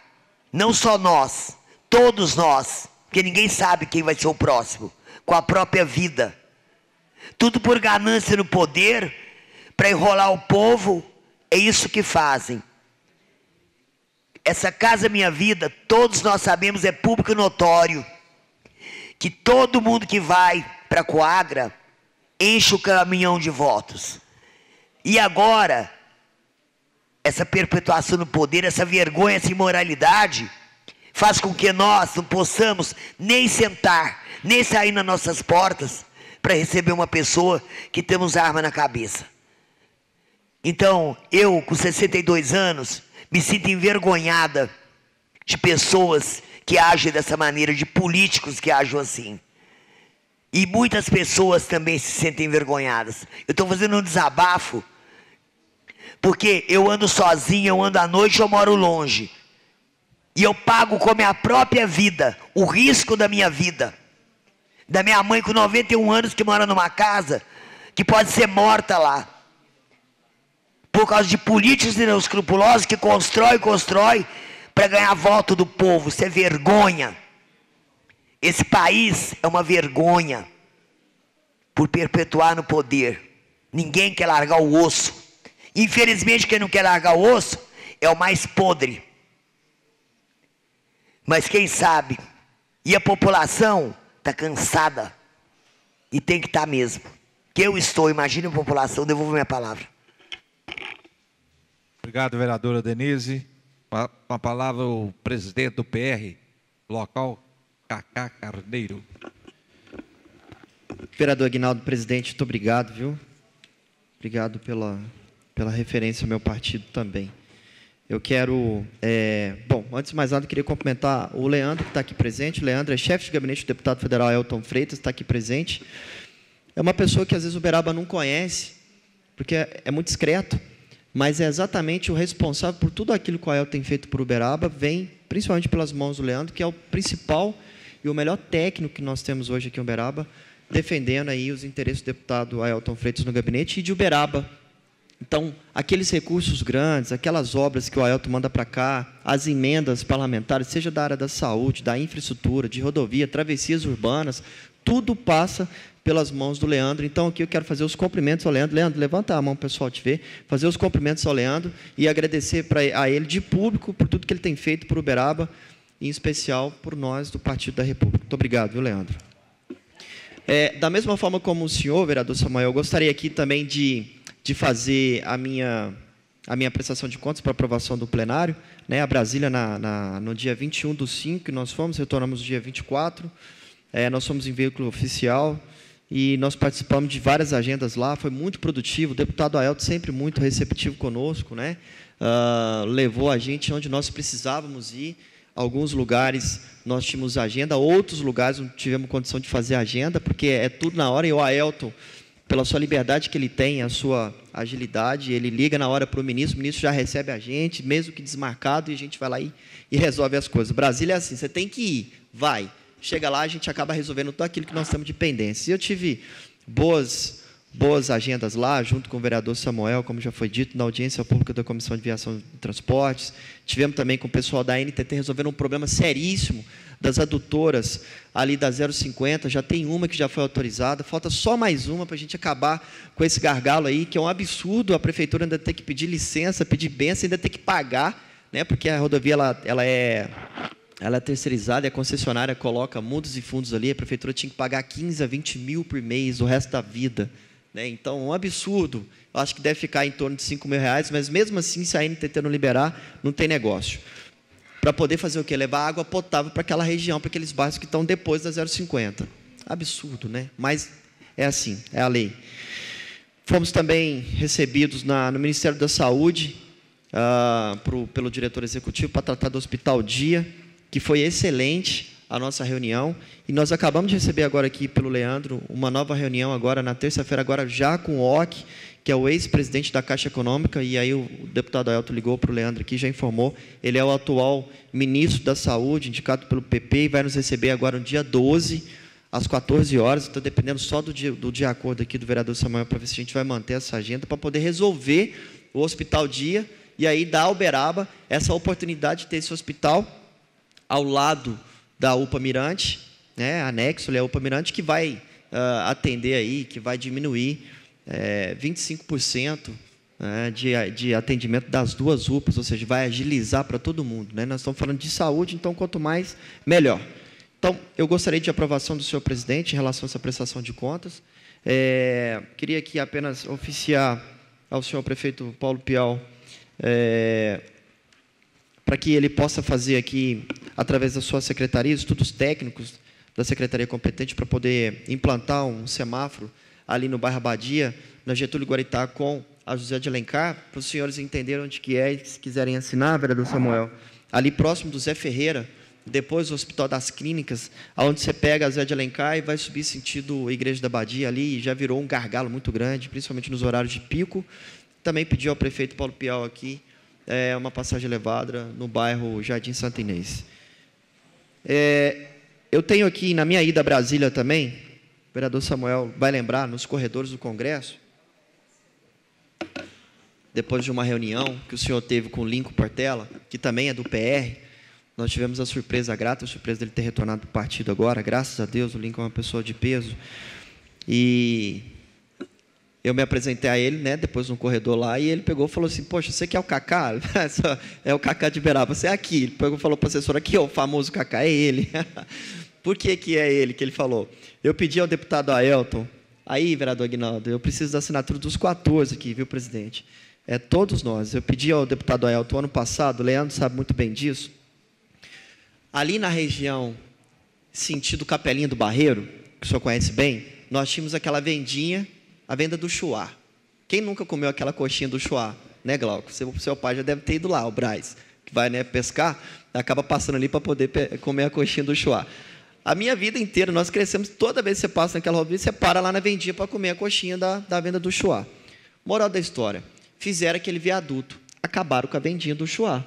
não só nós, todos nós, porque ninguém sabe quem vai ser o próximo, com a própria vida. Tudo por ganância no poder, para enrolar o povo, é isso que fazem. Essa casa é minha vida, todos nós sabemos, é público e notório. Que todo mundo que vai para Coagra enche o caminhão de votos. E agora, essa perpetuação do poder, essa vergonha, essa imoralidade, faz com que nós não possamos nem sentar, nem sair nas nossas portas para receber uma pessoa que temos arma na cabeça. Então, eu com 62 anos, me sinto envergonhada de pessoas que agem dessa maneira, de políticos que agem assim. E muitas pessoas também se sentem envergonhadas. Eu estou fazendo um desabafo, porque eu ando sozinho, eu ando à noite, eu moro longe. E eu pago com a minha própria vida o risco da minha vida. Da minha mãe com 91 anos que mora numa casa que pode ser morta lá por causa de políticos inescrupulosos que constrói, constrói para ganhar voto do povo. Isso é vergonha. Esse país é uma vergonha por perpetuar no poder. Ninguém quer largar o osso. Infelizmente, quem não quer largar o osso é o mais podre. Mas quem sabe? E a população está cansada. E tem que estar tá mesmo. Que eu estou, imagine a população, devolvo minha palavra. Obrigado, vereadora Denise. Com a palavra, o presidente do PR local, Cacá Carneiro. Vereador Aguinaldo, presidente, muito obrigado, viu? Obrigado pela, pela referência ao meu partido também. Eu quero, é, bom, antes de mais nada, queria cumprimentar o Leandro, que está aqui presente. O Leandro é chefe de gabinete do deputado federal Elton Freitas, está aqui presente. É uma pessoa que às vezes o Beraba não conhece, porque é, é muito discreto mas é exatamente o responsável por tudo aquilo que o Ael tem feito o Uberaba, vem principalmente pelas mãos do Leandro, que é o principal e o melhor técnico que nós temos hoje aqui em Uberaba, defendendo aí os interesses do deputado Aelton Freitas no gabinete e de Uberaba. Então, aqueles recursos grandes, aquelas obras que o Aelton manda para cá, as emendas parlamentares, seja da área da saúde, da infraestrutura, de rodovia, travessias urbanas, tudo passa pelas mãos do Leandro. Então, aqui eu quero fazer os cumprimentos ao Leandro. Leandro, levanta a mão, pessoal, te ver. Fazer os cumprimentos ao Leandro e agradecer pra, a ele de público por tudo que ele tem feito por Uberaba, em especial por nós do Partido da República. Muito obrigado, viu, Leandro? É, da mesma forma como o senhor, vereador Samuel, eu gostaria aqui também de, de fazer a minha, a minha prestação de contas para aprovação do plenário. Né, a Brasília, na, na, no dia 21 do 5, nós fomos, retornamos no dia 24. É, nós somos em veículo oficial, e nós participamos de várias agendas lá, foi muito produtivo. O deputado Aelto sempre muito receptivo conosco, né? Uh, levou a gente onde nós precisávamos ir. Alguns lugares nós tínhamos agenda, outros lugares não tivemos condição de fazer agenda, porque é tudo na hora. E o Aelto, pela sua liberdade que ele tem, a sua agilidade, ele liga na hora para o ministro, o ministro já recebe a gente, mesmo que desmarcado, e a gente vai lá e, e resolve as coisas. Brasília é assim: você tem que ir, vai chega lá, a gente acaba resolvendo tudo aquilo que nós estamos de pendência. eu tive boas, boas agendas lá, junto com o vereador Samuel, como já foi dito, na audiência pública da Comissão de Viação e Transportes. Tivemos também com o pessoal da NTT resolvendo um problema seríssimo das adutoras ali da 050. Já tem uma que já foi autorizada, falta só mais uma para a gente acabar com esse gargalo aí, que é um absurdo a prefeitura ainda ter que pedir licença, pedir benção, ainda ter que pagar, né, porque a rodovia ela, ela é ela é terceirizada e a concessionária coloca mundos e fundos ali, a prefeitura tinha que pagar 15 a 20 mil por mês o resto da vida. Né? Então, um absurdo. Eu acho que deve ficar em torno de 5 mil reais, mas mesmo assim, se a NTT não liberar, não tem negócio. Para poder fazer o quê? Levar água potável para aquela região, para aqueles bairros que estão depois da 050. Absurdo, né? Mas é assim, é a lei. Fomos também recebidos na, no Ministério da Saúde, ah, pro, pelo diretor executivo, para tratar do Hospital Dia que foi excelente a nossa reunião. E nós acabamos de receber agora aqui pelo Leandro uma nova reunião agora na terça-feira, agora já com o OC, que é o ex-presidente da Caixa Econômica, e aí o deputado Elton ligou para o Leandro aqui, já informou, ele é o atual ministro da Saúde, indicado pelo PP, e vai nos receber agora no dia 12, às 14 horas, estou dependendo só do dia, do dia acordo aqui do vereador Samuel, para ver se a gente vai manter essa agenda, para poder resolver o hospital dia, e aí dar a Uberaba essa oportunidade de ter esse hospital ao lado da UPA Mirante, né, anexo ali à UPA Mirante, que vai uh, atender aí, que vai diminuir é, eh, 25% né, de, de atendimento das duas UPAs, ou seja, vai agilizar para todo mundo. Né? Nós estamos falando de saúde, então quanto mais, melhor. Então, eu gostaria de aprovação do senhor presidente em relação a essa prestação de contas. É, queria aqui apenas oficiar ao senhor prefeito Paulo Pial é, eh, para que ele possa fazer aqui, através da sua secretaria, estudos técnicos da secretaria competente para poder implantar um semáforo ali no bairro Abadia, na Getúlio Guaritá, com a José de Alencar, para os senhores entenderem onde que é e se quiserem assinar, vereador Samuel. Ali próximo do Zé Ferreira, depois do Hospital das Clínicas, aonde você pega a Zé de Alencar e vai subir sentido Igreja da Abadia ali, e já virou um gargalo muito grande, principalmente nos horários de pico. Também pedi ao prefeito Paulo Pial aqui é uma passagem elevada no bairro Jardim Santa Inês. É, eu tenho aqui, na minha ida a Brasília também, o vereador Samuel vai lembrar, nos corredores do Congresso, depois de uma reunião que o senhor teve com o Lincoln Portela, que também é do PR, nós tivemos a surpresa, grata a surpresa dele ter retornado para o partido agora, graças a Deus, o Lincoln é uma pessoa de peso. E eu me apresentei a ele, né, depois no corredor lá, e ele pegou e falou assim, poxa, você que é o Cacá? é o Cacá de Beraba, você é aqui. Ele pegou e falou para a assessora, aqui, o famoso Cacá, é ele. Por que, que é ele que ele falou? Eu pedi ao deputado Aelton, aí, vereador Aguinaldo, eu preciso da assinatura dos 14 aqui, viu, presidente? É todos nós. Eu pedi ao deputado Aelton, ano passado, o Leandro sabe muito bem disso, ali na região, sentido Capelinha do Barreiro, que o senhor conhece bem, nós tínhamos aquela vendinha a venda do chuá. Quem nunca comeu aquela coxinha do chuá? Né, Glauco? Seu, seu pai já deve ter ido lá, o Braz, que vai né, pescar, acaba passando ali para poder comer a coxinha do chuá. A minha vida inteira, nós crescemos, toda vez que você passa naquela rodovia, você para lá na vendinha para comer a coxinha da, da venda do chuá. Moral da história, fizeram aquele viaduto, acabaram com a vendinha do chuá.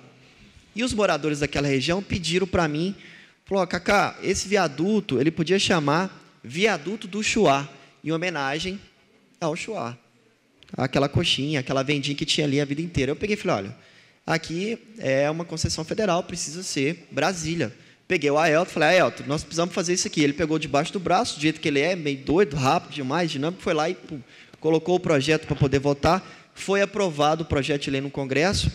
E os moradores daquela região pediram para mim, falou, Cacá, esse viaduto, ele podia chamar Viaduto do Chuá, em homenagem chuá. É aquela coxinha, aquela vendinha que tinha ali a vida inteira. Eu peguei e falei, olha, aqui é uma concessão federal, precisa ser Brasília. Peguei o Aelto e falei, Aelto, nós precisamos fazer isso aqui. Ele pegou debaixo do braço, do jeito que ele é, meio doido, rápido demais, dinâmico, foi lá e pum, colocou o projeto para poder votar. Foi aprovado o projeto de lei no Congresso.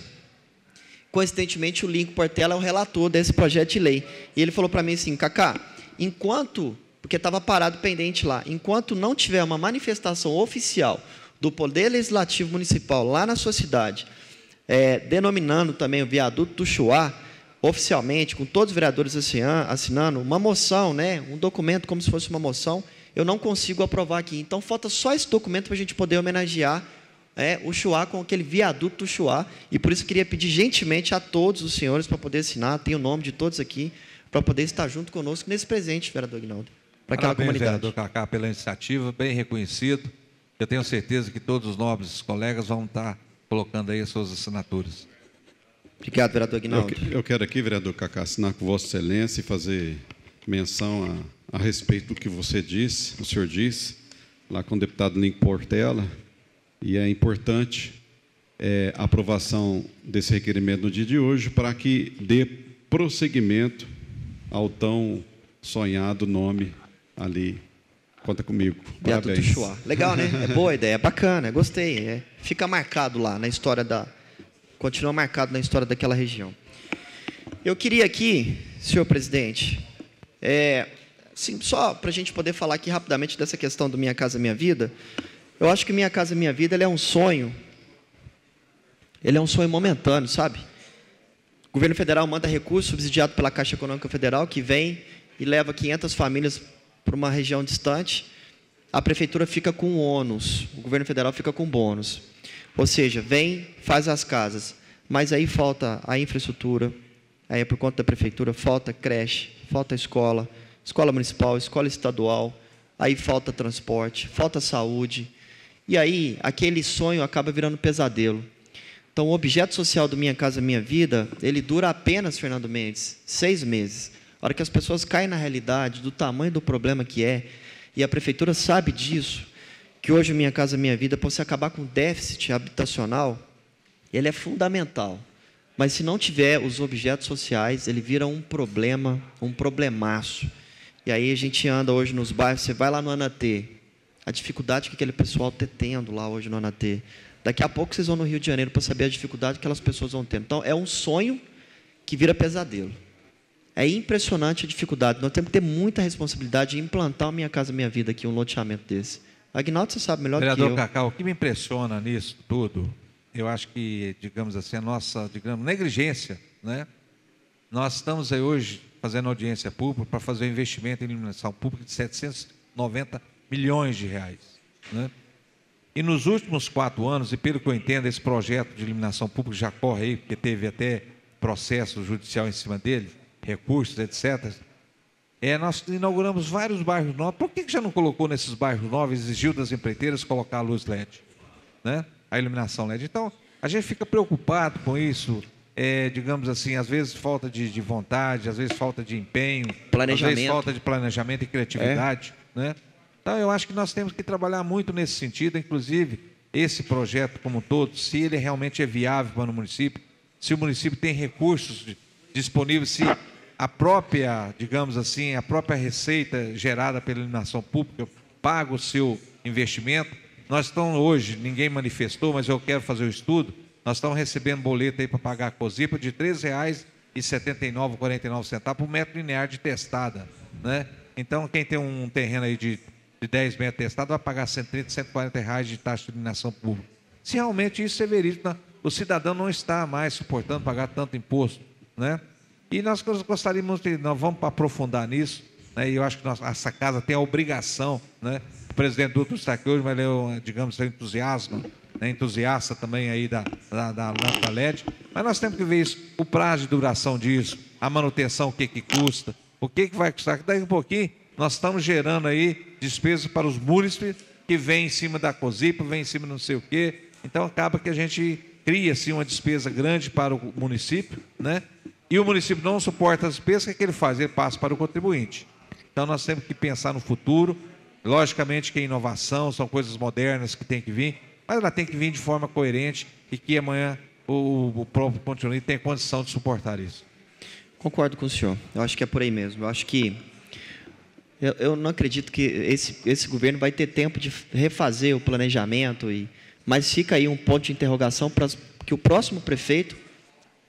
Coincidentemente, o Lincoln Portela é o relator desse projeto de lei. E ele falou para mim assim, Cacá, enquanto porque estava parado pendente lá. Enquanto não tiver uma manifestação oficial do Poder Legislativo Municipal lá na sua cidade, é, denominando também o viaduto do Chuá, oficialmente, com todos os vereadores assinando, uma moção, né, um documento como se fosse uma moção, eu não consigo aprovar aqui. Então, falta só esse documento para a gente poder homenagear é, o Chuá com aquele viaduto do Chuá. E por isso queria pedir gentilmente a todos os senhores para poder assinar, tem o nome de todos aqui, para poder estar junto conosco nesse presente, vereador Aguinaldo para aquela Parabéns, comunidade. Vereador Cacá, pela iniciativa, bem reconhecido. Eu tenho certeza que todos os nobres colegas vão estar colocando aí as suas assinaturas. Obrigado, vereador Aguinaldo. Eu, eu quero aqui, vereador Cacá, assinar com Vossa Excelência e fazer menção a, a respeito do que você disse, o senhor disse, lá com o deputado Link Portela, e é importante é, a aprovação desse requerimento no dia de hoje para que dê prosseguimento ao tão sonhado nome ali. Conta comigo. Beato Tuxuá. Legal, né? É boa ideia, é bacana, é gostei. É. Fica marcado lá na história da. Continua marcado na história daquela região. Eu queria aqui, senhor presidente, é, só para a gente poder falar aqui rapidamente dessa questão do Minha Casa Minha Vida, eu acho que Minha Casa Minha Vida é um sonho, ele é um sonho momentâneo, sabe? O governo federal manda recurso subsidiado pela Caixa Econômica Federal, que vem e leva 500 famílias para uma região distante, a prefeitura fica com ônus, o governo federal fica com bônus. Ou seja, vem, faz as casas, mas aí falta a infraestrutura, aí é por conta da prefeitura, falta creche, falta escola, escola municipal, escola estadual, aí falta transporte, falta saúde. E aí aquele sonho acaba virando pesadelo. Então, o objeto social do Minha Casa Minha Vida, ele dura apenas, Fernando Mendes, seis meses. A hora que as pessoas caem na realidade do tamanho do problema que é, e a prefeitura sabe disso, que hoje Minha Casa Minha Vida, para você acabar com o déficit habitacional, ele é fundamental. Mas se não tiver os objetos sociais, ele vira um problema, um problemaço. E aí a gente anda hoje nos bairros, você vai lá no Anatê, a dificuldade que aquele pessoal está tendo lá hoje no Anatê. Daqui a pouco vocês vão no Rio de Janeiro para saber a dificuldade que aquelas pessoas vão ter. Então, é um sonho que vira pesadelo. É impressionante a dificuldade. Nós temos que ter muita responsabilidade de implantar Minha Casa Minha Vida aqui, um loteamento desse. Agnaldo, você sabe melhor Vereador que eu. Cacau, o que me impressiona nisso tudo, eu acho que, digamos assim, a nossa, digamos, negligência, né? Nós estamos aí hoje fazendo audiência pública para fazer um investimento em iluminação pública de 790 milhões de reais, né? E nos últimos quatro anos, e pelo que eu entendo, esse projeto de iluminação pública já corre aí, porque teve até processo judicial em cima dele, recursos, etc. É, nós inauguramos vários bairros novos. Por que, que já não colocou nesses bairros novos, exigiu das empreiteiras colocar a luz LED? Né? A iluminação LED. Então, a gente fica preocupado com isso, é, digamos assim, às vezes falta de, de, vontade, às vezes falta de empenho, às vezes falta de planejamento e criatividade. É. Né? Então, eu acho que nós temos que trabalhar muito nesse sentido, inclusive esse projeto como um todo, se ele realmente é viável para o município, se o município tem recursos disponíveis, se a própria, digamos assim, a própria receita gerada pela iluminação pública paga o seu investimento. Nós estamos hoje, ninguém manifestou, mas eu quero fazer o um estudo. Nós estamos recebendo boleto aí para pagar a COSIPA de R$ 3,79,49 por metro linear de testada. Né? Então, quem tem um terreno aí de, de 10 metros testado vai pagar R$ 130, R$ 140 reais de taxa de iluminação pública. Se realmente isso é verídico, né? o cidadão não está mais suportando pagar tanto imposto. Né? E nós gostaríamos de, nós vamos aprofundar nisso, né? e eu acho que essa casa tem a obrigação, né? o presidente Dutra está aqui hoje, mas ele é, digamos, seu é entusiasmo, né? entusiasta também aí da, da, da lâmpada LED, mas nós temos que ver isso, o prazo de duração disso, a manutenção, o que, que custa, o que, que vai custar, daqui a um pouquinho nós estamos gerando aí despesas para os múltiplos que vem em cima da COSIPA, vem em cima não sei o quê, então acaba que a gente cria assim, uma despesa grande para o município, né? e o município não suporta as despesas, o é que ele faz? Ele passa para o contribuinte. Então nós temos que pensar no futuro. Logicamente que é inovação são coisas modernas que tem que vir, mas ela tem que vir de forma coerente e que amanhã o, o próprio contribuinte tenha condição de suportar isso. Concordo com o senhor. Eu acho que é por aí mesmo. Eu acho que eu, eu não acredito que esse, esse governo vai ter tempo de refazer o planejamento e mas fica aí um ponto de interrogação para que o próximo prefeito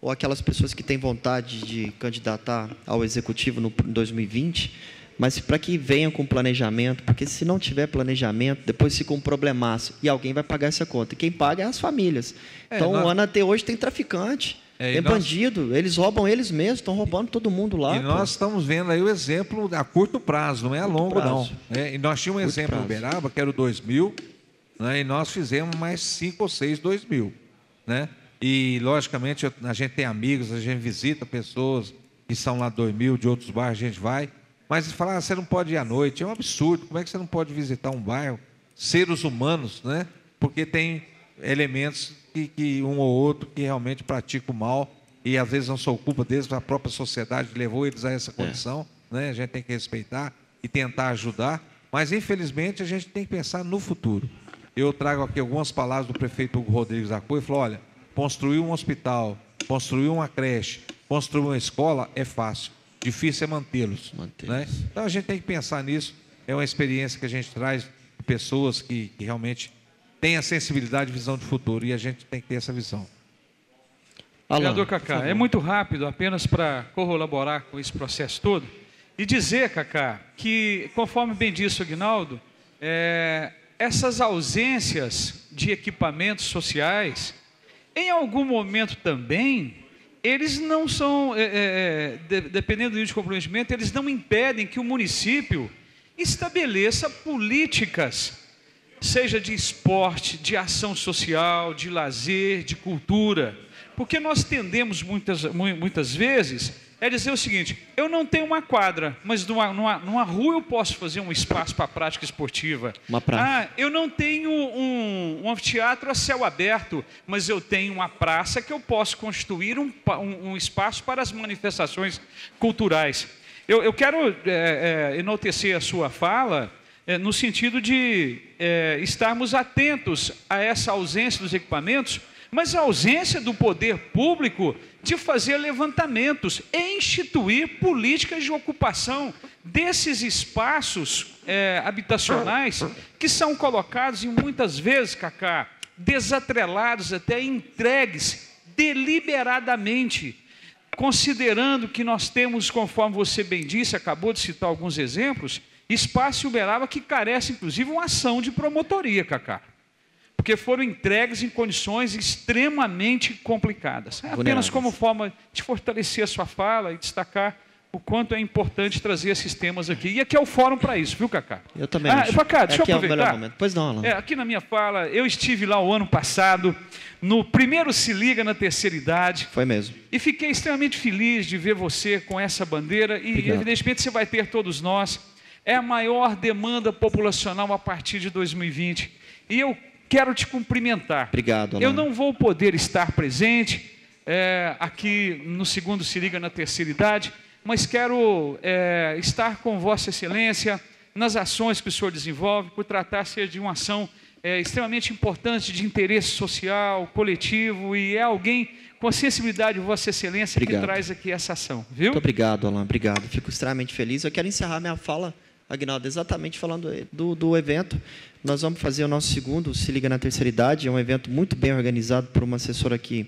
ou aquelas pessoas que têm vontade de candidatar ao executivo no 2020, mas para que venham com planejamento, porque se não tiver planejamento, depois fica um problemaço e alguém vai pagar essa conta. E quem paga é as famílias. É, então, nós... o ano até hoje tem traficante. É, tem nós... bandido, eles roubam eles mesmos, estão roubando todo mundo lá. E pô. nós estamos vendo aí o exemplo a curto prazo, não é a longo prazo. não. É, e nós tínhamos um exemplo em Uberaba, que era o 2000, né, e nós fizemos mais cinco ou seis 2000. Né? E, logicamente, a gente tem amigos, a gente visita pessoas que são lá do mil, de outros bairros a gente vai. Mas falar, ah, você não pode ir à noite, é um absurdo. Como é que você não pode visitar um bairro? Seres humanos, né? Porque tem elementos que, que um ou outro que realmente pratica o mal e às vezes não sou culpa deles, a própria sociedade levou eles a essa é. condição, é. né? A gente tem que respeitar e tentar ajudar, mas infelizmente a gente tem que pensar no futuro. Eu trago aqui algumas palavras do prefeito Hugo Rodrigues da Cunha e falo, olha, Construir um hospital, construir uma creche, construir uma escola é fácil. Difícil é mantê-los. Mantê né? Então a gente tem que pensar nisso. É uma experiência que a gente traz de pessoas que, que realmente têm a sensibilidade e visão de futuro. E a gente tem que ter essa visão. Alan, Vereador Cacá, é muito rápido, apenas para corroborar com esse processo todo. E dizer, Cacá, que, conforme bem disse o Aguinaldo, é, essas ausências de equipamentos sociais em algum momento também, eles não são, é, é, é, de, dependendo do nível de comprometimento, eles não impedem que o município estabeleça políticas, seja de esporte, de ação social, de lazer, de cultura. Porque nós tendemos muitas, muitas vezes é dizer o seguinte: eu não tenho uma quadra, mas numa, numa, numa rua eu posso fazer um espaço para prática esportiva. Uma praça. Ah, eu não tenho um, um anfiteatro a céu aberto, mas eu tenho uma praça que eu posso construir um, um, um espaço para as manifestações culturais. Eu, eu quero é, é, enaltecer a sua fala. É, no sentido de é, estarmos atentos a essa ausência dos equipamentos, mas a ausência do poder público de fazer levantamentos e instituir políticas de ocupação desses espaços é, habitacionais que são colocados e muitas vezes, Cacá, desatrelados até entregues deliberadamente, considerando que nós temos, conforme você bem disse, acabou de citar alguns exemplos, espaço em Uberaba que carece, inclusive, uma ação de promotoria, Cacá porque foram entregues em condições extremamente complicadas. É apenas como forma de fortalecer a sua fala e destacar o quanto é importante trazer esses temas aqui. E aqui é o fórum para isso, viu, Cacá? Eu também. Ah, acho. Cacá, deixa aqui eu aproveitar. É o melhor momento. Pois não, Alan. É, aqui na minha fala, eu estive lá o ano passado, no primeiro Se Liga na Terceira Idade. Foi mesmo. E fiquei extremamente feliz de ver você com essa bandeira. E, Obrigado. evidentemente, você vai ter todos nós. É a maior demanda populacional a partir de 2020. E eu quero te cumprimentar. Obrigado. Alain. Eu não vou poder estar presente é, aqui no segundo se liga na terceira idade, mas quero é, estar com Vossa Excelência nas ações que o senhor desenvolve, por tratar-se de uma ação é, extremamente importante de interesse social, coletivo, e é alguém com a sensibilidade de Vossa Excelência obrigado. que traz aqui essa ação, viu? Muito obrigado, Alain, obrigado. Fico extremamente feliz. Eu quero encerrar minha fala, Agnaldo, exatamente falando do, do evento. Nós vamos fazer o nosso segundo Se Liga na Terceira Idade, é um evento muito bem organizado por uma assessora aqui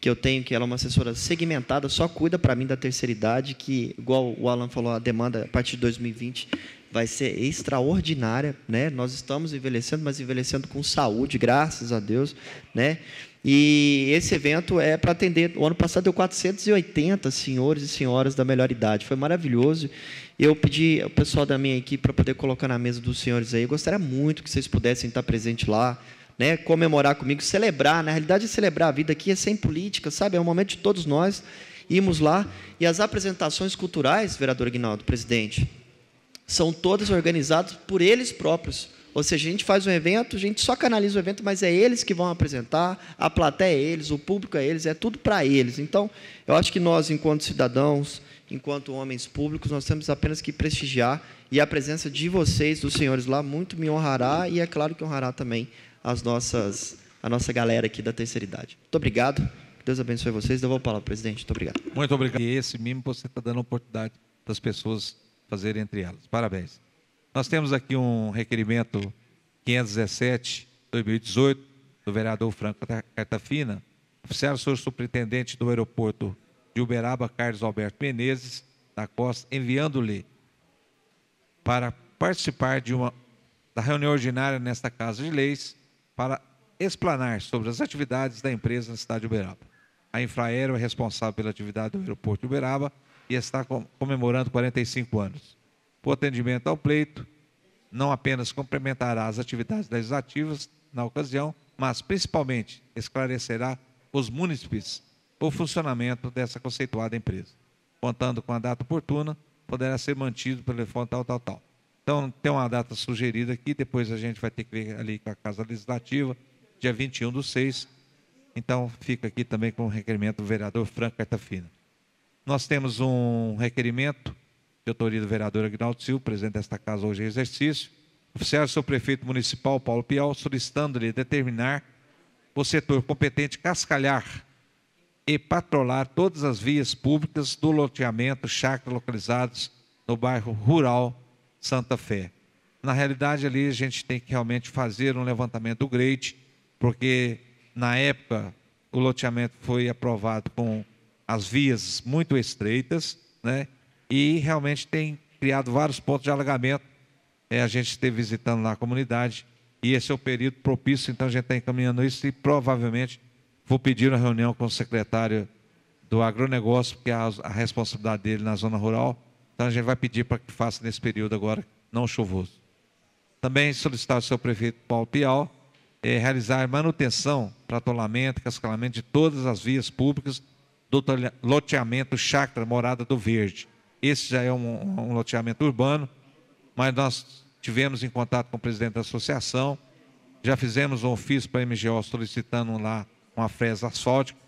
que eu tenho, que ela é uma assessora segmentada, só cuida para mim da terceira idade, que, igual o Alan falou, a demanda a partir de 2020 vai ser extraordinária, né? Nós estamos envelhecendo, mas envelhecendo com saúde, graças a Deus, né? E esse evento é para atender. O ano passado deu 480 senhores e senhoras da melhor idade. Foi maravilhoso. Eu pedi ao pessoal da minha equipe para poder colocar na mesa dos senhores aí. Eu gostaria muito que vocês pudessem estar presentes lá, né, comemorar comigo, celebrar. Na realidade, celebrar a vida aqui é sem política, sabe? É um momento de todos nós irmos lá. E as apresentações culturais, vereador Aguinaldo, presidente, são todas organizadas por eles próprios. Ou seja, a gente faz um evento, a gente só canaliza o evento, mas é eles que vão apresentar, a plateia é eles, o público é eles, é tudo para eles. Então, eu acho que nós, enquanto cidadãos, enquanto homens públicos, nós temos apenas que prestigiar e a presença de vocês, dos senhores lá, muito me honrará e é claro que honrará também as nossas, a nossa galera aqui da terceira idade. Muito obrigado. Deus abençoe vocês. Eu vou falar, presidente. Muito obrigado. Muito obrigado. E esse mimo você está dando a oportunidade das pessoas fazerem entre elas. Parabéns. Nós temos aqui um requerimento 517, 2018, do vereador Franco Cartafina, oficial senhor superintendente do aeroporto de Uberaba, Carlos Alberto Menezes da Costa, enviando-lhe para participar de uma da reunião ordinária nesta Casa de Leis para explanar sobre as atividades da empresa na cidade de Uberaba. A Infraero é responsável pela atividade do aeroporto de Uberaba e está comemorando 45 anos. O atendimento ao pleito não apenas complementará as atividades legislativas na ocasião, mas principalmente esclarecerá os munícipes para o funcionamento dessa conceituada empresa, contando com a data oportuna, poderá ser mantido pelo telefone tal, tal, tal. Então, tem uma data sugerida aqui, depois a gente vai ter que ver ali com a Casa Legislativa, dia 21 do 6. Então, fica aqui também com o requerimento do vereador Franco Cartafina. Nós temos um requerimento de autoria do vereador Agnaldo Silva, presidente desta casa hoje em exercício, oficial seu prefeito municipal, Paulo Pial, solicitando-lhe determinar o setor competente cascalhar e patrolar todas as vias públicas do loteamento chácara localizados no bairro rural Santa Fé. Na realidade, ali a gente tem que realmente fazer um levantamento do grade, porque na época o loteamento foi aprovado com as vias muito estreitas, né? E realmente tem criado vários pontos de alagamento. É, a gente esteve visitando lá a comunidade e esse é o período propício, então a gente está encaminhando isso e provavelmente Vou pedir uma reunião com o secretário do agronegócio, porque é a, responsabilidade dele na zona rural. Então a gente vai pedir para que faça nesse período agora não chuvoso. Também solicitar ao seu prefeito Paulo Pial eh, realizar manutenção para atolamento, cascalamento de todas as vias públicas do loteamento Chacra Morada do Verde. Esse já é um, um loteamento urbano, mas nós tivemos em contato com o presidente da associação, já fizemos um ofício para a MGO solicitando lá com a fresa asfáltica,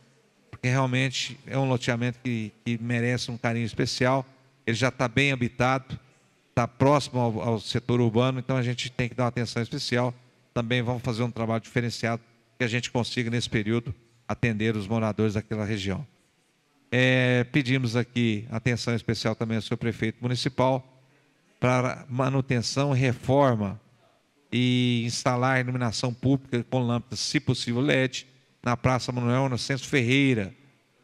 porque realmente é um loteamento que, que merece um carinho especial. Ele já está bem habitado, está próximo ao, ao setor urbano, então a gente tem que dar uma atenção especial. Também vamos fazer um trabalho diferenciado que a gente consiga, nesse período, atender os moradores daquela região. É, pedimos aqui atenção especial também ao seu prefeito municipal para manutenção, reforma e instalar iluminação pública com lâmpadas, se possível LED, na Praça Manuel Inocêncio Ferreira,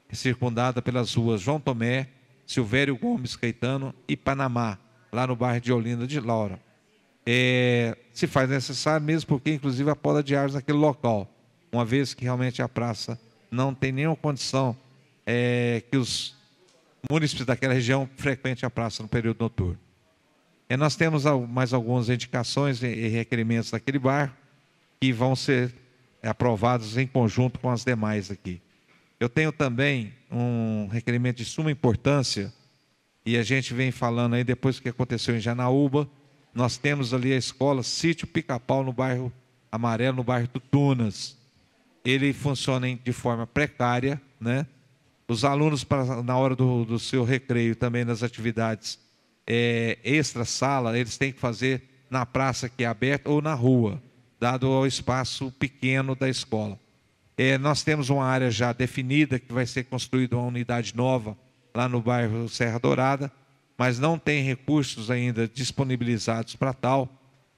é circundada pelas ruas João Tomé, Silvério Gomes Caetano e Panamá, lá no bairro de Olinda de Laura. É, se faz necessário mesmo porque, inclusive, a poda de árvores naquele local, uma vez que realmente a praça não tem nenhuma condição é, que os munícipes daquela região frequentem a praça no período noturno. É, nós temos mais algumas indicações e requerimentos daquele bairro que vão ser é, aprovados em conjunto com as demais aqui. Eu tenho também um requerimento de suma importância, e a gente vem falando aí depois do que aconteceu em Janaúba. Nós temos ali a escola Sítio Pica-Pau no bairro Amarelo, no bairro Tutunas. Ele funciona de forma precária, né? Os alunos, na hora do, do seu recreio, também nas atividades é, extra-sala, eles têm que fazer na praça que é aberta ou na rua dado ao espaço pequeno da escola. É, nós temos uma área já definida que vai ser construída uma unidade nova lá no bairro Serra Dourada, mas não tem recursos ainda disponibilizados para tal.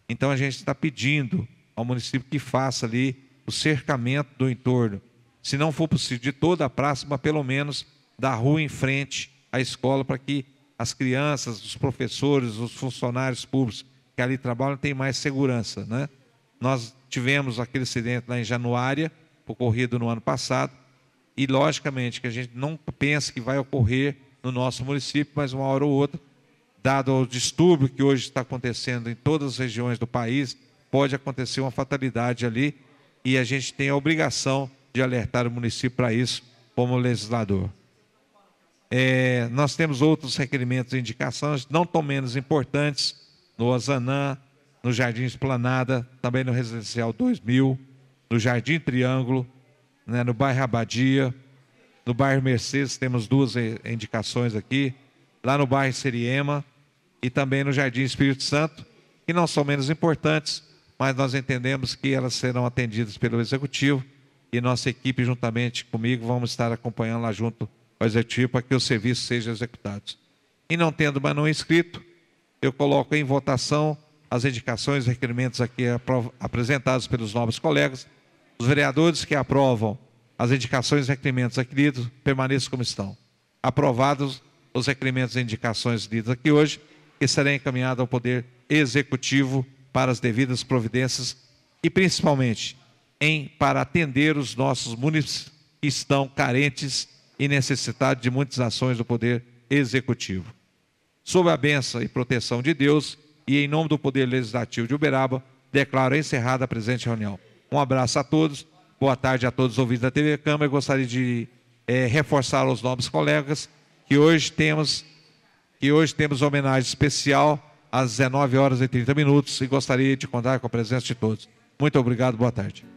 Então a gente está pedindo ao município que faça ali o cercamento do entorno. Se não for possível de toda a praça, mas pelo menos da rua em frente à escola, para que as crianças, os professores, os funcionários públicos que ali trabalham tenham mais segurança, né? Nós tivemos aquele acidente lá em Januária, ocorrido no ano passado, e logicamente que a gente não pensa que vai ocorrer no nosso município, mas uma hora ou outra, dado o distúrbio que hoje está acontecendo em todas as regiões do país, pode acontecer uma fatalidade ali e a gente tem a obrigação de alertar o município para isso como legislador. É, nós temos outros requerimentos e indicações, não tão menos importantes, no Azanã, no Jardim Esplanada, também no Residencial 2000, no Jardim Triângulo, né, no bairro Abadia, no bairro Mercedes, temos duas eh, indicações aqui, lá no bairro Seriema e também no Jardim Espírito Santo, que não são menos importantes, mas nós entendemos que elas serão atendidas pelo Executivo e nossa equipe, juntamente comigo, vamos estar acompanhando lá junto ao Executivo para que os serviços sejam executados. E não tendo mais não inscrito, eu coloco em votação as indicações e requerimentos aqui apresentados pelos novos colegas. Os vereadores que aprovam as indicações e requerimentos aqui lidos permaneçam como estão. Aprovados os requerimentos e indicações lidos aqui hoje, que serão encaminhados ao Poder Executivo para as devidas providências e, principalmente, em para atender os nossos municípios que estão carentes e necessitados de muitas ações do Poder Executivo. Sob a benção e proteção de Deus, e em nome do Poder Legislativo de Uberaba, declaro encerrada a presente reunião. Um abraço a todos, boa tarde a todos os ouvintes da TV Câmara. gostaria de é, reforçar aos nobres colegas que hoje temos que hoje temos homenagem especial às 19 horas e 30 minutos e gostaria de contar com a presença de todos. Muito obrigado, boa tarde.